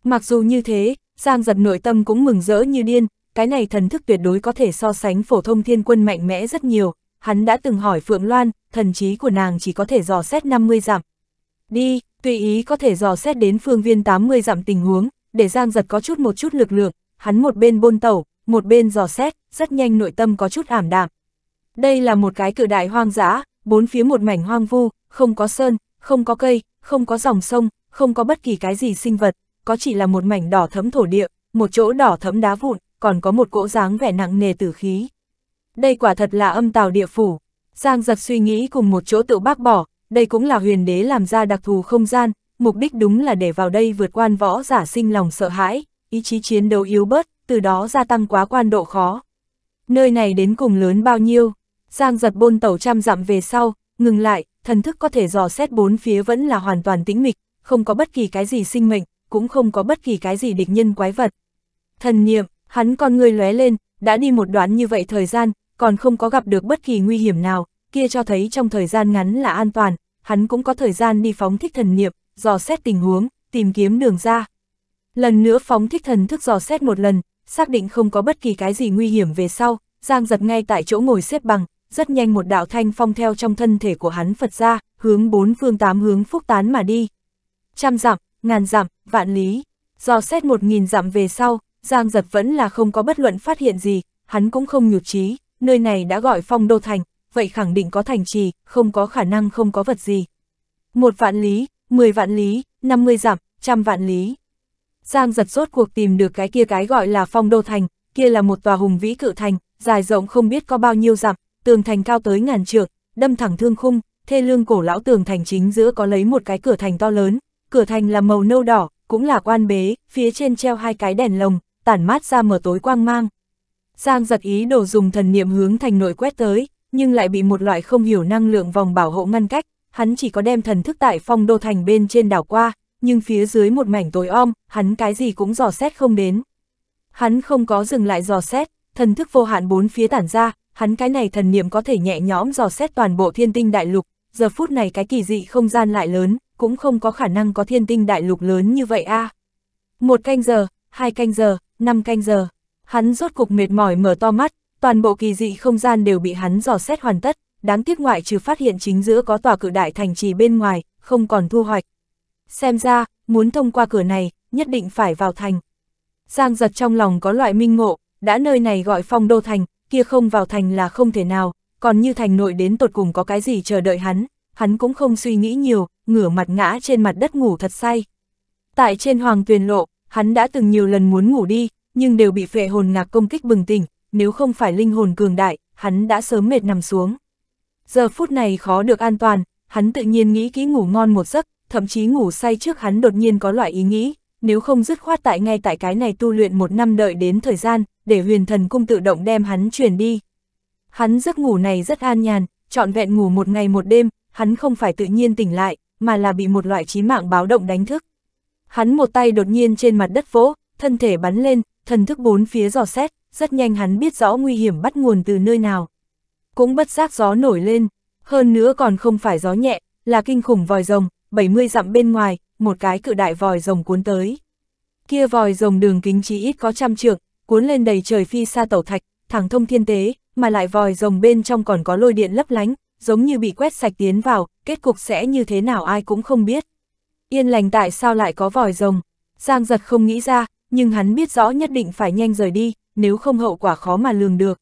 Mặc dù như thế, Giang giật nội tâm cũng mừng rỡ như điên, cái này thần thức tuyệt đối có thể so sánh phổ thông thiên quân mạnh mẽ rất nhiều. Hắn đã từng hỏi Phượng Loan, thần trí của nàng chỉ có thể dò xét 50 dặm. Đi, tùy ý có thể dò xét đến phương viên 80 dặm tình huống, để Giang Giật có chút một chút lực lượng, hắn một bên bôn tẩu, một bên dò xét, rất nhanh nội tâm có chút ảm đạm. Đây là một cái cự đại hoang dã, bốn phía một mảnh hoang vu, không có sơn, không có cây, không có dòng sông, không có bất kỳ cái gì sinh vật, có chỉ là một mảnh đỏ thấm thổ địa, một chỗ đỏ thấm đá vụn, còn có một cỗ dáng vẻ nặng nề tử khí. Đây quả thật là âm tào địa phủ. Giang giật suy nghĩ cùng một chỗ tự bác bỏ, đây cũng là huyền đế làm ra đặc thù không gian, mục đích đúng là để vào đây vượt quan võ giả sinh lòng sợ hãi, ý chí chiến đấu yếu bớt, từ đó gia tăng quá quan độ khó. Nơi này đến cùng lớn bao nhiêu, Giang giật bôn tàu trăm dặm về sau, ngừng lại, thần thức có thể dò xét bốn phía vẫn là hoàn toàn tĩnh mịch, không có bất kỳ cái gì sinh mệnh, cũng không có bất kỳ cái gì địch nhân quái vật. Thần niệm, hắn con người lóe lên, đã đi một đoạn như vậy thời gian, còn không có gặp được bất kỳ nguy hiểm nào, kia cho thấy trong thời gian ngắn là an toàn, hắn cũng có thời gian đi phóng thích thần niệm, dò xét tình huống, tìm kiếm đường ra. Lần nữa phóng thích thần thức dò xét một lần, xác định không có bất kỳ cái gì nguy hiểm về sau, Giang giật ngay tại chỗ ngồi xếp bằng, rất nhanh một đạo thanh phong theo trong thân thể của hắn Phật ra, hướng bốn phương tám hướng phúc tán mà đi. Trăm dặm, ngàn dặm, vạn lý, dò xét một nghìn dặm về sau, Giang giật vẫn là không có bất luận phát hiện gì, hắn cũng không nhụt chí nơi này đã gọi phong đô thành, vậy khẳng định có thành trì, không có khả năng không có vật gì. Một vạn lý, mười vạn lý, năm mươi dặm, trăm vạn lý. Giang giật rốt cuộc tìm được cái kia cái gọi là phong đô thành, kia là một tòa hùng vĩ cự thành, dài rộng không biết có bao nhiêu dặm, tường thành cao tới ngàn trượng, đâm thẳng thương khung, thê lương cổ lão tường thành chính giữa có lấy một cái cửa thành to lớn, cửa thành là màu nâu đỏ, cũng là quan bế, phía trên treo hai cái đèn lồng, tản mát ra mở tối quang mang. Giang giật ý đồ dùng thần niệm hướng thành nội quét tới, nhưng lại bị một loại không hiểu năng lượng vòng bảo hộ ngăn cách, hắn chỉ có đem thần thức tại phong đô thành bên trên đảo qua, nhưng phía dưới một mảnh tối om, hắn cái gì cũng dò xét không đến. Hắn không có dừng lại dò xét, thần thức vô hạn bốn phía tản ra, hắn cái này thần niệm có thể nhẹ nhõm dò xét toàn bộ thiên tinh đại lục, giờ phút này cái kỳ dị không gian lại lớn, cũng không có khả năng có thiên tinh đại lục lớn như vậy a. Một canh giờ, hai canh giờ, năm canh giờ, hắn rốt cục mệt mỏi mở to mắt, toàn bộ kỳ dị không gian đều bị hắn dò xét hoàn tất, đáng tiếc ngoại trừ phát hiện chính giữa có tòa cự đại thành trì bên ngoài, không còn thu hoạch. Xem ra, muốn thông qua cửa này, nhất định phải vào thành. Giang giật trong lòng có loại minh ngộ, đã nơi này gọi phong đô thành, kia không vào thành là không thể nào, còn như thành nội đến tột cùng có cái gì chờ đợi hắn, hắn cũng không suy nghĩ nhiều, ngửa mặt ngã trên mặt đất ngủ thật say. Tại trên hoàng tuyền lộ, hắn đã từng nhiều lần muốn ngủ đi, nhưng đều bị phệ hồn ngạc công kích bừng tỉnh, nếu không phải linh hồn cường đại, hắn đã sớm mệt nằm xuống. Giờ phút này khó được an toàn, hắn tự nhiên nghĩ kỹ ngủ ngon một giấc, thậm chí ngủ say trước hắn đột nhiên có loại ý nghĩ, nếu không dứt khoát tại ngay tại cái này tu luyện một năm đợi đến thời gian, để huyền thần cung tự động đem hắn chuyển đi. Hắn giấc ngủ này rất an nhàn, trọn vẹn ngủ một ngày một đêm, hắn không phải tự nhiên tỉnh lại, mà là bị một loại trí mạng báo động đánh thức. Hắn một tay đột nhiên trên mặt đất vỗ, thân thể bắn lên, thần thức bốn phía dò xét, rất nhanh hắn biết rõ nguy hiểm bắt nguồn từ nơi nào. Cũng bất giác gió nổi lên, hơn nữa còn không phải gió nhẹ, là kinh khủng vòi rồng, 70 dặm bên ngoài, một cái cự đại vòi rồng cuốn tới. Kia vòi rồng đường kính chỉ ít có trăm trượng, cuốn lên đầy trời phi xa tẩu thạch, thẳng thông thiên tế, mà lại vòi rồng bên trong còn có lôi điện lấp lánh, giống như bị quét sạch tiến vào, kết cục sẽ như thế nào ai cũng không biết. Yên lành tại sao lại có vòi rồng? Giang giật không nghĩ ra, nhưng hắn biết rõ nhất định phải nhanh rời đi, nếu không hậu quả khó mà lường được.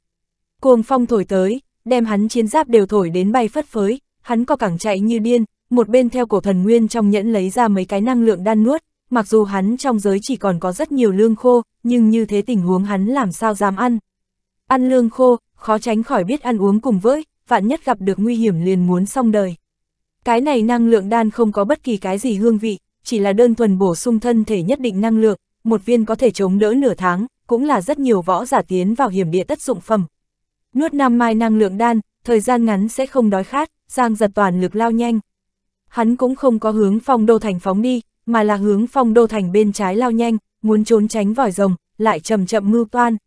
Cuồng phong thổi tới, đem hắn chiến giáp đều thổi đến bay phất phới, hắn co cẳng chạy như điên, một bên theo cổ thần nguyên trong nhẫn lấy ra mấy cái năng lượng đan nuốt, mặc dù hắn trong giới chỉ còn có rất nhiều lương khô, nhưng như thế tình huống hắn làm sao dám ăn. Ăn lương khô, khó tránh khỏi biết ăn uống cùng với, vạn nhất gặp được nguy hiểm liền muốn xong đời. Cái này năng lượng đan không có bất kỳ cái gì hương vị, chỉ là đơn thuần bổ sung thân thể nhất định năng lượng, một viên có thể chống đỡ nửa tháng, cũng là rất nhiều võ giả tiến vào hiểm địa tất dụng phẩm. Nuốt năm mai năng lượng đan, thời gian ngắn sẽ không đói khát, Giang giật toàn lực lao nhanh. Hắn cũng không có hướng phong đô thành phóng đi, mà là hướng phong đô thành bên trái lao nhanh, muốn trốn tránh vòi rồng, lại chậm chậm mưu toan.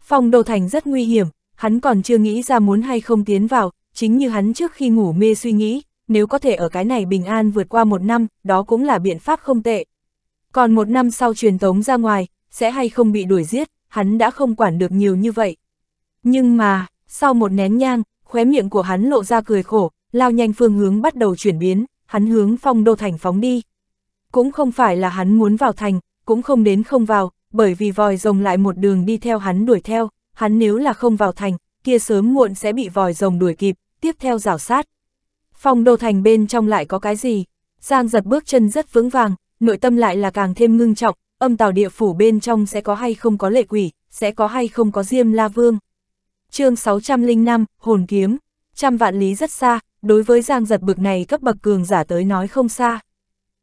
Phong đô thành rất nguy hiểm, hắn còn chưa nghĩ ra muốn hay không tiến vào, chính như hắn trước khi ngủ mê suy nghĩ, nếu có thể ở cái này bình an vượt qua một năm, đó cũng là biện pháp không tệ. Còn một năm sau truyền tống ra ngoài, sẽ hay không bị đuổi giết, hắn đã không quản được nhiều như vậy. Nhưng mà, sau một nén nhang, khóe miệng của hắn lộ ra cười khổ, lao nhanh phương hướng bắt đầu chuyển biến, hắn hướng phong đô thành phóng đi. Cũng không phải là hắn muốn vào thành, cũng không đến không vào, bởi vì vòi rồng lại một đường đi theo hắn đuổi theo, hắn nếu là không vào thành, kia sớm muộn sẽ bị vòi rồng đuổi kịp, tiếp theo rào sát. Phong đô thành bên trong lại có cái gì? Giang giật bước chân rất vững vàng, nội tâm lại là càng thêm ngưng trọng, âm tào địa phủ bên trong sẽ có hay không có lệ quỷ, sẽ có hay không có diêm la vương. chương 605, Hồn Kiếm, trăm vạn lý rất xa, đối với giang giật bực này cấp bậc cường giả tới nói không xa.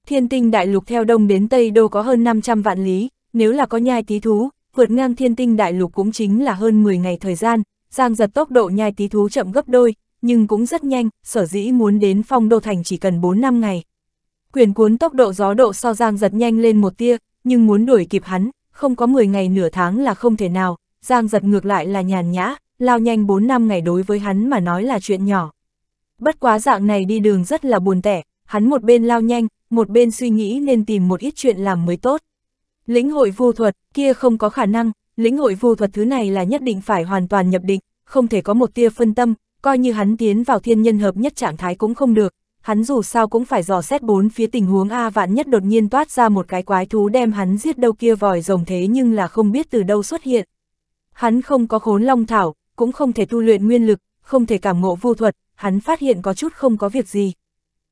Thiên tinh đại lục theo đông đến tây đô có hơn 500 vạn lý, nếu là có nhai tí thú, vượt ngang thiên tinh đại lục cũng chính là hơn 10 ngày thời gian, giang giật tốc độ nhai tí thú chậm gấp đôi, nhưng cũng rất nhanh, sở dĩ muốn đến phong đô thành chỉ cần 4 năm ngày. Quyền cuốn tốc độ gió độ so Giang giật nhanh lên một tia, nhưng muốn đuổi kịp hắn, không có 10 ngày nửa tháng là không thể nào, Giang giật ngược lại là nhàn nhã, lao nhanh 4 năm ngày đối với hắn mà nói là chuyện nhỏ. Bất quá dạng này đi đường rất là buồn tẻ, hắn một bên lao nhanh, một bên suy nghĩ nên tìm một ít chuyện làm mới tốt. Lĩnh hội vu thuật, kia không có khả năng, lĩnh hội vu thuật thứ này là nhất định phải hoàn toàn nhập định, không thể có một tia phân tâm, coi như hắn tiến vào thiên nhân hợp nhất trạng thái cũng không được, hắn dù sao cũng phải dò xét bốn phía tình huống A vạn nhất đột nhiên toát ra một cái quái thú đem hắn giết đâu kia vòi rồng thế nhưng là không biết từ đâu xuất hiện. Hắn không có khốn long thảo, cũng không thể tu luyện nguyên lực, không thể cảm ngộ vô thuật, hắn phát hiện có chút không có việc gì.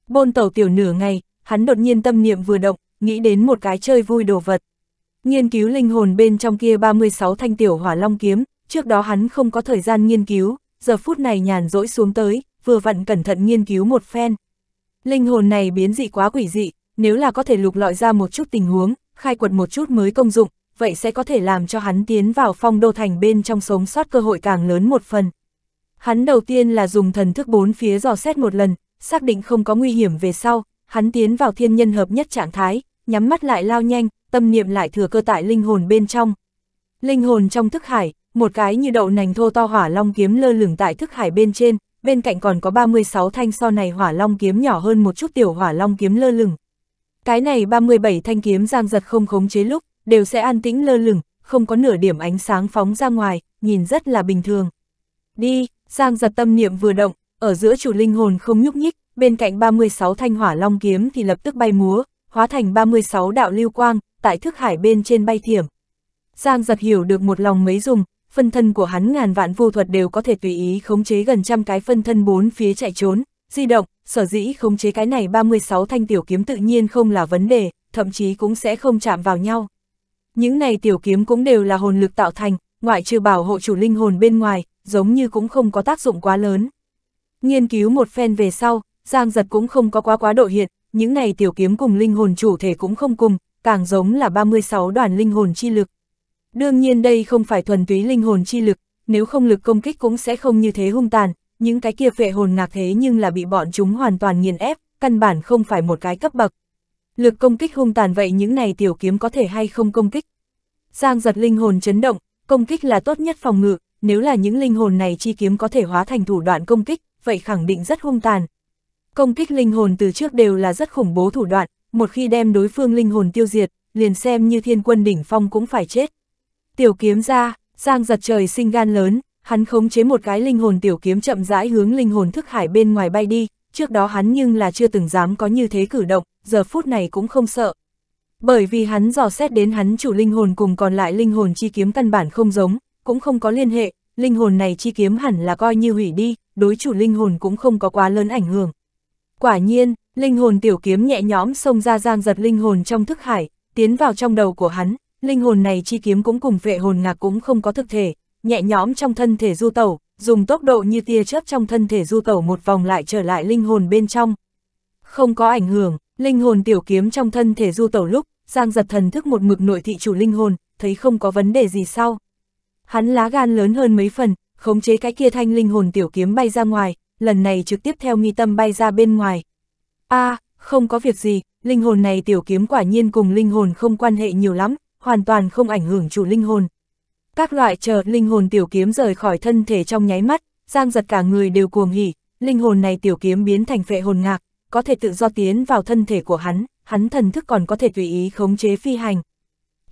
Bôn tàu tiểu nửa ngày, hắn đột nhiên tâm niệm vừa động, nghĩ đến một cái chơi vui đồ vật. Nghiên cứu linh hồn bên trong kia 36 thanh tiểu hỏa long kiếm, trước đó hắn không có thời gian nghiên cứu, giờ phút này nhàn rỗi xuống tới, vừa vặn cẩn thận nghiên cứu một phen. Linh hồn này biến dị quá quỷ dị, nếu là có thể lục lọi ra một chút tình huống, khai quật một chút mới công dụng, vậy sẽ có thể làm cho hắn tiến vào phong đô thành bên trong sống sót cơ hội càng lớn một phần. Hắn đầu tiên là dùng thần thức bốn phía dò xét một lần, xác định không có nguy hiểm về sau, hắn tiến vào thiên nhân hợp nhất trạng thái, nhắm mắt lại lao nhanh, tâm niệm lại thừa cơ tại linh hồn bên trong. Linh hồn trong thức hải, một cái như đậu nành thô to hỏa long kiếm lơ lửng tại thức hải bên trên, bên cạnh còn có 36 thanh so này hỏa long kiếm nhỏ hơn một chút tiểu hỏa long kiếm lơ lửng. Cái này 37 thanh kiếm giang giật không khống chế lúc, đều sẽ an tĩnh lơ lửng, không có nửa điểm ánh sáng phóng ra ngoài, nhìn rất là bình thường. Đi, giang giật tâm niệm vừa động, ở giữa chủ linh hồn không nhúc nhích, bên cạnh 36 thanh hỏa long kiếm thì lập tức bay múa, hóa thành 36 đạo lưu quang, tại thức hải bên trên bay thiểm. Giang giật hiểu được một lòng mấy dùng, phân thân của hắn ngàn vạn vô thuật đều có thể tùy ý khống chế gần trăm cái phân thân bốn phía chạy trốn, di động, sở dĩ khống chế cái này 36 thanh tiểu kiếm tự nhiên không là vấn đề, thậm chí cũng sẽ không chạm vào nhau. Những này tiểu kiếm cũng đều là hồn lực tạo thành, ngoại trừ bảo hộ chủ linh hồn bên ngoài, giống như cũng không có tác dụng quá lớn. Nghiên cứu một phen về sau, Giang Giật cũng không có quá quá độ hiện, những này tiểu kiếm cùng linh hồn chủ thể cũng không cùng, càng giống là 36 đoàn linh hồn chi lực. Đương nhiên đây không phải thuần túy linh hồn chi lực, nếu không lực công kích cũng sẽ không như thế hung tàn, những cái kia phệ hồn ngạc thế nhưng là bị bọn chúng hoàn toàn nghiền ép, căn bản không phải một cái cấp bậc. Lực công kích hung tàn vậy những này tiểu kiếm có thể hay không công kích. Giang giật linh hồn chấn động, công kích là tốt nhất phòng ngự, nếu là những linh hồn này chi kiếm có thể hóa thành thủ đoạn công kích, vậy khẳng định rất hung tàn. Công kích linh hồn từ trước đều là rất khủng bố thủ đoạn, một khi đem đối phương linh hồn tiêu diệt, liền xem như thiên quân đỉnh phong cũng phải chết. Tiểu kiếm ra, Giang giật trời sinh gan lớn, hắn khống chế một cái linh hồn tiểu kiếm chậm rãi hướng linh hồn thức hải bên ngoài bay đi, trước đó hắn nhưng là chưa từng dám có như thế cử động, giờ phút này cũng không sợ. Bởi vì hắn dò xét đến hắn chủ linh hồn cùng còn lại linh hồn chi kiếm căn bản không giống, cũng không có liên hệ, linh hồn này chi kiếm hẳn là coi như hủy đi, đối chủ linh hồn cũng không có quá lớn ảnh hưởng. Quả nhiên, linh hồn tiểu kiếm nhẹ nhõm xông ra giang giật linh hồn trong thức hải, tiến vào trong đầu của hắn, linh hồn này chi kiếm cũng cùng vệ hồn ngạc cũng không có thực thể, nhẹ nhõm trong thân thể du tẩu, dùng tốc độ như tia chớp trong thân thể du tẩu một vòng lại trở lại linh hồn bên trong. Không có ảnh hưởng, linh hồn tiểu kiếm trong thân thể du tẩu lúc, Giang giật thần thức một mực nội thị chủ linh hồn, thấy không có vấn đề gì sau. Hắn lá gan lớn hơn mấy phần, khống chế cái kia thanh linh hồn tiểu kiếm bay ra ngoài, lần này trực tiếp theo nghi tâm bay ra bên ngoài. a à, không có việc gì, linh hồn này tiểu kiếm quả nhiên cùng linh hồn không quan hệ nhiều lắm, hoàn toàn không ảnh hưởng chủ linh hồn. Các loại chờ linh hồn tiểu kiếm rời khỏi thân thể trong nháy mắt, Giang giật cả người đều cuồng hỉ, linh hồn này tiểu kiếm biến thành phệ hồn ngạc, có thể tự do tiến vào thân thể của hắn, hắn thần thức còn có thể tùy ý khống chế phi hành.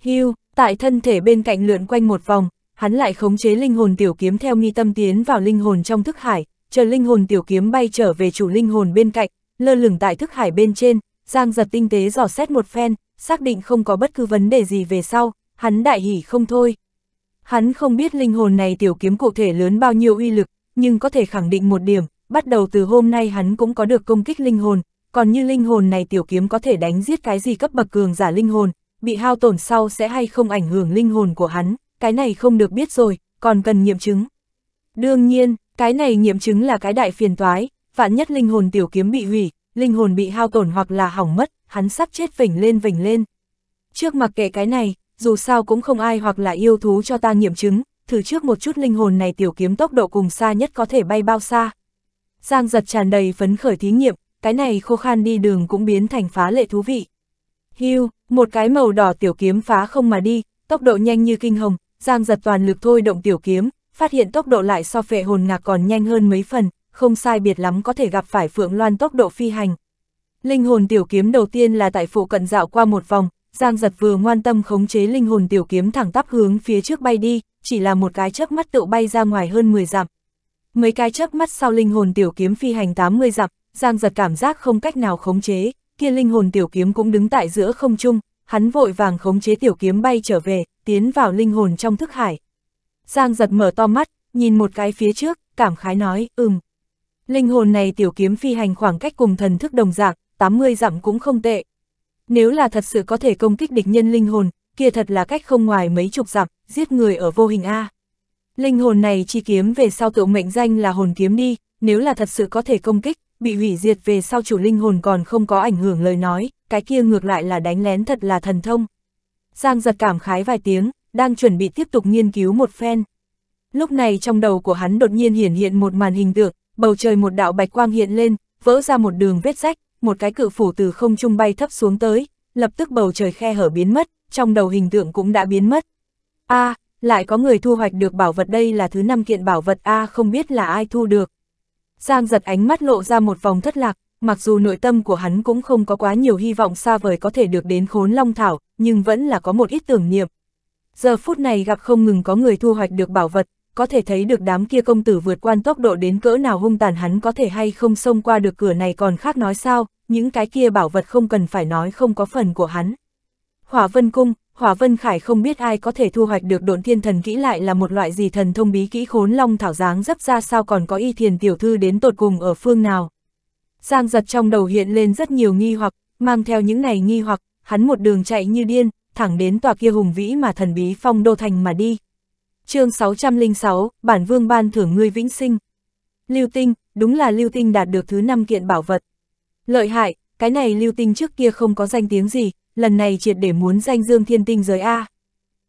Hưu, tại thân thể bên cạnh lượn quanh một vòng, hắn lại khống chế linh hồn tiểu kiếm theo nghi tâm tiến vào linh hồn trong thức hải, chờ linh hồn tiểu kiếm bay trở về chủ linh hồn bên cạnh, lơ lửng tại thức hải bên trên, Giang giật tinh tế dò xét một phen, xác định không có bất cứ vấn đề gì về sau, hắn đại hỉ không thôi. Hắn không biết linh hồn này tiểu kiếm cụ thể lớn bao nhiêu uy lực, nhưng có thể khẳng định một điểm, bắt đầu từ hôm nay hắn cũng có được công kích linh hồn, còn như linh hồn này tiểu kiếm có thể đánh giết cái gì cấp bậc cường giả linh hồn, bị hao tổn sau sẽ hay không ảnh hưởng linh hồn của hắn, cái này không được biết rồi, còn cần nghiệm chứng. Đương nhiên, cái này nghiệm chứng là cái đại phiền toái, vạn nhất linh hồn tiểu kiếm bị hủy, linh hồn bị hao tổn hoặc là hỏng mất, hắn sắp chết vỉnh lên vỉnh lên. Trước mặc kệ cái này, dù sao cũng không ai hoặc là yêu thú cho ta nghiệm chứng, thử trước một chút linh hồn này tiểu kiếm tốc độ cùng xa nhất có thể bay bao xa. Giang giật tràn đầy phấn khởi thí nghiệm, cái này khô khan đi đường cũng biến thành phá lệ thú vị. Hưu, một cái màu đỏ tiểu kiếm phá không mà đi, tốc độ nhanh như kinh hồng, Giang giật toàn lực thôi động tiểu kiếm, phát hiện tốc độ lại so phệ hồn ngạc còn nhanh hơn mấy phần, không sai biệt lắm có thể gặp phải phượng loan tốc độ phi hành. Linh hồn tiểu kiếm đầu tiên là tại phụ cận dạo qua một vòng, Giang giật vừa ngoan tâm khống chế linh hồn tiểu kiếm thẳng tắp hướng phía trước bay đi, chỉ là một cái chớp mắt tự bay ra ngoài hơn 10 dặm. Mấy cái chớp mắt sau linh hồn tiểu kiếm phi hành 80 dặm, Giang giật cảm giác không cách nào khống chế, kia linh hồn tiểu kiếm cũng đứng tại giữa không trung, hắn vội vàng khống chế tiểu kiếm bay trở về, tiến vào linh hồn trong thức hải. Giang giật mở to mắt, nhìn một cái phía trước, cảm khái nói, ừm. Linh hồn này tiểu kiếm phi hành khoảng cách cùng thần thức đồng dạng, 80 dặm cũng không tệ. Nếu là thật sự có thể công kích địch nhân linh hồn, kia thật là cách không ngoài mấy chục dặm, giết người ở vô hình A. Linh hồn này chi kiếm về sau tự mệnh danh là hồn kiếm đi, nếu là thật sự có thể công kích, bị hủy diệt về sau chủ linh hồn còn không có ảnh hưởng lời nói, cái kia ngược lại là đánh lén thật là thần thông. Giang giật cảm khái vài tiếng, đang chuẩn bị tiếp tục nghiên cứu một phen. Lúc này trong đầu của hắn đột nhiên hiển hiện một màn hình tượng, bầu trời một đạo bạch quang hiện lên, vỡ ra một đường vết rách, một cái cự phủ từ không trung bay thấp xuống tới, lập tức bầu trời khe hở biến mất, trong đầu hình tượng cũng đã biến mất. A, à, lại có người thu hoạch được bảo vật đây là thứ năm kiện bảo vật A không biết là ai thu được. Giang giật ánh mắt lộ ra một vòng thất lạc, mặc dù nội tâm của hắn cũng không có quá nhiều hy vọng xa vời có thể được đến khốn long thảo, nhưng vẫn là có một ít tưởng niệm. Giờ phút này gặp không ngừng có người thu hoạch được bảo vật, có thể thấy được đám kia công tử vượt quan tốc độ đến cỡ nào hung tàn hắn có thể hay không xông qua được cửa này còn khác nói sao, những cái kia bảo vật không cần phải nói không có phần của hắn. Hỏa Vân Cung, Hỏa Vân Khải không biết ai có thể thu hoạch được độn thiên thần kỹ lại là một loại gì thần thông bí kỹ khốn long thảo dáng dấp ra sao còn có y thiền tiểu thư đến tột cùng ở phương nào. Giang giật trong đầu hiện lên rất nhiều nghi hoặc, mang theo những này nghi hoặc, hắn một đường chạy như điên, thẳng đến tòa kia hùng vĩ mà thần bí phong đô thành mà đi chương 606, bản vương ban thưởng ngươi vĩnh sinh. Lưu tinh, đúng là lưu tinh đạt được thứ năm kiện bảo vật. Lợi hại, cái này lưu tinh trước kia không có danh tiếng gì, lần này triệt để muốn danh dương thiên tinh giới A.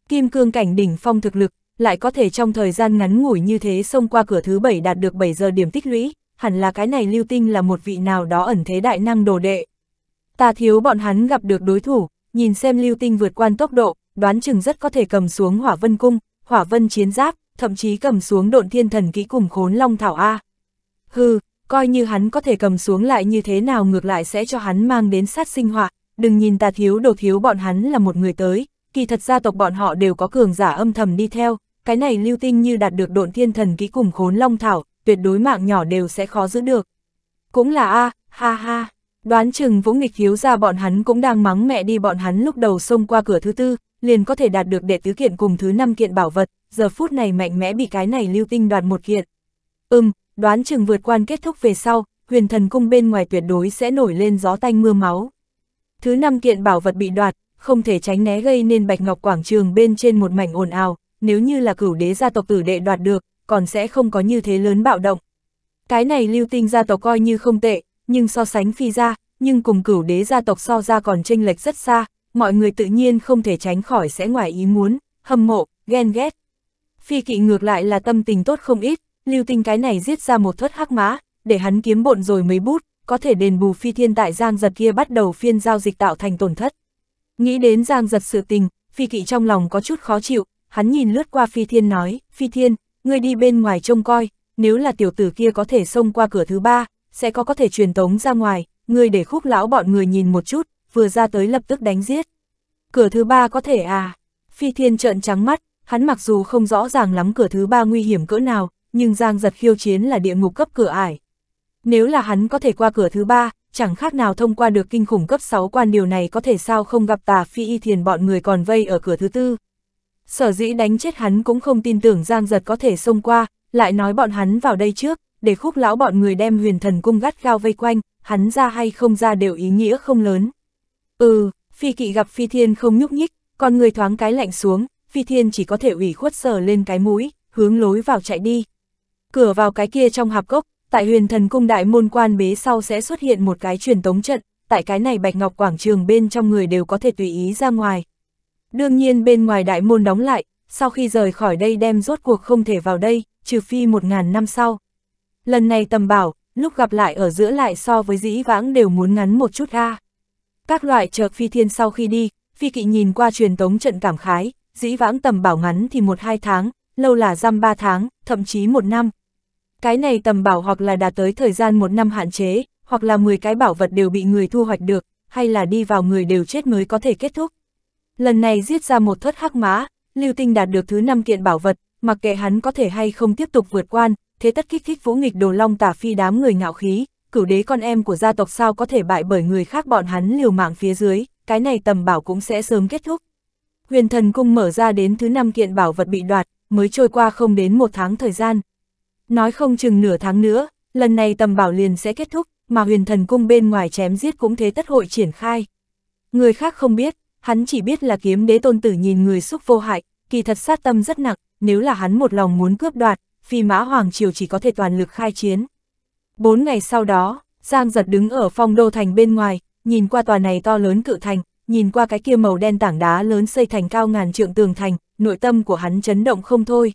Kim cương cảnh đỉnh phong thực lực, lại có thể trong thời gian ngắn ngủi như thế xông qua cửa thứ bảy đạt được 7 giờ điểm tích lũy, hẳn là cái này lưu tinh là một vị nào đó ẩn thế đại năng đồ đệ. Ta thiếu bọn hắn gặp được đối thủ, nhìn xem lưu tinh vượt quan tốc độ, đoán chừng rất có thể cầm xuống hỏa vân cung, hỏa vân chiến giáp, thậm chí cầm xuống độn thiên thần kỹ cùng khốn long thảo A. Hừ, coi như hắn có thể cầm xuống lại như thế nào ngược lại sẽ cho hắn mang đến sát sinh họa, đừng nhìn tà thiếu đồ thiếu bọn hắn là một người tới, kỳ thật gia tộc bọn họ đều có cường giả âm thầm đi theo, cái này lưu tinh như đạt được độn thiên thần kỹ cùng khốn long thảo, tuyệt đối mạng nhỏ đều sẽ khó giữ được. Cũng là A, ha ha, đoán chừng vũng nghịch thiếu ra bọn hắn cũng đang mắng mẹ đi bọn hắn lúc đầu xông qua cửa thứ tư, liền có thể đạt được đệ tứ kiện cùng thứ năm kiện bảo vật, giờ phút này mạnh mẽ bị cái này lưu tinh đoạt một kiện. Ừm, đoán chừng vượt quan kết thúc về sau, huyền thần cung bên ngoài tuyệt đối sẽ nổi lên gió tanh mưa máu. Thứ năm kiện bảo vật bị đoạt, không thể tránh né gây nên bạch ngọc quảng trường bên trên một mảnh ồn ào, nếu như là cửu đế gia tộc tử đệ đoạt được, còn sẽ không có như thế lớn bạo động. Cái này lưu tinh gia tộc coi như không tệ, nhưng so sánh phi gia, nhưng cùng cửu đế gia tộc so ra còn chênh lệch rất xa, mọi người tự nhiên không thể tránh khỏi sẽ ngoài ý muốn, hâm mộ, ghen ghét. Phi kỵ ngược lại là tâm tình tốt không ít, lưu tinh cái này giết ra một thất hắc mã, để hắn kiếm bộn rồi mấy bút, có thể đền bù phi thiên tại giang giật kia bắt đầu phiên giao dịch tạo thành tổn thất. Nghĩ đến giang giật sự tình, phi kỵ trong lòng có chút khó chịu, hắn nhìn lướt qua phi thiên nói, phi thiên, ngươi đi bên ngoài trông coi, nếu là tiểu tử kia có thể xông qua cửa thứ ba, sẽ có có thể truyền tống ra ngoài, ngươi để khúc lão bọn người nhìn một chút, vừa ra tới lập tức đánh giết. Cửa thứ ba có thể à? Phi thiên trợn trắng mắt, hắn mặc dù không rõ ràng lắm cửa thứ ba nguy hiểm cỡ nào, nhưng giang giật khiêu chiến là địa ngục cấp cửa ải. Nếu là hắn có thể qua cửa thứ ba, chẳng khác nào thông qua được kinh khủng cấp 6 quan điều này có thể sao không gặp tà phi y thiền bọn người còn vây ở cửa thứ tư. Sở dĩ đánh chết hắn cũng không tin tưởng Giang Giật có thể xông qua, lại nói bọn hắn vào đây trước, để khúc lão bọn người đem huyền thần cung gắt gao vây quanh, hắn ra hay không ra đều ý nghĩa không lớn. Ừ, phi kỵ gặp phi thiên không nhúc nhích, con người thoáng cái lạnh xuống, phi thiên chỉ có thể ủy khuất sờ lên cái mũi, hướng lối vào chạy đi. Cửa vào cái kia trong hạp cốc, tại huyền thần cung đại môn quan bế sau sẽ xuất hiện một cái truyền tống trận, tại cái này bạch ngọc quảng trường bên trong người đều có thể tùy ý ra ngoài. Đương nhiên bên ngoài đại môn đóng lại, sau khi rời khỏi đây đem rốt cuộc không thể vào đây, trừ phi một ngàn năm sau. Lần này tầm bảo, lúc gặp lại ở giữa lại so với dĩ vãng đều muốn ngắn một chút a. Các loại chợt phi thiên sau khi đi, phi kỵ nhìn qua truyền tống trận cảm khái, dĩ vãng tầm bảo ngắn thì một hai tháng, lâu là răm ba tháng, thậm chí một năm. Cái này tầm bảo hoặc là đạt tới thời gian một năm hạn chế, hoặc là 10 cái bảo vật đều bị người thu hoạch được, hay là đi vào người đều chết mới có thể kết thúc. Lần này giết ra một thất hắc mã, lưu tinh đạt được thứ năm kiện bảo vật, mặc kệ hắn có thể hay không tiếp tục vượt quan, thế tất kích thích vũ nghịch đồ long tả phi đám người ngạo khí, cửu đế con em của gia tộc sao có thể bại bởi người khác bọn hắn liều mạng phía dưới, cái này tầm bảo cũng sẽ sớm kết thúc. Huyền thần cung mở ra đến thứ năm kiện bảo vật bị đoạt, mới trôi qua không đến một tháng thời gian. Nói không chừng nửa tháng nữa, lần này tầm bảo liền sẽ kết thúc, mà huyền thần cung bên ngoài chém giết cũng thế tất hội triển khai. Người khác không biết, hắn chỉ biết là kiếm đế tôn tử nhìn người xúc vô hại, kỳ thật sát tâm rất nặng, nếu là hắn một lòng muốn cướp đoạt, phi mã hoàng triều chỉ có thể toàn lực khai chiến. Bốn ngày sau đó, Giang giật đứng ở phong đô thành bên ngoài, nhìn qua tòa này to lớn cự thành, nhìn qua cái kia màu đen tảng đá lớn xây thành cao ngàn trượng tường thành, nội tâm của hắn chấn động không thôi.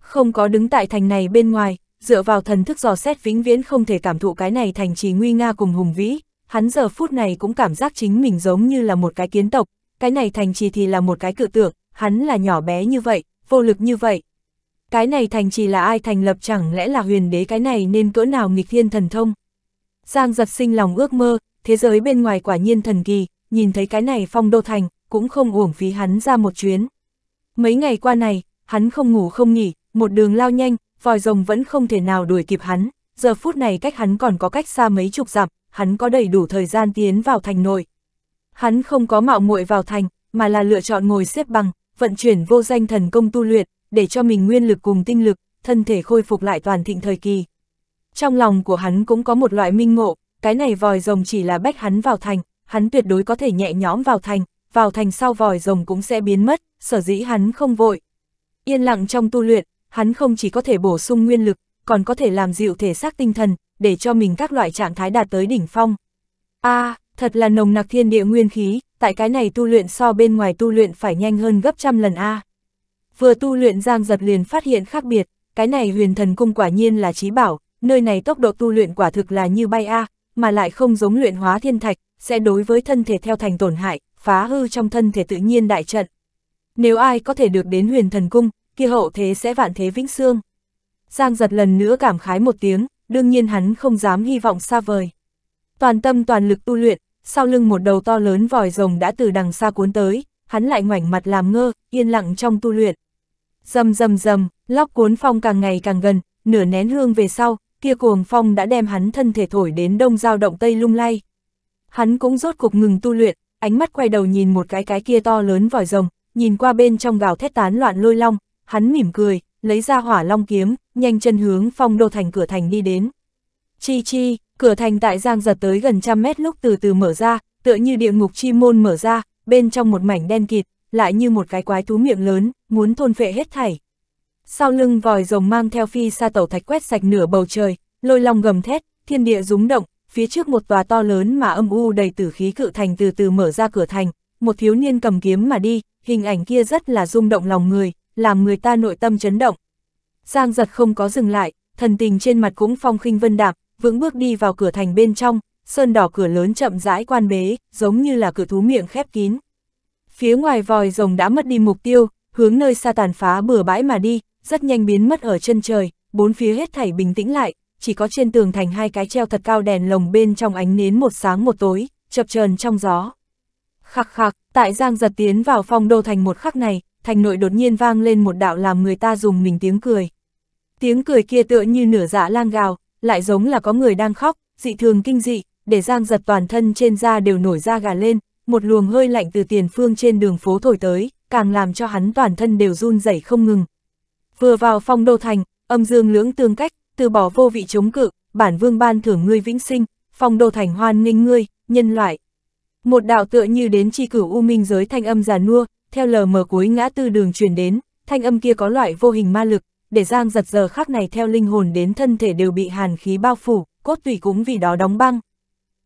Không có đứng tại thành này bên ngoài, dựa vào thần thức dò xét vĩnh viễn không thể cảm thụ cái này thành trì nguy nga cùng hùng vĩ, hắn giờ phút này cũng cảm giác chính mình giống như là một cái kiến tộc, cái này thành trì thì là một cái cự tượng, hắn là nhỏ bé như vậy, vô lực như vậy, cái này thành trì là ai thành lập chẳng lẽ là huyền đế cái này nên cỡ nào nghịch thiên thần thông. Giang giật sinh lòng ước mơ, thế giới bên ngoài quả nhiên thần kỳ, nhìn thấy cái này phong đô thành, cũng không uổng phí hắn ra một chuyến. Mấy ngày qua này, hắn không ngủ không nghỉ, một đường lao nhanh, vòi rồng vẫn không thể nào đuổi kịp hắn, giờ phút này cách hắn còn có cách xa mấy chục dặm, hắn có đầy đủ thời gian tiến vào thành nội. Hắn không có mạo muội vào thành, mà là lựa chọn ngồi xếp bằng, vận chuyển vô danh thần công tu luyện, để cho mình nguyên lực cùng tinh lực, thân thể khôi phục lại toàn thịnh thời kỳ. Trong lòng của hắn cũng có một loại minh ngộ, cái này vòi rồng chỉ là bách hắn vào thành, hắn tuyệt đối có thể nhẹ nhõm vào thành, vào thành sau vòi rồng cũng sẽ biến mất, sở dĩ hắn không vội. Yên lặng trong tu luyện, hắn không chỉ có thể bổ sung nguyên lực, còn có thể làm dịu thể xác tinh thần, để cho mình các loại trạng thái đạt tới đỉnh phong. a à, thật là nồng nặc thiên địa nguyên khí, tại cái này tu luyện so bên ngoài tu luyện phải nhanh hơn gấp trăm lần a à. Vừa tu luyện Giang Giật liền phát hiện khác biệt, cái này huyền thần cung quả nhiên là trí bảo, nơi này tốc độ tu luyện quả thực là như bay a, mà lại không giống luyện hóa thiên thạch, sẽ đối với thân thể theo thành tổn hại, phá hư trong thân thể tự nhiên đại trận. Nếu ai có thể được đến huyền thần cung, kia hậu thế sẽ vạn thế vĩnh xương. Giang giật lần nữa cảm khái một tiếng, đương nhiên hắn không dám hy vọng xa vời. Toàn tâm toàn lực tu luyện, sau lưng một đầu to lớn vòi rồng đã từ đằng xa cuốn tới, hắn lại ngoảnh mặt làm ngơ, yên lặng trong tu luyện rầm rầm rầm, lóc cuốn phong càng ngày càng gần, nửa nén hương về sau, kia cuồng phong đã đem hắn thân thể thổi đến đông giao động tây lung lay. Hắn cũng rốt cục ngừng tu luyện, ánh mắt quay đầu nhìn một cái cái kia to lớn vòi rồng, nhìn qua bên trong gào thét tán loạn lôi long, hắn mỉm cười, lấy ra hỏa long kiếm, nhanh chân hướng phong đô thành cửa thành đi đến. Chi chi, cửa thành tại giang giật tới gần trăm mét lúc từ từ mở ra, tựa như địa ngục chi môn mở ra, bên trong một mảnh đen kịt, lại như một cái quái thú miệng lớn, muốn thôn phệ hết thảy. Sau lưng vòi rồng mang theo phi sa tẩu thạch quét sạch nửa bầu trời, lôi long gầm thét, thiên địa rúng động, phía trước một tòa to lớn mà âm u đầy tử khí cự thành từ từ mở ra cửa thành, một thiếu niên cầm kiếm mà đi, hình ảnh kia rất là rung động lòng người, làm người ta nội tâm chấn động. Giang giật không có dừng lại, thần tình trên mặt cũng phong khinh vân đạp, vững bước đi vào cửa thành bên trong, sơn đỏ cửa lớn chậm rãi quan bế, giống như là cửa thú miệng khép kín. Phía ngoài vòi rồng đã mất đi mục tiêu, hướng nơi sa tàn phá bừa bãi mà đi, rất nhanh biến mất ở chân trời, bốn phía hết thảy bình tĩnh lại, chỉ có trên tường thành hai cái treo thật cao đèn lồng bên trong ánh nến một sáng một tối, chập chờn trong gió. Khắc khắc, tại Giang giật tiến vào phong đô thành một khắc này, thành nội đột nhiên vang lên một đạo làm người ta dùng mình tiếng cười. Tiếng cười kia tựa như nửa dạ lang gào, lại giống là có người đang khóc, dị thường kinh dị, để Giang giật toàn thân trên da đều nổi da gà lên, một luồng hơi lạnh từ tiền phương trên đường phố thổi tới, càng làm cho hắn toàn thân đều run rẩy không ngừng. Vừa vào phong đô thành, âm dương lưỡng tương cách, từ bỏ vô vị chống cự, bản vương ban thưởng ngươi vĩnh sinh, phong đô thành hoan nghênh ngươi, nhân loại. Một đạo tựa như đến chi cửu u minh giới thanh âm già nua, theo lờ mờ cuối ngã tư đường truyền đến, thanh âm kia có loại vô hình ma lực, để Giang giật giờ khắc này theo linh hồn đến thân thể đều bị hàn khí bao phủ, cốt tủy cũng vì đó đóng băng.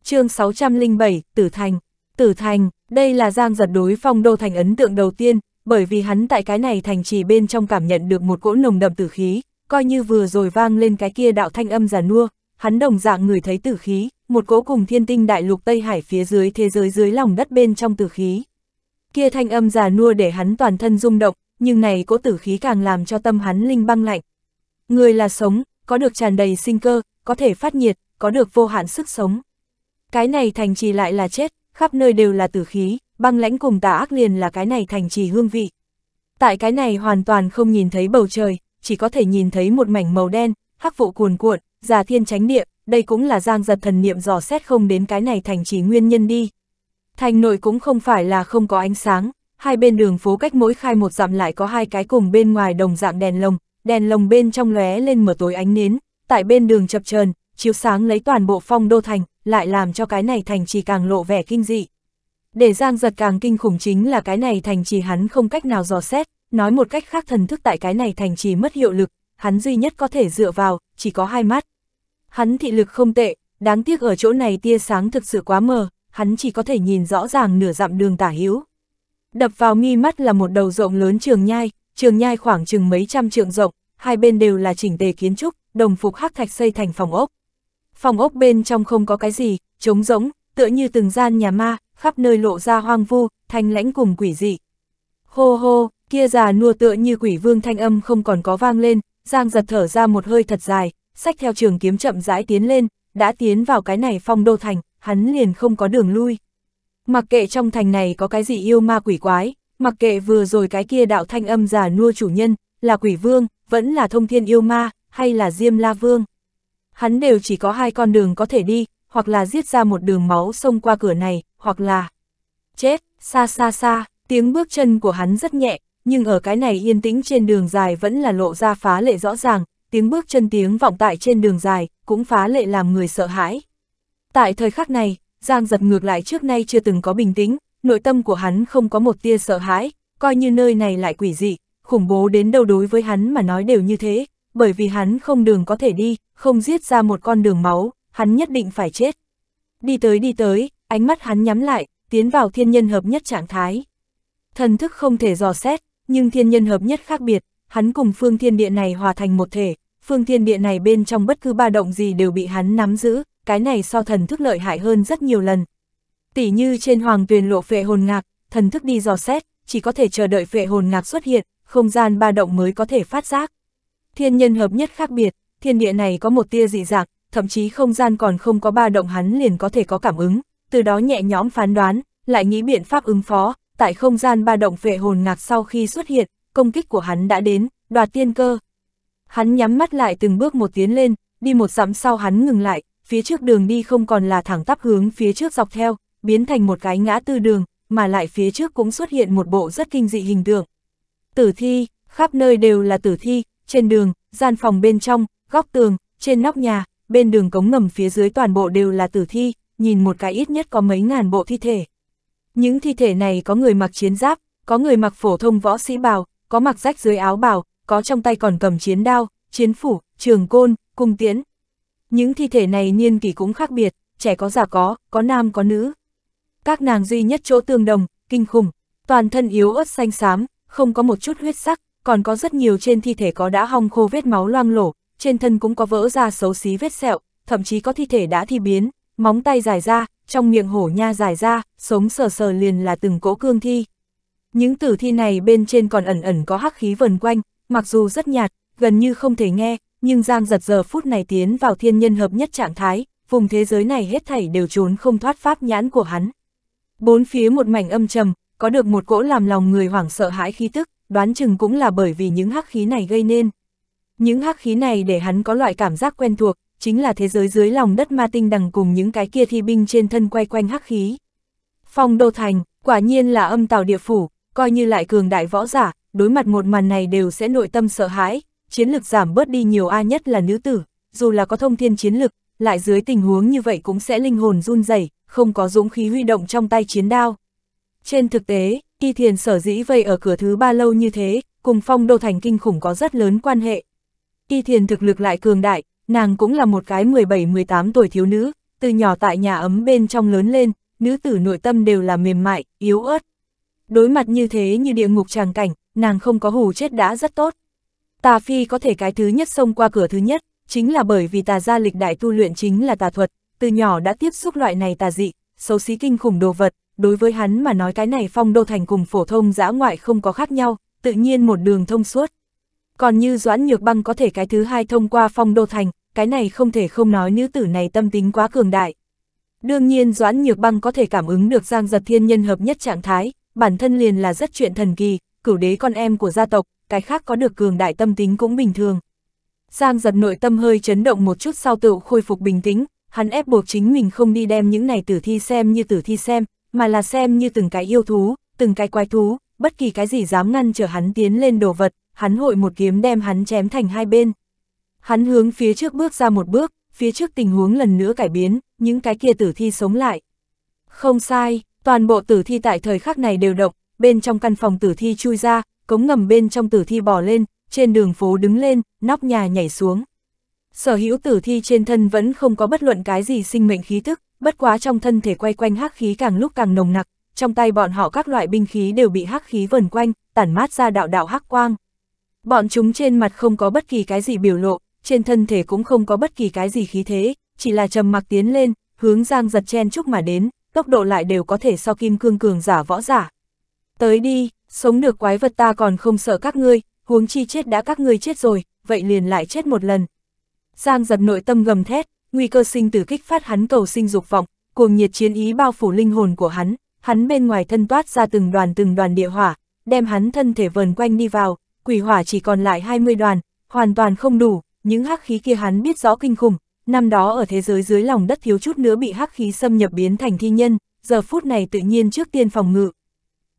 chương 607, Tử Thành Tử Thành, đây là Giang giật đối phong đô thành ấn tượng đầu tiên, bởi vì hắn tại cái này thành trì bên trong cảm nhận được một cỗ nồng đậm tử khí, coi như vừa rồi vang lên cái kia đạo thanh âm giả nua, hắn đồng dạng người thấy tử khí, một cỗ cùng thiên tinh đại lục Tây Hải phía dưới thế giới dưới lòng đất bên trong tử khí. Kia thanh âm giả nua để hắn toàn thân rung động, nhưng này cỗ tử khí càng làm cho tâm hắn linh băng lạnh. Người là sống, có được tràn đầy sinh cơ, có thể phát nhiệt, có được vô hạn sức sống. Cái này thành trì lại là chết, khắp nơi đều là tử khí, băng lãnh cùng tà ác liền là cái này thành trì hương vị. Tại cái này hoàn toàn không nhìn thấy bầu trời, chỉ có thể nhìn thấy một mảnh màu đen, hắc vụ cuồn cuộn, già thiên tránh địa, đây cũng là giang giật thần niệm dò xét không đến cái này thành trì nguyên nhân đi. Thành nội cũng không phải là không có ánh sáng, hai bên đường phố cách mỗi khai một dặm lại có hai cái cùng bên ngoài đồng dạng đèn lồng, đèn lồng bên trong lóe lên mở tối ánh nến, tại bên đường chập chờn chiếu sáng lấy toàn bộ phong đô thành, lại làm cho cái này thành trì càng lộ vẻ kinh dị. Để Giang Giật càng kinh khủng chính là cái này thành trì hắn không cách nào dò xét, nói một cách khác thần thức tại cái này thành trì mất hiệu lực, hắn duy nhất có thể dựa vào, chỉ có hai mắt. Hắn thị lực không tệ, đáng tiếc ở chỗ này tia sáng thực sự quá mờ, hắn chỉ có thể nhìn rõ ràng nửa dặm đường tả hữu. Đập vào mi mắt là một đầu rộng lớn trường nhai, trường nhai khoảng chừng mấy trăm trượng rộng, hai bên đều là chỉnh tề kiến trúc, đồng phục hắc thạch xây thành phòng ốc phòng ốc bên trong không có cái gì, trống rỗng, tựa như từng gian nhà ma, khắp nơi lộ ra hoang vu, thanh lãnh cùng quỷ dị. Hô hô, kia già nua tựa như quỷ vương thanh âm không còn có vang lên, Giang giật thở ra một hơi thật dài, sách theo trường kiếm chậm rãi tiến lên, đã tiến vào cái này phong đô thành, hắn liền không có đường lui. Mặc kệ trong thành này có cái gì yêu ma quỷ quái, mặc kệ vừa rồi cái kia đạo thanh âm già nua chủ nhân, là quỷ vương, vẫn là thông thiên yêu ma, hay là diêm la vương hắn đều chỉ có hai con đường có thể đi, hoặc là giết ra một đường máu xông qua cửa này, hoặc là chết, xa xa xa, tiếng bước chân của hắn rất nhẹ, nhưng ở cái này yên tĩnh trên đường dài vẫn là lộ ra phá lệ rõ ràng, tiếng bước chân tiếng vọng tại trên đường dài, cũng phá lệ làm người sợ hãi. Tại thời khắc này, Giang giật ngược lại trước nay chưa từng có bình tĩnh, nội tâm của hắn không có một tia sợ hãi, coi như nơi này lại quỷ dị, khủng bố đến đâu đối với hắn mà nói đều như thế, bởi vì hắn không đường có thể đi, không giết ra một con đường máu, hắn nhất định phải chết. Đi tới đi tới, ánh mắt hắn nhắm lại, tiến vào thiên nhân hợp nhất trạng thái. Thần thức không thể dò xét, nhưng thiên nhân hợp nhất khác biệt, hắn cùng phương thiên địa này hòa thành một thể, phương thiên địa này bên trong bất cứ ba động gì đều bị hắn nắm giữ, cái này so thần thức lợi hại hơn rất nhiều lần. Tỷ như trên hoàng tuyền lộ phệ hồn ngạc, thần thức đi dò xét, chỉ có thể chờ đợi phệ hồn ngạc xuất hiện, không gian ba động mới có thể phát giác. Thiên nhân hợp nhất khác biệt, thiên địa này có một tia dị dạng, thậm chí không gian còn không có ba động hắn liền có thể có cảm ứng, từ đó nhẹ nhõm phán đoán, lại nghĩ biện pháp ứng phó, tại không gian ba động vệ hồn ngạc sau khi xuất hiện, công kích của hắn đã đến, đoạt tiên cơ. Hắn nhắm mắt lại từng bước một tiến lên, đi một dặm sau hắn ngừng lại, phía trước đường đi không còn là thẳng tắp hướng phía trước dọc theo, biến thành một cái ngã tư đường, mà lại phía trước cũng xuất hiện một bộ rất kinh dị hình tượng. Tử thi, khắp nơi đều là tử thi, trên đường, gian phòng bên trong, góc tường, trên nóc nhà, bên đường cống ngầm phía dưới toàn bộ đều là tử thi, nhìn một cái ít nhất có mấy ngàn bộ thi thể. Những thi thể này có người mặc chiến giáp, có người mặc phổ thông võ sĩ bào, có mặc rách dưới áo bào, có trong tay còn cầm chiến đao, chiến phủ, trường côn, cung tiễn. Những thi thể này niên kỷ cũng khác biệt, trẻ có già có, có nam có nữ. Các nàng duy nhất chỗ tương đồng, kinh khủng, toàn thân yếu ớt xanh xám, không có một chút huyết sắc, còn có rất nhiều trên thi thể có đã hong khô vết máu loang lổ, trên thân cũng có vỡ ra xấu xí vết sẹo, thậm chí có thi thể đã thi biến, móng tay dài ra, trong miệng hổ nha dài ra, sống sờ sờ liền là từng cỗ cương thi. Những tử thi này bên trên còn ẩn ẩn có hắc khí vần quanh, mặc dù rất nhạt, gần như không thể nghe, nhưng Giang giật giờ phút này tiến vào thiên nhân hợp nhất trạng thái, vùng thế giới này hết thảy đều trốn không thoát pháp nhãn của hắn. Bốn phía một mảnh âm trầm, có được một cỗ làm lòng người hoảng sợ hãi khí tức, đoán chừng cũng là bởi vì những hắc khí này gây nên. Những hắc khí này để hắn có loại cảm giác quen thuộc, chính là thế giới dưới lòng đất ma tinh đằng cùng những cái kia thi binh trên thân quay quanh hắc khí. Phong Đô Thành, quả nhiên là âm tàu địa phủ, coi như lại cường đại võ giả, đối mặt một màn này đều sẽ nội tâm sợ hãi, chiến lực giảm bớt đi nhiều a nhất là nữ tử, dù là có thông thiên chiến lực, lại dưới tình huống như vậy cũng sẽ linh hồn run rẩy, không có dũng khí huy động trong tay chiến đao. Trên thực tế, Y Thiền sở dĩ vây ở cửa thứ ba lâu như thế, cùng phong đô thành kinh khủng có rất lớn quan hệ. Y Thiền thực lực lại cường đại, nàng cũng là một cái 17-18 tuổi thiếu nữ, từ nhỏ tại nhà ấm bên trong lớn lên, nữ tử nội tâm đều là mềm mại, yếu ớt. Đối mặt như thế như địa ngục tràng cảnh, nàng không có hù chết đã rất tốt. Tà Phi có thể cái thứ nhất xông qua cửa thứ nhất, chính là bởi vì tà gia lịch đại tu luyện chính là tà thuật, từ nhỏ đã tiếp xúc loại này tà dị, xấu xí kinh khủng đồ vật, đối với hắn mà nói cái này phong đô thành cùng phổ thông giã ngoại không có khác nhau, tự nhiên một đường thông suốt. Còn như Doãn Nhược Băng có thể cái thứ hai thông qua phong đô thành, cái này không thể không nói nữ tử này tâm tính quá cường đại. Đương nhiên Doãn Nhược Băng có thể cảm ứng được Giang Giật Thiên nhân hợp nhất trạng thái, bản thân liền là rất chuyện thần kỳ, cửu đế con em của gia tộc, cái khác có được cường đại tâm tính cũng bình thường. Giang Giật nội tâm hơi chấn động một chút sau tựu khôi phục bình tĩnh, hắn ép buộc chính mình không đi đem những này tử thi xem như tử thi xem, mà là xem như từng cái yêu thú, từng cái quái thú, bất kỳ cái gì dám ngăn trở hắn tiến lên đồ vật, hắn hội một kiếm đem hắn chém thành hai bên. Hắn hướng phía trước bước ra một bước, phía trước tình huống lần nữa cải biến, những cái kia tử thi sống lại. Không sai, toàn bộ tử thi tại thời khắc này đều động, bên trong căn phòng tử thi chui ra, cống ngầm bên trong tử thi bò lên, trên đường phố đứng lên, nóc nhà nhảy xuống sở hữu tử thi trên thân vẫn không có bất luận cái gì sinh mệnh khí tức, bất quá trong thân thể quay quanh hắc khí càng lúc càng nồng nặc, trong tay bọn họ các loại binh khí đều bị hắc khí vần quanh, tản mát ra đạo đạo hắc quang. Bọn chúng trên mặt không có bất kỳ cái gì biểu lộ, trên thân thể cũng không có bất kỳ cái gì khí thế, chỉ là trầm mặc tiến lên, hướng giang giật chen chúc mà đến, tốc độ lại đều có thể so kim cương cường giả võ giả. Tới đi, sống được quái vật ta còn không sợ các ngươi, huống chi chết đã các ngươi chết rồi, vậy liền lại chết một lần, Giang giật nội tâm gầm thét, nguy cơ sinh tử kích phát hắn cầu sinh dục vọng, cuồng nhiệt chiến ý bao phủ linh hồn của hắn, hắn bên ngoài thân toát ra từng đoàn từng đoàn địa hỏa, đem hắn thân thể vờn quanh đi vào, quỷ hỏa chỉ còn lại 20 đoàn, hoàn toàn không đủ, những hắc khí kia hắn biết rõ kinh khủng, năm đó ở thế giới dưới lòng đất thiếu chút nữa bị hắc khí xâm nhập biến thành thi nhân, giờ phút này tự nhiên trước tiên phòng ngự.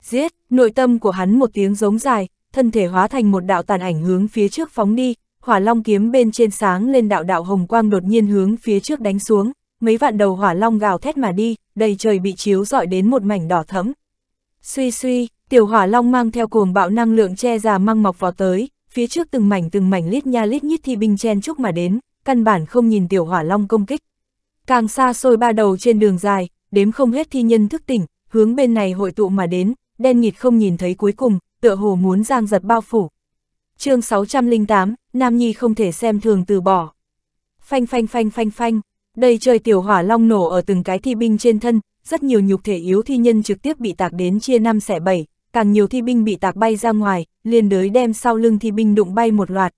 Giết, nội tâm của hắn một tiếng giống dài, thân thể hóa thành một đạo tàn ảnh hướng phía trước phóng đi, hỏa long kiếm bên trên sáng lên đạo đạo hồng quang đột nhiên hướng phía trước đánh xuống, mấy vạn đầu hỏa long gào thét mà đi, đầy trời bị chiếu dọi đến một mảnh đỏ thẫm. Suy suy, tiểu hỏa long mang theo cuồng bạo năng lượng che già măng mọc vào tới, phía trước từng mảnh từng mảnh lít nha lít nhít thi binh chen chúc mà đến, căn bản không nhìn tiểu hỏa long công kích. Càng xa xôi ba đầu trên đường dài, đếm không hết thi nhân thức tỉnh, hướng bên này hội tụ mà đến, đen nghịt không nhìn thấy cuối cùng, tựa hồ muốn giang giật bao phủ chương 608, Nam Nhi không thể xem thường từ bỏ. Phanh phanh phanh phanh phanh, đây chơi tiểu hỏa long nổ ở từng cái thi binh trên thân, rất nhiều nhục thể yếu thi nhân trực tiếp bị tạc đến chia năm xẻ bảy, càng nhiều thi binh bị tạc bay ra ngoài, liền đới đem sau lưng thi binh đụng bay một loạt.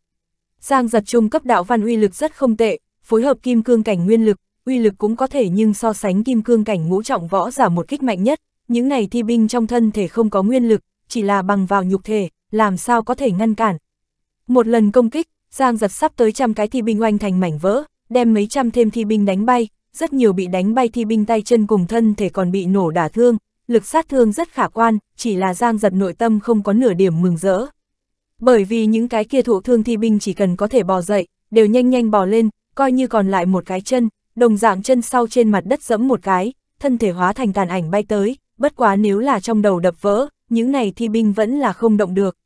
Giang giật trung cấp đạo văn uy lực rất không tệ, phối hợp kim cương cảnh nguyên lực, uy lực cũng có thể nhưng so sánh kim cương cảnh ngũ trọng võ giả một kích mạnh nhất, những này thi binh trong thân thể không có nguyên lực, chỉ là bằng vào nhục thể, làm sao có thể ngăn cản, một lần công kích, Giang giật sắp tới trăm cái thi binh oanh thành mảnh vỡ, đem mấy trăm thêm thi binh đánh bay, rất nhiều bị đánh bay thi binh tay chân cùng thân thể còn bị nổ đả thương, lực sát thương rất khả quan, chỉ là Giang giật nội tâm không có nửa điểm mừng rỡ. Bởi vì những cái kia thụ thương thi binh chỉ cần có thể bò dậy, đều nhanh nhanh bò lên, coi như còn lại một cái chân, đồng dạng chân sau trên mặt đất dẫm một cái, thân thể hóa thành tàn ảnh bay tới, bất quá nếu là trong đầu đập vỡ, những này thi binh vẫn là không động được,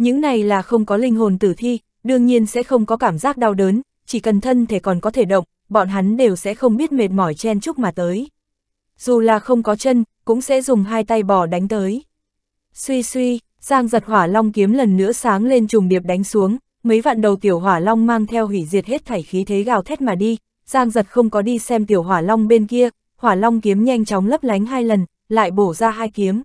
những này là không có linh hồn tử thi, đương nhiên sẽ không có cảm giác đau đớn, chỉ cần thân thể còn có thể động, bọn hắn đều sẽ không biết mệt mỏi chen chúc mà tới. Dù là không có chân, cũng sẽ dùng hai tay bò đánh tới. Suy suy, Giang giật hỏa long kiếm lần nữa sáng lên trùng điệp đánh xuống, mấy vạn đầu tiểu hỏa long mang theo hủy diệt hết thảy khí thế gào thét mà đi, Giang giật không có đi xem tiểu hỏa long bên kia, hỏa long kiếm nhanh chóng lấp lánh hai lần, lại bổ ra hai kiếm.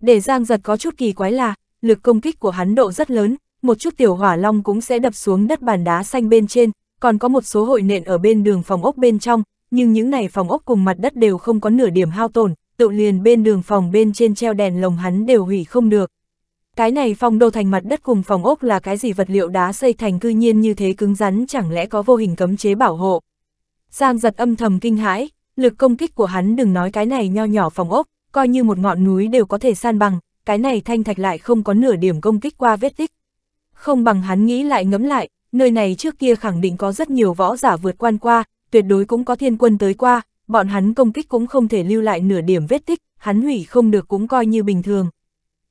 Để Giang giật có chút kỳ quái là, lực công kích của hắn độ rất lớn, một chút tiểu hỏa long cũng sẽ đập xuống đất bàn đá xanh bên trên, còn có một số hội nện ở bên đường phòng ốc bên trong, nhưng những này phòng ốc cùng mặt đất đều không có nửa điểm hao tổn, tự liền bên đường phòng bên trên treo đèn lồng hắn đều hủy không được. Cái này phong đô thành mặt đất cùng phòng ốc là cái gì vật liệu đá xây thành cư nhiên như thế cứng rắn chẳng lẽ có vô hình cấm chế bảo hộ. Giang giật âm thầm kinh hãi, lực công kích của hắn đừng nói cái này nho nhỏ phòng ốc, coi như một ngọn núi đều có thể san bằng, cái này thanh thạch lại không có nửa điểm công kích qua vết tích. Không bằng hắn nghĩ lại ngẫm lại, nơi này trước kia khẳng định có rất nhiều võ giả vượt quan qua, tuyệt đối cũng có thiên quân tới qua, bọn hắn công kích cũng không thể lưu lại nửa điểm vết tích, hắn hủy không được cũng coi như bình thường.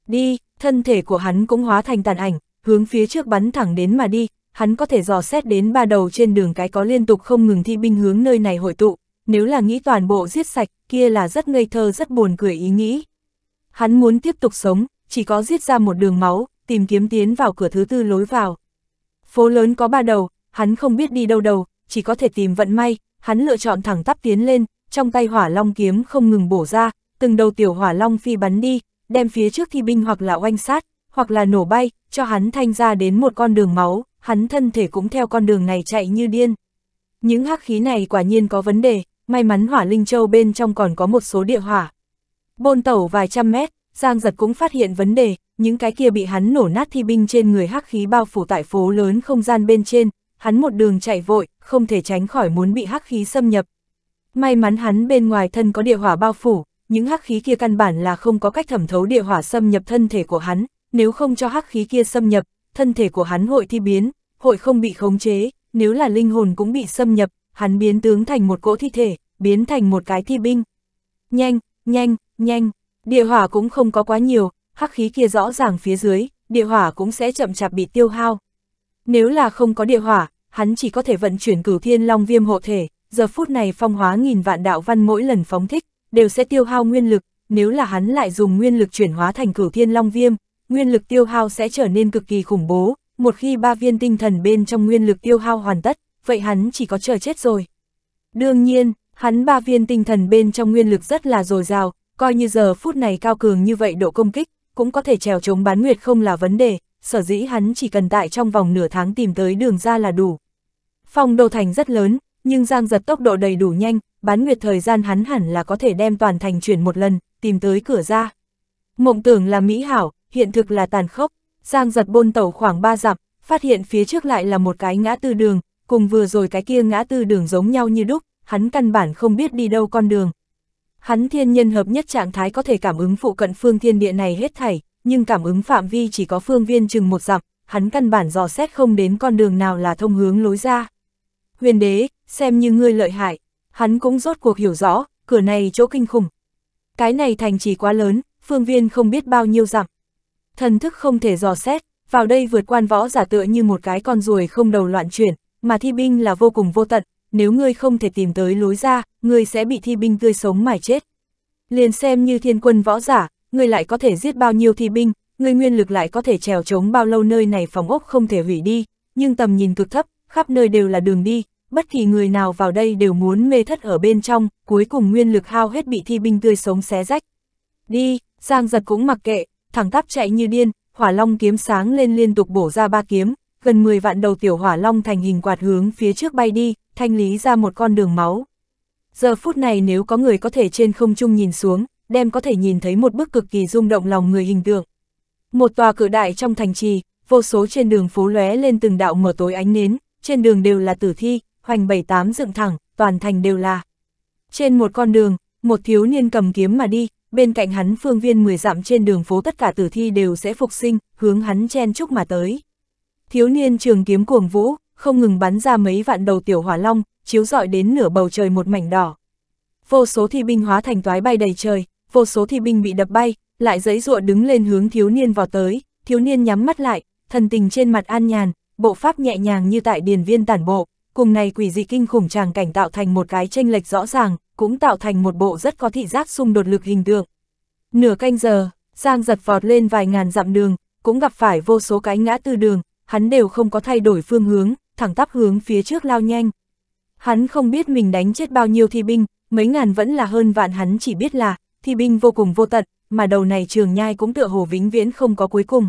Đi, thân thể của hắn cũng hóa thành tàn ảnh, hướng phía trước bắn thẳng đến mà đi, hắn có thể dò xét đến ba đầu trên đường cái có liên tục không ngừng thi binh hướng nơi này hội tụ, nếu là nghĩ toàn bộ giết sạch, kia là rất ngây thơ rất buồn cười ý nghĩ. Hắn muốn tiếp tục sống, chỉ có giết ra một đường máu, tìm kiếm tiến vào cửa thứ tư lối vào. Phố lớn có ba đầu, hắn không biết đi đâu đầu, chỉ có thể tìm vận may, hắn lựa chọn thẳng tắp tiến lên, trong tay hỏa long kiếm không ngừng bổ ra, từng đầu tiểu hỏa long phi bắn đi, đem phía trước thi binh hoặc là oanh sát, hoặc là nổ bay, cho hắn thanh ra đến một con đường máu, hắn thân thể cũng theo con đường này chạy như điên. Những hắc khí này quả nhiên có vấn đề, may mắn hỏa linh châu bên trong còn có một số địa hỏa, Bôn tẩu vài trăm mét, Giang giật cũng phát hiện vấn đề, những cái kia bị hắn nổ nát thi binh trên người hắc khí bao phủ tại phố lớn không gian bên trên, hắn một đường chạy vội, không thể tránh khỏi muốn bị hắc khí xâm nhập. May mắn hắn bên ngoài thân có địa hỏa bao phủ, những hắc khí kia căn bản là không có cách thẩm thấu địa hỏa xâm nhập thân thể của hắn, nếu không cho hắc khí kia xâm nhập, thân thể của hắn hội thi biến, hội không bị khống chế, nếu là linh hồn cũng bị xâm nhập, hắn biến tướng thành một cỗ thi thể, biến thành một cái thi binh. Nhanh, nhanh, nhanh, địa hỏa cũng không có quá nhiều, hắc khí kia rõ ràng phía dưới, địa hỏa cũng sẽ chậm chạp bị tiêu hao. Nếu là không có địa hỏa, hắn chỉ có thể vận chuyển cửu thiên long viêm hộ thể, giờ phút này phong hóa nghìn vạn đạo văn mỗi lần phóng thích, đều sẽ tiêu hao nguyên lực, nếu là hắn lại dùng nguyên lực chuyển hóa thành cửu thiên long viêm, nguyên lực tiêu hao sẽ trở nên cực kỳ khủng bố, một khi ba viên tinh thần bên trong nguyên lực tiêu hao hoàn tất, vậy hắn chỉ có chờ chết rồi. Đương nhiên, hắn ba viên tinh thần bên trong nguyên lực rất là dồi dào, coi như giờ phút này cao cường như vậy độ công kích, cũng có thể trèo chống bán nguyệt không là vấn đề, sở dĩ hắn chỉ cần tại trong vòng nửa tháng tìm tới đường ra là đủ. Phòng đồ thành rất lớn, nhưng Giang giật tốc độ đầy đủ nhanh, bán nguyệt thời gian hắn hẳn là có thể đem toàn thành chuyển một lần, tìm tới cửa ra. Mộng tưởng là mỹ hảo, hiện thực là tàn khốc, Giang giật bôn tẩu khoảng 3 dặm, phát hiện phía trước lại là một cái ngã tư đường, cùng vừa rồi cái kia ngã tư đường giống nhau như đúc, hắn căn bản không biết đi đâu con đường. Hắn thiên nhân hợp nhất trạng thái có thể cảm ứng phụ cận phương thiên địa này hết thảy, nhưng cảm ứng phạm vi chỉ có phương viên chừng một dặm, hắn căn bản dò xét không đến con đường nào là thông hướng lối ra. Huyền đế, xem như ngươi lợi hại, hắn cũng rốt cuộc hiểu rõ, cửa này chỗ kinh khủng. Cái này thành trì quá lớn, phương viên không biết bao nhiêu dặm. Thần thức không thể dò xét, vào đây vượt quan võ giả tựa như một cái con ruồi không đầu loạn chuyển, mà thi binh là vô cùng vô tận, nếu ngươi không thể tìm tới lối ra, người sẽ bị thi binh tươi sống mài chết. Liền xem như thiên quân võ giả, người lại có thể giết bao nhiêu thi binh, người nguyên lực lại có thể trèo trống bao lâu nơi này phòng ốc không thể hủy đi, nhưng tầm nhìn cực thấp, khắp nơi đều là đường đi, bất kỳ người nào vào đây đều muốn mê thất ở bên trong, cuối cùng nguyên lực hao hết bị thi binh tươi sống xé rách. Đi, Giang giật cũng mặc kệ, thẳng tắp chạy như điên, hỏa long kiếm sáng lên liên tục bổ ra ba kiếm, gần 10 vạn đầu tiểu hỏa long thành hình quạt hướng phía trước bay đi, thanh lý ra một con đường máu giờ phút này nếu có người có thể trên không trung nhìn xuống, đem có thể nhìn thấy một bức cực kỳ rung động lòng người hình tượng. Một tòa cử đại trong thành trì, vô số trên đường phố lóe lên từng đạo mở tối ánh nến, trên đường đều là tử thi, hoành bảy tám dựng thẳng, toàn thành đều là. Trên một con đường, một thiếu niên cầm kiếm mà đi, bên cạnh hắn phương viên 10 dặm trên đường phố tất cả tử thi đều sẽ phục sinh, hướng hắn chen chúc mà tới. Thiếu niên trường kiếm cuồng vũ, không ngừng bắn ra mấy vạn đầu tiểu hỏa long, chiếu rọi đến nửa bầu trời một mảnh đỏ. Vô số thi binh hóa thành toái bay đầy trời, vô số thi binh bị đập bay, lại dãy dụa đứng lên hướng thiếu niên vào tới, thiếu niên nhắm mắt lại, thần tình trên mặt an nhàn, bộ pháp nhẹ nhàng như tại điền viên tản bộ, cùng này quỷ dị kinh khủng tràng cảnh tạo thành một cái tranh lệch rõ ràng, cũng tạo thành một bộ rất có thị giác xung đột lực hình tượng. Nửa canh giờ, Giang giật vọt lên vài ngàn dặm đường, cũng gặp phải vô số cái ngã tư đường, hắn đều không có thay đổi phương hướng, thẳng tắp hướng phía trước lao nhanh. Hắn không biết mình đánh chết bao nhiêu thi binh, mấy ngàn vẫn là hơn vạn hắn chỉ biết là, thi binh vô cùng vô tận, mà đầu này trường nhai cũng tựa hồ vĩnh viễn không có cuối cùng.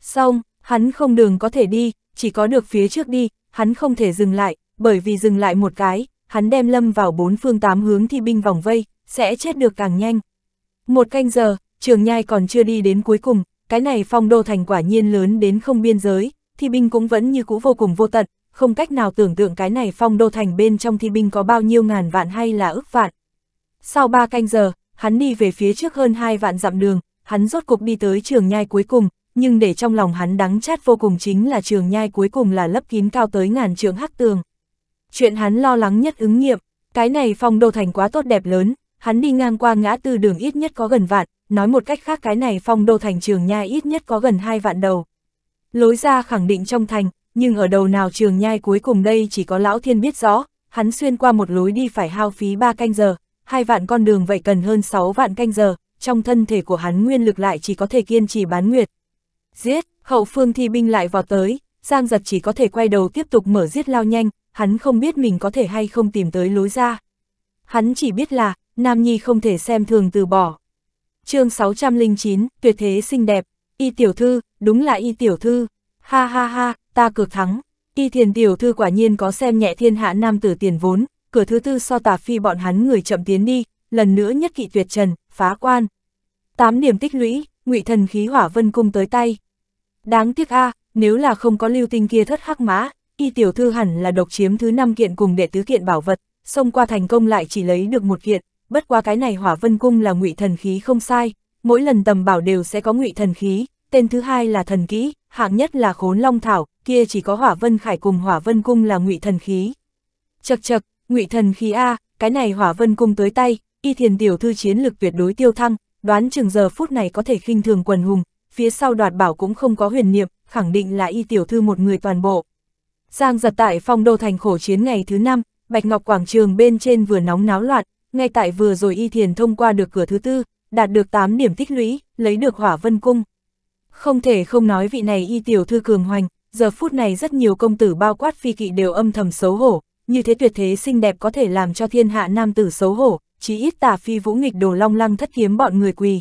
Xong, hắn không đường có thể đi, chỉ có được phía trước đi, hắn không thể dừng lại, bởi vì dừng lại một cái, hắn đem lâm vào bốn phương tám hướng thi binh vòng vây, sẽ chết được càng nhanh. Một canh giờ, trường nhai còn chưa đi đến cuối cùng, cái này phong đô thành quả nhiên lớn đến không biên giới, thi binh cũng vẫn như cũ vô cùng vô tận, không cách nào tưởng tượng cái này phong đô thành bên trong thi binh có bao nhiêu ngàn vạn hay là ước vạn. Sau ba canh giờ, hắn đi về phía trước hơn hai vạn dặm đường, hắn rốt cục đi tới trường nhai cuối cùng, nhưng để trong lòng hắn đắng chát vô cùng chính là trường nhai cuối cùng là lấp kín cao tới ngàn trường hắc tường. Chuyện hắn lo lắng nhất ứng nghiệm, cái này phong đô thành quá tốt đẹp lớn, hắn đi ngang qua ngã tư đường ít nhất có gần vạn, nói một cách khác cái này phong đô thành trường nhai ít nhất có gần hai vạn đầu. Lối ra khẳng định trong thành, nhưng ở đầu nào trường nhai cuối cùng đây chỉ có lão thiên biết rõ, hắn xuyên qua một lối đi phải hao phí 3 canh giờ, hai vạn con đường vậy cần hơn 6 vạn canh giờ, trong thân thể của hắn nguyên lực lại chỉ có thể kiên trì bán nguyệt. Giết, hậu phương thi binh lại vào tới, Giang giật chỉ có thể quay đầu tiếp tục mở giết lao nhanh, hắn không biết mình có thể hay không tìm tới lối ra. Hắn chỉ biết là, Nam Nhi không thể xem thường từ bỏ. chương 609, tuyệt thế xinh đẹp, y tiểu thư, đúng là y tiểu thư, ha ha ha, ta cược thắng, y thiền tiểu thư quả nhiên có xem nhẹ thiên hạ nam tử tiền vốn, cửa thứ tư so tà phi bọn hắn người chậm tiến đi, lần nữa nhất kỵ tuyệt trần, phá quan. Tám điểm tích lũy, ngụy thần khí hỏa vân cung tới tay. Đáng tiếc a nếu là không có lưu tinh kia thất hắc mã, y tiểu thư hẳn là độc chiếm thứ năm kiện cùng đệ tứ kiện bảo vật, xông qua thành công lại chỉ lấy được một kiện, bất qua cái này hỏa vân cung là ngụy thần khí không sai, mỗi lần tầm bảo đều sẽ có ngụy thần khí, tên thứ hai là thần kỹ, hạng nhất là khốn long thảo, kia chỉ có hỏa vân khải cùng hỏa vân cung là ngụy thần khí. Chật chật, ngụy thần khí A, cái này hỏa vân cung tới tay, y thiền tiểu thư chiến lực tuyệt đối tiêu thăng, đoán chừng giờ phút này có thể khinh thường quần hùng, phía sau đoạt bảo cũng không có huyền niệm, khẳng định là y tiểu thư một người toàn bộ. Giang giật tại phong đô thành khổ chiến ngày thứ năm, Bạch Ngọc Quảng Trường bên trên vừa nóng náo loạn, ngay tại vừa rồi y thiền thông qua được cửa thứ tư, đạt được 8 điểm tích lũy, lấy được hỏa vân cung. Không thể không nói vị này y tiểu thư cường hoành, giờ phút này rất nhiều công tử bao quát phi kỵ đều âm thầm xấu hổ, như thế tuyệt thế xinh đẹp có thể làm cho thiên hạ nam tử xấu hổ, chỉ ít tà phi vũ nghịch đồ long lăng thất kiếm bọn người quỳ.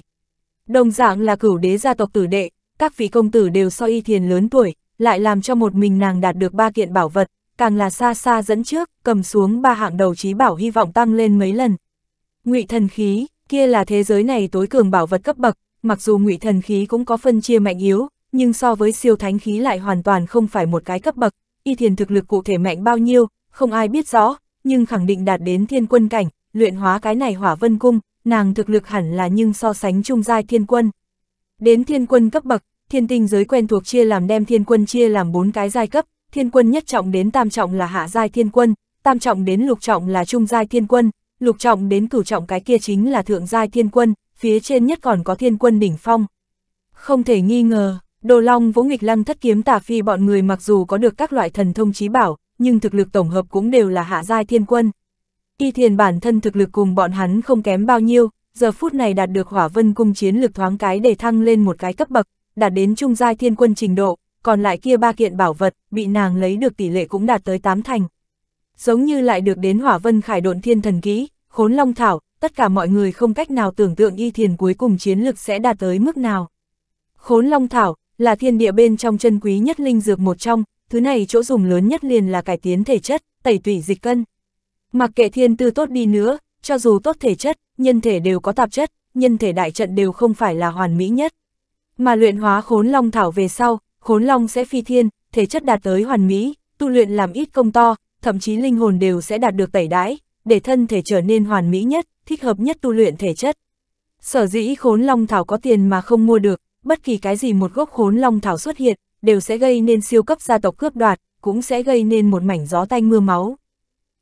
Đồng dạng là cửu đế gia tộc tử đệ, các vị công tử đều so y thiền lớn tuổi, lại làm cho một mình nàng đạt được ba kiện bảo vật, càng là xa xa dẫn trước, cầm xuống ba hạng đầu trí bảo hy vọng tăng lên mấy lần. ngụy thần khí, kia là thế giới này tối cường bảo vật cấp bậc, mặc dù ngụy thần khí cũng có phân chia mạnh yếu, nhưng so với siêu thánh khí lại hoàn toàn không phải một cái cấp bậc, y thiền thực lực cụ thể mạnh bao nhiêu, không ai biết rõ, nhưng khẳng định đạt đến thiên quân cảnh, luyện hóa cái này hỏa vân cung, nàng thực lực hẳn là nhưng so sánh trung giai thiên quân. Đến thiên quân cấp bậc, thiên tinh giới quen thuộc chia làm đem thiên quân chia làm bốn cái giai cấp, thiên quân nhất trọng đến tam trọng là hạ giai thiên quân, tam trọng đến lục trọng là trung giai thiên quân, lục trọng đến cửu trọng cái kia chính là thượng giai thiên quân, phía trên nhất còn có thiên quân đỉnh phong. Không thể nghi ngờ, đồ long vỗ nghịch lăng thất kiếm tà phi bọn người mặc dù có được các loại thần thông trí bảo, nhưng thực lực tổng hợp cũng đều là hạ giai thiên quân. Y thiền bản thân thực lực cùng bọn hắn không kém bao nhiêu, giờ phút này đạt được hỏa vân cung chiến lực thoáng cái để thăng lên một cái cấp bậc, đạt đến trung giai thiên quân trình độ, còn lại kia ba kiện bảo vật, bị nàng lấy được tỷ lệ cũng đạt tới tám thành giống như lại được đến hỏa vân khải độn thiên thần ký khốn long thảo, tất cả mọi người không cách nào tưởng tượng y thiền cuối cùng chiến lực sẽ đạt tới mức nào. Khốn long thảo, là thiên địa bên trong chân quý nhất linh dược một trong, thứ này chỗ dùng lớn nhất liền là cải tiến thể chất, tẩy tủy dịch cân. Mặc kệ thiên tư tốt đi nữa, cho dù tốt thể chất, nhân thể đều có tạp chất, nhân thể đại trận đều không phải là hoàn mỹ nhất. Mà luyện hóa khốn long thảo về sau, khốn long sẽ phi thiên, thể chất đạt tới hoàn mỹ, tu luyện làm ít công to, thậm chí linh hồn đều sẽ đạt được tẩy đái, để thân thể trở nên hoàn mỹ nhất, thích hợp nhất tu luyện thể chất. Sở dĩ khốn long thảo có tiền mà không mua được, bất kỳ cái gì một gốc khốn long thảo xuất hiện, đều sẽ gây nên siêu cấp gia tộc cướp đoạt, cũng sẽ gây nên một mảnh gió tanh mưa máu.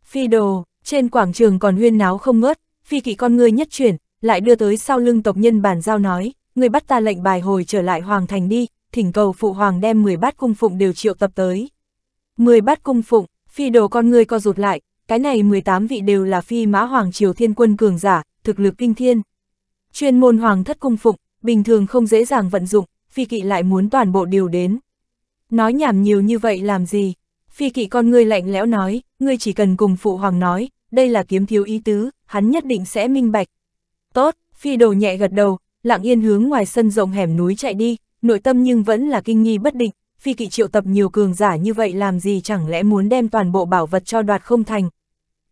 Phi đồ, trên quảng trường còn huyên náo không ngớt, phi kỵ con người nhất chuyển, lại đưa tới sau lưng tộc nhân bàn giao nói, người bắt ta lệnh bài hồi trở lại hoàng thành đi, thỉnh cầu phụ hoàng đem 10 bát cung phụng đều triệu tập tới. 10 bát cung phụng, Phi đồ con người co rụt lại, cái này 18 vị đều là phi mã hoàng triều thiên quân cường giả, thực lực kinh thiên. Chuyên môn hoàng thất cung phụng bình thường không dễ dàng vận dụng, phi kỵ lại muốn toàn bộ điều đến. Nói nhảm nhiều như vậy làm gì? Phi kỵ con ngươi lạnh lẽo nói, ngươi chỉ cần cùng phụ hoàng nói, đây là kiếm thiếu ý tứ, hắn nhất định sẽ minh bạch. Tốt, phi đồ nhẹ gật đầu, lặng yên hướng ngoài sân rộng hẻm núi chạy đi, nội tâm nhưng vẫn là kinh nghi bất định phi kỵ triệu tập nhiều cường giả như vậy làm gì chẳng lẽ muốn đem toàn bộ bảo vật cho đoạt không thành.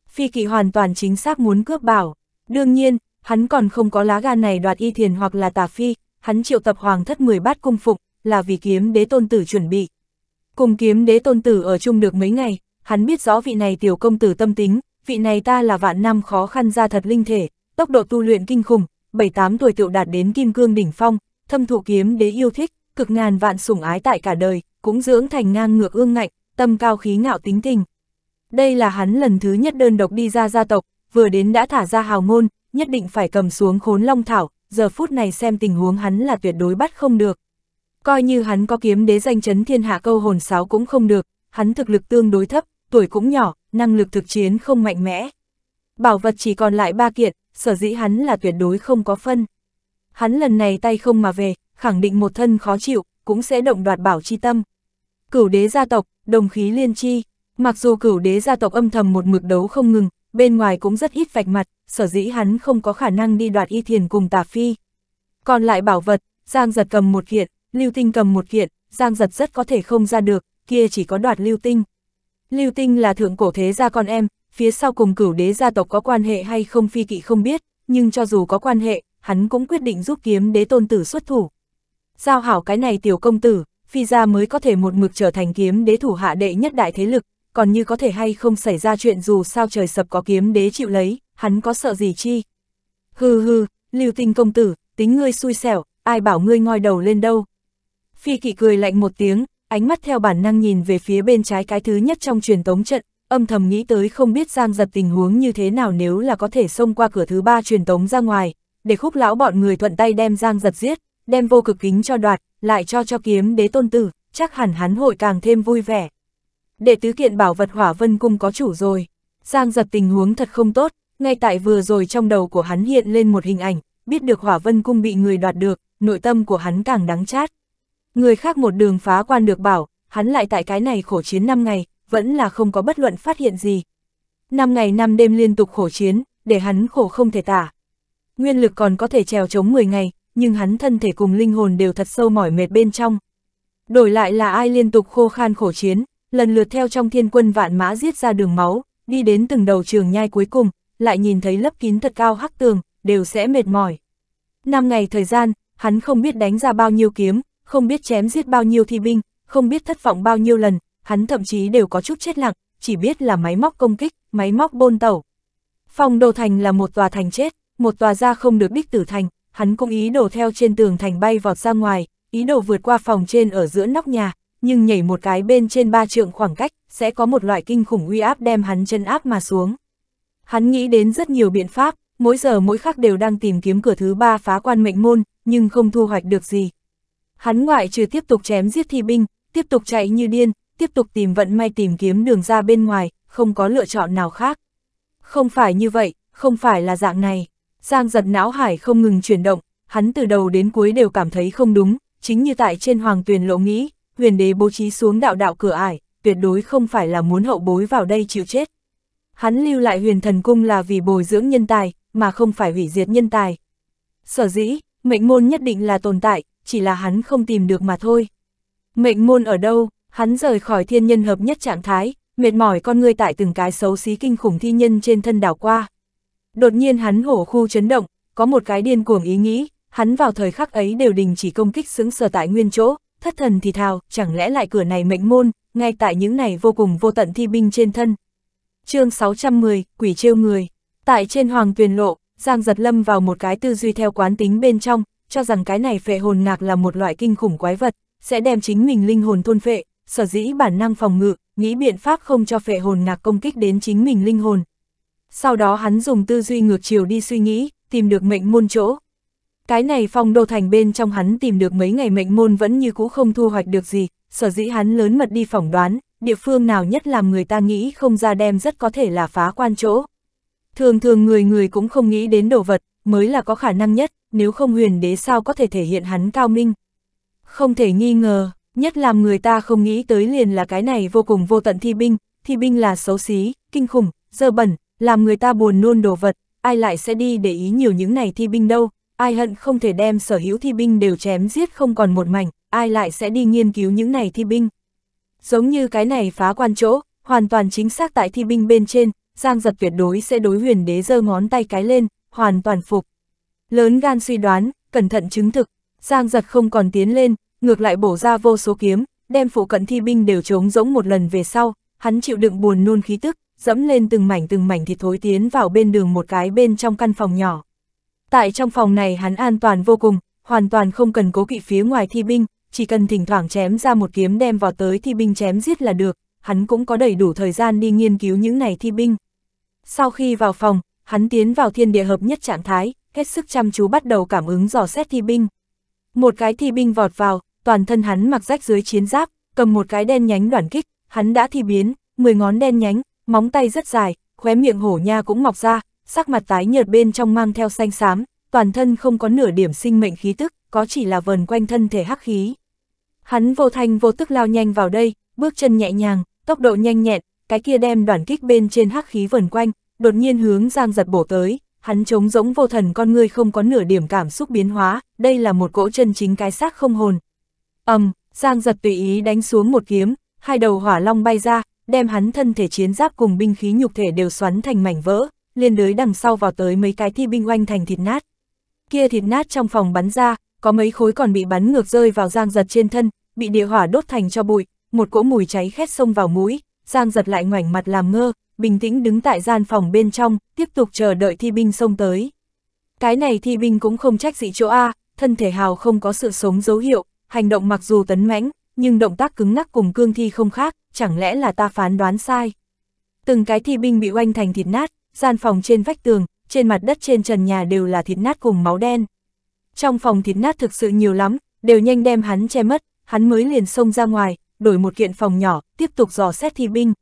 Phi kỵ hoàn toàn chính xác muốn cướp bảo. Đương nhiên, hắn còn không có lá gan này đoạt y thiền hoặc là tà phi, hắn triệu tập hoàng thất 10 bát cung phục, là vì kiếm đế tôn tử chuẩn bị. Cùng kiếm đế tôn tử ở chung được mấy ngày, hắn biết rõ vị này tiểu công tử tâm tính, vị này ta là vạn năm khó khăn ra thật linh thể, tốc độ tu luyện kinh khủng, 7-8 tuổi tiểu đạt đến kim cương đỉnh phong, thâm thụ kiếm đế yêu thích, cực ngàn vạn sủng ái tại cả đời, cũng dưỡng thành ngang ngược ương ngạnh, tâm cao khí ngạo tính tình. Đây là hắn lần thứ nhất đơn độc đi ra gia tộc, vừa đến đã thả ra hào ngôn, nhất định phải cầm xuống khốn long thảo, giờ phút này xem tình huống hắn là tuyệt đối bắt không được. Coi như hắn có kiếm đế danh chấn thiên hạ câu hồn sáo cũng không được, hắn thực lực tương đối thấp, tuổi cũng nhỏ, năng lực thực chiến không mạnh mẽ. Bảo vật chỉ còn lại ba kiện, sở dĩ hắn là tuyệt đối không có phân. Hắn lần này tay không mà về, khẳng định một thân khó chịu, cũng sẽ động đoạt bảo chi tâm. Cửu đế gia tộc, đồng khí liên chi, mặc dù cửu đế gia tộc âm thầm một mực đấu không ngừng, bên ngoài cũng rất ít vạch mặt, sở dĩ hắn không có khả năng đi đoạt y thiền cùng tà phi. Còn lại bảo vật, Giang giật cầm một kiện, lưu tinh cầm một kiện, Giang giật rất có thể không ra được, kia chỉ có đoạt lưu tinh. Lưu tinh là thượng cổ thế gia con em, phía sau cùng cửu đế gia tộc có quan hệ hay không phi kỵ không biết, nhưng cho dù có quan hệ, hắn cũng quyết định giúp kiếm đế tôn tử xuất thủ, giao hảo cái này tiểu công tử, phi ra mới có thể một mực trở thành kiếm đế thủ hạ đệ nhất đại thế lực, còn như có thể hay không xảy ra chuyện dù sao trời sập có kiếm đế chịu lấy, hắn có sợ gì chi. Hừ hừ, lưu tinh công tử, tính ngươi xui xẻo, ai bảo ngươi ngoi đầu lên đâu. Phi kỵ cười lạnh một tiếng, ánh mắt theo bản năng nhìn về phía bên trái cái thứ nhất trong truyền tống trận, âm thầm nghĩ tới không biết giang giật tình huống như thế nào nếu là có thể xông qua cửa thứ ba truyền tống ra ngoài, để khúc lão bọn người thuận tay đem giang giật giết, đem vô cực kính cho đoạt, lại cho cho kiếm đế tôn tử, chắc hẳn hắn hội càng thêm vui vẻ. Đệ tứ kiện bảo vật hỏa vân cung có chủ rồi. Giang giật tình huống thật không tốt, ngay tại vừa rồi trong đầu của hắn hiện lên một hình ảnh, biết được hỏa vân cung bị người đoạt được, nội tâm của hắn càng đắng chát. Người khác một đường phá quan được bảo, hắn lại tại cái này khổ chiến 5 ngày, vẫn là không có bất luận phát hiện gì. 5 ngày 5 đêm liên tục khổ chiến, để hắn khổ không thể tả. Nguyên lực còn có thể trèo chống 10 ngày, nhưng hắn thân thể cùng linh hồn đều thật sâu mỏi mệt bên trong. Đổi lại là ai liên tục khô khan khổ chiến, lần lượt theo trong thiên quân vạn mã giết ra đường máu, đi đến từng đầu trường nhai cuối cùng, lại nhìn thấy lấp kín thật cao hắc tường, đều sẽ mệt mỏi. Năm ngày thời gian, hắn không biết đánh ra bao nhiêu kiếm, không biết chém giết bao nhiêu thi binh, không biết thất vọng bao nhiêu lần, hắn thậm chí đều có chút chết lặng, chỉ biết là máy móc công kích, máy móc bôn tẩu. Phong đồ Thành là một tòa thành chết, một tòa gia không được đích tử thành, hắn cũng ý đồ theo trên tường thành bay vọt ra ngoài, ý đồ vượt qua phòng trên ở giữa nóc nhà, nhưng nhảy một cái bên trên ba trượng khoảng cách, sẽ có một loại kinh khủng uy áp đem hắn chân áp mà xuống. Hắn nghĩ đến rất nhiều biện pháp, mỗi giờ mỗi khắc đều đang tìm kiếm cửa thứ ba phá quan mệnh môn, nhưng không thu hoạch được gì. Hắn ngoại trừ tiếp tục chém giết thi binh, tiếp tục chạy như điên, tiếp tục tìm vận may tìm kiếm đường ra bên ngoài, không có lựa chọn nào khác. Không phải như vậy, không phải là dạng này. Giang giật não hải không ngừng chuyển động, hắn từ đầu đến cuối đều cảm thấy không đúng, chính như tại trên hoàng tuyền lộ nghĩ, huyền đế bố trí xuống đạo đạo cửa ải, tuyệt đối không phải là muốn hậu bối vào đây chịu chết. Hắn lưu lại huyền thần cung là vì bồi dưỡng nhân tài, mà không phải hủy diệt nhân tài. Sở dĩ, mệnh môn nhất định là tồn tại, chỉ là hắn không tìm được mà thôi. Mệnh môn ở đâu, hắn rời khỏi thiên nhân hợp nhất trạng thái, mệt mỏi con người tại từng cái xấu xí kinh khủng thi nhân trên thân đảo qua, Đột nhiên hắn hổ khu chấn động, có một cái điên cuồng ý nghĩ, hắn vào thời khắc ấy đều đình chỉ công kích xứng sở tại nguyên chỗ, thất thần thì thào, chẳng lẽ lại cửa này mệnh môn, ngay tại những này vô cùng vô tận thi binh trên thân. chương 610, Quỷ trêu người. Tại trên hoàng tuyền lộ, Giang giật lâm vào một cái tư duy theo quán tính bên trong, cho rằng cái này phệ hồn ngạc là một loại kinh khủng quái vật, sẽ đem chính mình linh hồn thôn phệ, sở dĩ bản năng phòng ngự, nghĩ biện pháp không cho phệ hồn ngạc công kích đến chính mình linh hồn, sau đó hắn dùng tư duy ngược chiều đi suy nghĩ, tìm được mệnh môn chỗ. Cái này phong đô thành bên trong hắn tìm được mấy ngày mệnh môn vẫn như cũ không thu hoạch được gì, sở dĩ hắn lớn mật đi phỏng đoán, địa phương nào nhất làm người ta nghĩ không ra đem rất có thể là phá quan chỗ. Thường thường người người cũng không nghĩ đến đồ vật, mới là có khả năng nhất, nếu không huyền đế sao có thể thể hiện hắn cao minh. Không thể nghi ngờ, nhất làm người ta không nghĩ tới liền là cái này vô cùng vô tận thi binh, thi binh là xấu xí, kinh khủng, dơ bẩn, làm người ta buồn nôn đồ vật, ai lại sẽ đi để ý nhiều những này thi binh đâu, ai hận không thể đem sở hữu thi binh đều chém giết không còn một mảnh, ai lại sẽ đi nghiên cứu những này thi binh. Giống như cái này phá quan chỗ, hoàn toàn chính xác tại thi binh bên trên, Giang giật tuyệt đối sẽ đối huyền đế giơ ngón tay cái lên, hoàn toàn phục. Lớn gan suy đoán, cẩn thận chứng thực, Giang giật không còn tiến lên, ngược lại bổ ra vô số kiếm, đem phụ cận thi binh đều trống rỗng một lần về sau, hắn chịu đựng buồn nôn khí tức, dẫm lên từng mảnh từng mảnh thịt thối tiến vào bên đường một cái bên trong căn phòng nhỏ. Tại trong phòng này hắn an toàn vô cùng, hoàn toàn không cần cố kỵ phía ngoài thi binh, chỉ cần thỉnh thoảng chém ra một kiếm đem vào tới thi binh chém giết là được, hắn cũng có đầy đủ thời gian đi nghiên cứu những này thi binh. Sau khi vào phòng, hắn tiến vào thiên địa hợp nhất trạng thái, hết sức chăm chú bắt đầu cảm ứng dò xét thi binh. Một cái thi binh vọt vào, toàn thân hắn mặc rách dưới chiến giáp, cầm một cái đen nhánh đoạn kích, hắn đã thi biến, 10 ngón đen nhánh, móng tay rất dài, khóe miệng hổ nha cũng mọc ra, sắc mặt tái nhợt bên trong mang theo xanh xám, toàn thân không có nửa điểm sinh mệnh khí tức, có chỉ là vần quanh thân thể hắc khí. Hắn vô thanh vô tức lao nhanh vào đây, bước chân nhẹ nhàng, tốc độ nhanh nhẹn, cái kia đem đoạn kích bên trên hắc khí vần quanh, đột nhiên hướng Giang giật bổ tới, hắn trống rỗng vô thần con người không có nửa điểm cảm xúc biến hóa, đây là một cỗ chân chính cái xác không hồn. ầm, um, Giang giật tùy ý đánh xuống một kiếm, hai đầu hỏa long bay ra, đem hắn thân thể chiến giáp cùng binh khí nhục thể đều xoắn thành mảnh vỡ, liên đới đằng sau vào tới mấy cái thi binh oanh thành thịt nát. Kia thịt nát trong phòng bắn ra, có mấy khối còn bị bắn ngược rơi vào giang giật trên thân, bị địa hỏa đốt thành cho bụi, một cỗ mùi cháy khét xông vào mũi, giang giật lại ngoảnh mặt làm ngơ, bình tĩnh đứng tại gian phòng bên trong, tiếp tục chờ đợi thi binh xông tới. Cái này thi binh cũng không trách dị chỗ A, thân thể hào không có sự sống dấu hiệu, hành động mặc dù tấn mãnh nhưng động tác cứng ngắc cùng cương thi không khác, chẳng lẽ là ta phán đoán sai. Từng cái thi binh bị oanh thành thịt nát, gian phòng trên vách tường, trên mặt đất trên trần nhà đều là thịt nát cùng máu đen. Trong phòng thịt nát thực sự nhiều lắm, đều nhanh đem hắn che mất, hắn mới liền xông ra ngoài, đổi một kiện phòng nhỏ, tiếp tục dò xét thi binh.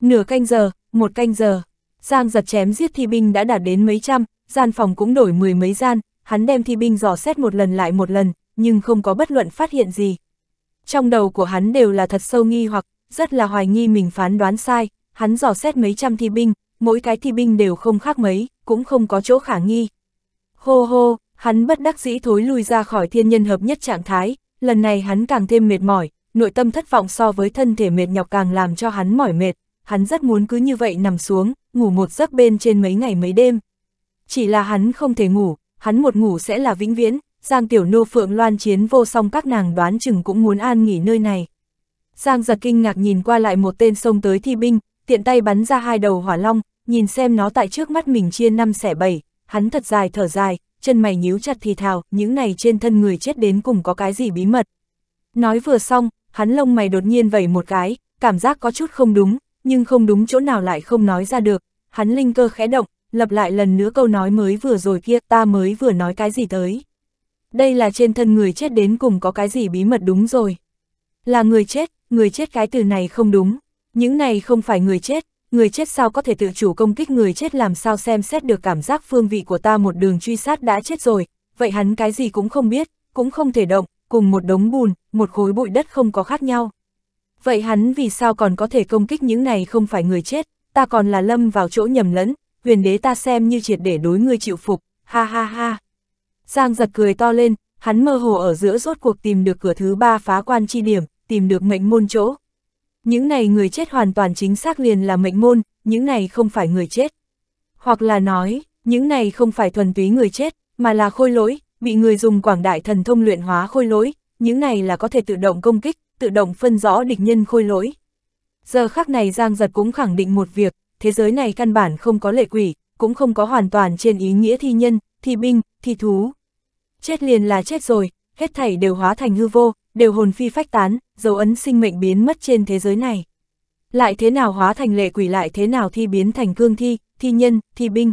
Nửa canh giờ, một canh giờ, Giang giật chém giết thi binh đã đạt đến mấy trăm, gian phòng cũng đổi mười mấy gian, hắn đem thi binh dò xét một lần lại một lần, nhưng không có bất luận phát hiện gì trong đầu của hắn đều là thật sâu nghi hoặc, rất là hoài nghi mình phán đoán sai, hắn dò xét mấy trăm thi binh, mỗi cái thi binh đều không khác mấy, cũng không có chỗ khả nghi. Hô hô, hắn bất đắc dĩ thối lui ra khỏi thiên nhân hợp nhất trạng thái, lần này hắn càng thêm mệt mỏi, nội tâm thất vọng so với thân thể mệt nhọc càng làm cho hắn mỏi mệt, hắn rất muốn cứ như vậy nằm xuống, ngủ một giấc bên trên mấy ngày mấy đêm. Chỉ là hắn không thể ngủ, hắn một ngủ sẽ là vĩnh viễn, Giang Tiểu Nô Phượng Loan chiến vô song các nàng đoán chừng cũng muốn an nghỉ nơi này. Giang giật kinh ngạc nhìn qua lại một tên sông tới thi binh, tiện tay bắn ra hai đầu hỏa long, nhìn xem nó tại trước mắt mình chia năm xẻ bảy, hắn thật dài thở dài, chân mày nhíu chặt thì thào, những này trên thân người chết đến cùng có cái gì bí mật. Nói vừa xong, hắn lông mày đột nhiên vẩy một cái, cảm giác có chút không đúng, nhưng không đúng chỗ nào lại không nói ra được, hắn linh cơ khẽ động, lặp lại lần nữa câu nói mới vừa rồi kia ta mới vừa nói cái gì tới đây là trên thân người chết đến cùng có cái gì bí mật đúng rồi. Là người chết, người chết cái từ này không đúng, những này không phải người chết, người chết sao có thể tự chủ công kích người chết làm sao xem xét được cảm giác phương vị của ta một đường truy sát đã chết rồi, vậy hắn cái gì cũng không biết, cũng không thể động, cùng một đống bùn, một khối bụi đất không có khác nhau. Vậy hắn vì sao còn có thể công kích những này không phải người chết, ta còn là lâm vào chỗ nhầm lẫn, huyền đế ta xem như triệt để đối ngươi chịu phục, ha ha ha. Giang giật cười to lên, hắn mơ hồ ở giữa rốt cuộc tìm được cửa thứ ba phá quan chi điểm, tìm được mệnh môn chỗ. Những này người chết hoàn toàn chính xác liền là mệnh môn, những này không phải người chết. Hoặc là nói, những này không phải thuần túy người chết, mà là khôi lỗi, bị người dùng quảng đại thần thông luyện hóa khôi lỗi, những này là có thể tự động công kích, tự động phân rõ địch nhân khôi lỗi. Giờ khắc này Giang Giật cũng khẳng định một việc, thế giới này căn bản không có lệ quỷ, cũng không có hoàn toàn trên ý nghĩa thi nhân, thi binh, thi thú, chết liền là chết rồi, hết thảy đều hóa thành hư vô, đều hồn phi phách tán, dấu ấn sinh mệnh biến mất trên thế giới này. Lại thế nào hóa thành lệ quỷ lại thế nào thi biến thành cương thi, thi nhân, thi binh.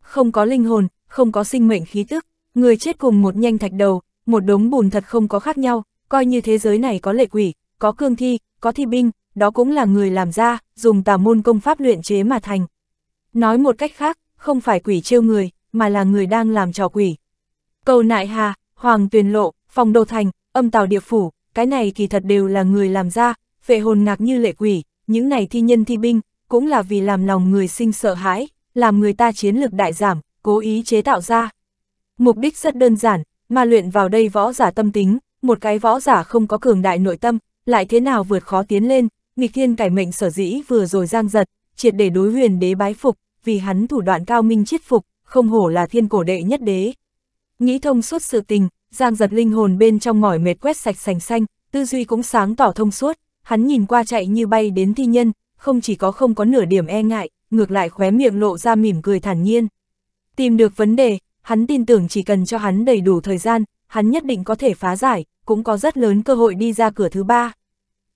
Không có linh hồn, không có sinh mệnh khí tức, người chết cùng một nhanh thạch đầu, một đống bùn thật không có khác nhau, coi như thế giới này có lệ quỷ, có cương thi, có thi binh, đó cũng là người làm ra, dùng tà môn công pháp luyện chế mà thành. Nói một cách khác, không phải quỷ trêu người, mà là người đang làm trò quỷ. Cầu Nại Hà, Hoàng Tuyền Lộ, Phòng Đô Thành, Âm Tào Địa Phủ, cái này kỳ thật đều là người làm ra, vệ hồn ngạc như lệ quỷ, những này thi nhân thi binh, cũng là vì làm lòng người sinh sợ hãi, làm người ta chiến lược đại giảm, cố ý chế tạo ra. Mục đích rất đơn giản, mà luyện vào đây võ giả tâm tính, một cái võ giả không có cường đại nội tâm, lại thế nào vượt khó tiến lên, nghịch thiên cải mệnh sở dĩ vừa rồi giang giật, triệt để đối huyền đế bái phục, vì hắn thủ đoạn cao minh chiết phục, không hổ là thiên cổ đệ nhất đế. Nghĩ thông suốt sự tình, Giang giật linh hồn bên trong mỏi mệt quét sạch sành xanh, tư duy cũng sáng tỏ thông suốt, hắn nhìn qua chạy như bay đến thi nhân, không chỉ có không có nửa điểm e ngại, ngược lại khóe miệng lộ ra mỉm cười thản nhiên. Tìm được vấn đề, hắn tin tưởng chỉ cần cho hắn đầy đủ thời gian, hắn nhất định có thể phá giải, cũng có rất lớn cơ hội đi ra cửa thứ ba.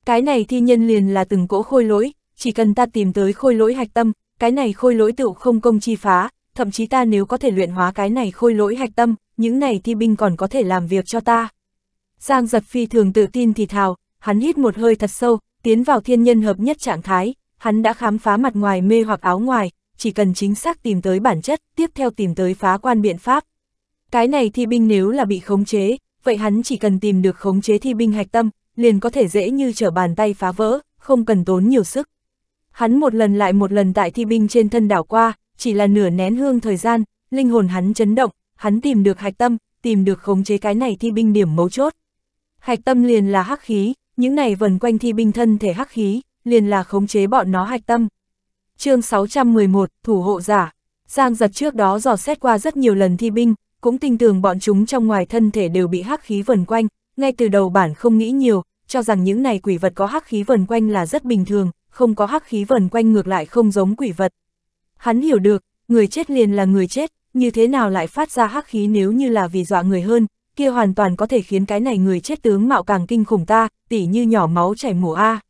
Cái này thi nhân liền là từng cỗ khôi lỗi, chỉ cần ta tìm tới khôi lỗi hạch tâm, cái này khôi lỗi tựu không công chi phá, thậm chí ta nếu có thể luyện hóa cái này khôi lỗi hạch tâm, những này thi binh còn có thể làm việc cho ta. Giang giật phi thường tự tin thì thào, hắn hít một hơi thật sâu, tiến vào thiên nhân hợp nhất trạng thái, hắn đã khám phá mặt ngoài mê hoặc áo ngoài, chỉ cần chính xác tìm tới bản chất, tiếp theo tìm tới phá quan biện pháp. Cái này thi binh nếu là bị khống chế, vậy hắn chỉ cần tìm được khống chế thi binh hạch tâm, liền có thể dễ như trở bàn tay phá vỡ, không cần tốn nhiều sức. Hắn một lần lại một lần tại thi binh trên thân đảo qua, chỉ là nửa nén hương thời gian, linh hồn hắn chấn động, hắn tìm được hạch tâm, tìm được khống chế cái này thi binh điểm mấu chốt. Hạch tâm liền là hắc khí, những này vần quanh thi binh thân thể hắc khí, liền là khống chế bọn nó hạch tâm. chương 611, Thủ hộ giả. Giang giật trước đó dò xét qua rất nhiều lần thi binh, cũng tin tưởng bọn chúng trong ngoài thân thể đều bị hắc khí vần quanh, ngay từ đầu bản không nghĩ nhiều, cho rằng những này quỷ vật có hắc khí vần quanh là rất bình thường, không có hắc khí vần quanh ngược lại không giống quỷ vật. Hắn hiểu được, người chết liền là người chết, như thế nào lại phát ra hắc khí nếu như là vì dọa người hơn, kia hoàn toàn có thể khiến cái này người chết tướng mạo càng kinh khủng ta, tỉ như nhỏ máu chảy mùa A.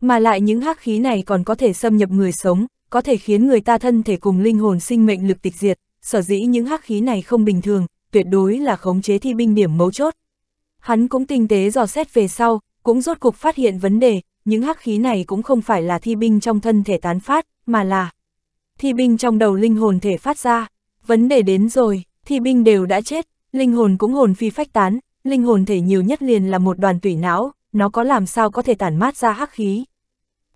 Mà lại những hắc khí này còn có thể xâm nhập người sống, có thể khiến người ta thân thể cùng linh hồn sinh mệnh lực tịch diệt, sở dĩ những hắc khí này không bình thường, tuyệt đối là khống chế thi binh điểm mấu chốt. Hắn cũng tinh tế dò xét về sau, cũng rốt cục phát hiện vấn đề, những hắc khí này cũng không phải là thi binh trong thân thể tán phát, mà là thi binh trong đầu linh hồn thể phát ra. Vấn đề đến rồi, thì binh đều đã chết, linh hồn cũng hồn phi phách tán, linh hồn thể nhiều nhất liền là một đoàn tủy não, nó có làm sao có thể tản mát ra hắc khí.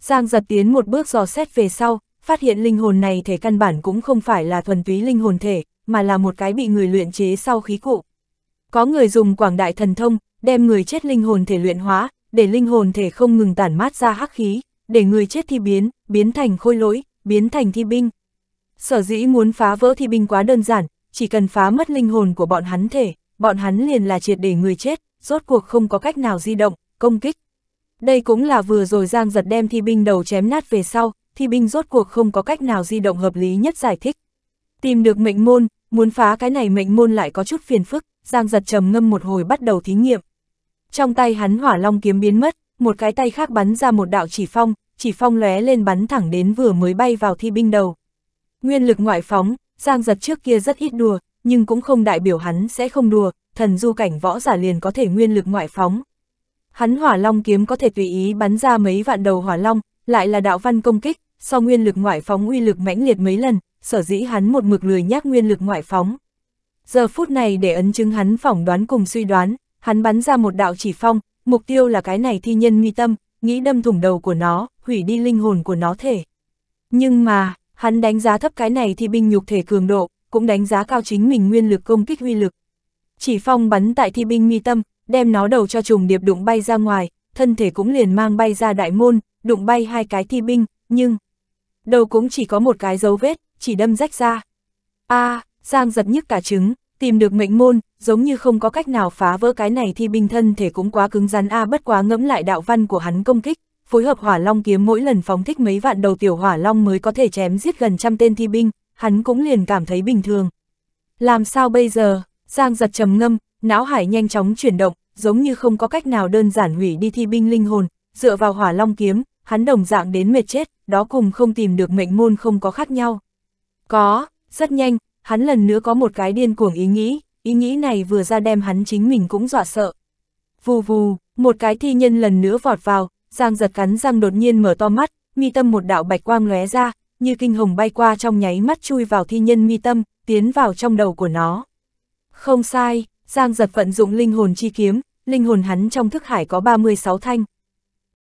Giang giật tiến một bước dò xét về sau, phát hiện linh hồn này thể căn bản cũng không phải là thuần túy linh hồn thể, mà là một cái bị người luyện chế sau khí cụ. Có người dùng quảng đại thần thông, đem người chết linh hồn thể luyện hóa, để linh hồn thể không ngừng tản mát ra hắc khí, để người chết thi biến, biến thành khôi lỗi, biến thành thi binh. Sở dĩ muốn phá vỡ thì binh quá đơn giản, chỉ cần phá mất linh hồn của bọn hắn thể, bọn hắn liền là triệt để người chết, rốt cuộc không có cách nào di động, công kích. Đây cũng là vừa rồi Giang giật đem thi binh đầu chém nát về sau, thi binh rốt cuộc không có cách nào di động hợp lý nhất giải thích. Tìm được mệnh môn, muốn phá cái này mệnh môn lại có chút phiền phức, Giang giật trầm ngâm một hồi bắt đầu thí nghiệm. Trong tay hắn hỏa long kiếm biến mất, một cái tay khác bắn ra một đạo chỉ phong, chỉ phong lóe lên bắn thẳng đến vừa mới bay vào thi binh đầu. Nguyên lực ngoại phóng, Giang giật trước kia rất ít đùa, nhưng cũng không đại biểu hắn sẽ không đùa, thần du cảnh võ giả liền có thể nguyên lực ngoại phóng. Hắn hỏa long kiếm có thể tùy ý bắn ra mấy vạn đầu hỏa long, lại là đạo văn công kích, so nguyên lực ngoại phóng uy lực mãnh liệt mấy lần, sở dĩ hắn một mực lười nhác nguyên lực ngoại phóng. Giờ phút này để ấn chứng hắn phỏng đoán cùng suy đoán, hắn bắn ra một đạo chỉ phong, mục tiêu là cái này thi nhân mi tâm, nghĩ đâm thủng đầu của nó, hủy đi linh hồn của nó thể. Nhưng mà, Hắn đánh giá thấp cái này thì binh nhục thể cường độ, cũng đánh giá cao chính mình nguyên lực công kích huy lực. Chỉ phong bắn tại thi binh mi tâm, đem nó đầu cho trùng điệp đụng bay ra ngoài, thân thể cũng liền mang bay ra đại môn, đụng bay hai cái thi binh, nhưng... Đầu cũng chỉ có một cái dấu vết, chỉ đâm rách ra. a à, Giang giật nhức cả trứng, tìm được mệnh môn, giống như không có cách nào phá vỡ cái này thi binh thân thể cũng quá cứng rắn a à bất quá ngẫm lại đạo văn của hắn công kích, phối hợp hỏa long kiếm mỗi lần phóng thích mấy vạn đầu tiểu hỏa long mới có thể chém giết gần trăm tên thi binh, hắn cũng liền cảm thấy bình thường. Làm sao bây giờ, Giang giật trầm ngâm, não hải nhanh chóng chuyển động, giống như không có cách nào đơn giản hủy đi thi binh linh hồn, dựa vào hỏa long kiếm, hắn đồng dạng đến mệt chết, đó cùng không tìm được mệnh môn không có khác nhau. Có, rất nhanh, hắn lần nữa có một cái điên cuồng ý nghĩ, ý nghĩ này vừa ra đem hắn chính mình cũng dọa sợ. Vù vù, một cái thi nhân lần nữa vọt vào, Giang giật cắn răng đột nhiên mở to mắt, mi tâm một đạo bạch quang lóe ra, như kinh hồng bay qua trong nháy mắt chui vào thi nhân mi tâm, tiến vào trong đầu của nó. Không sai, Giang giật vận dụng linh hồn chi kiếm, linh hồn hắn trong thức hải có 36 thanh,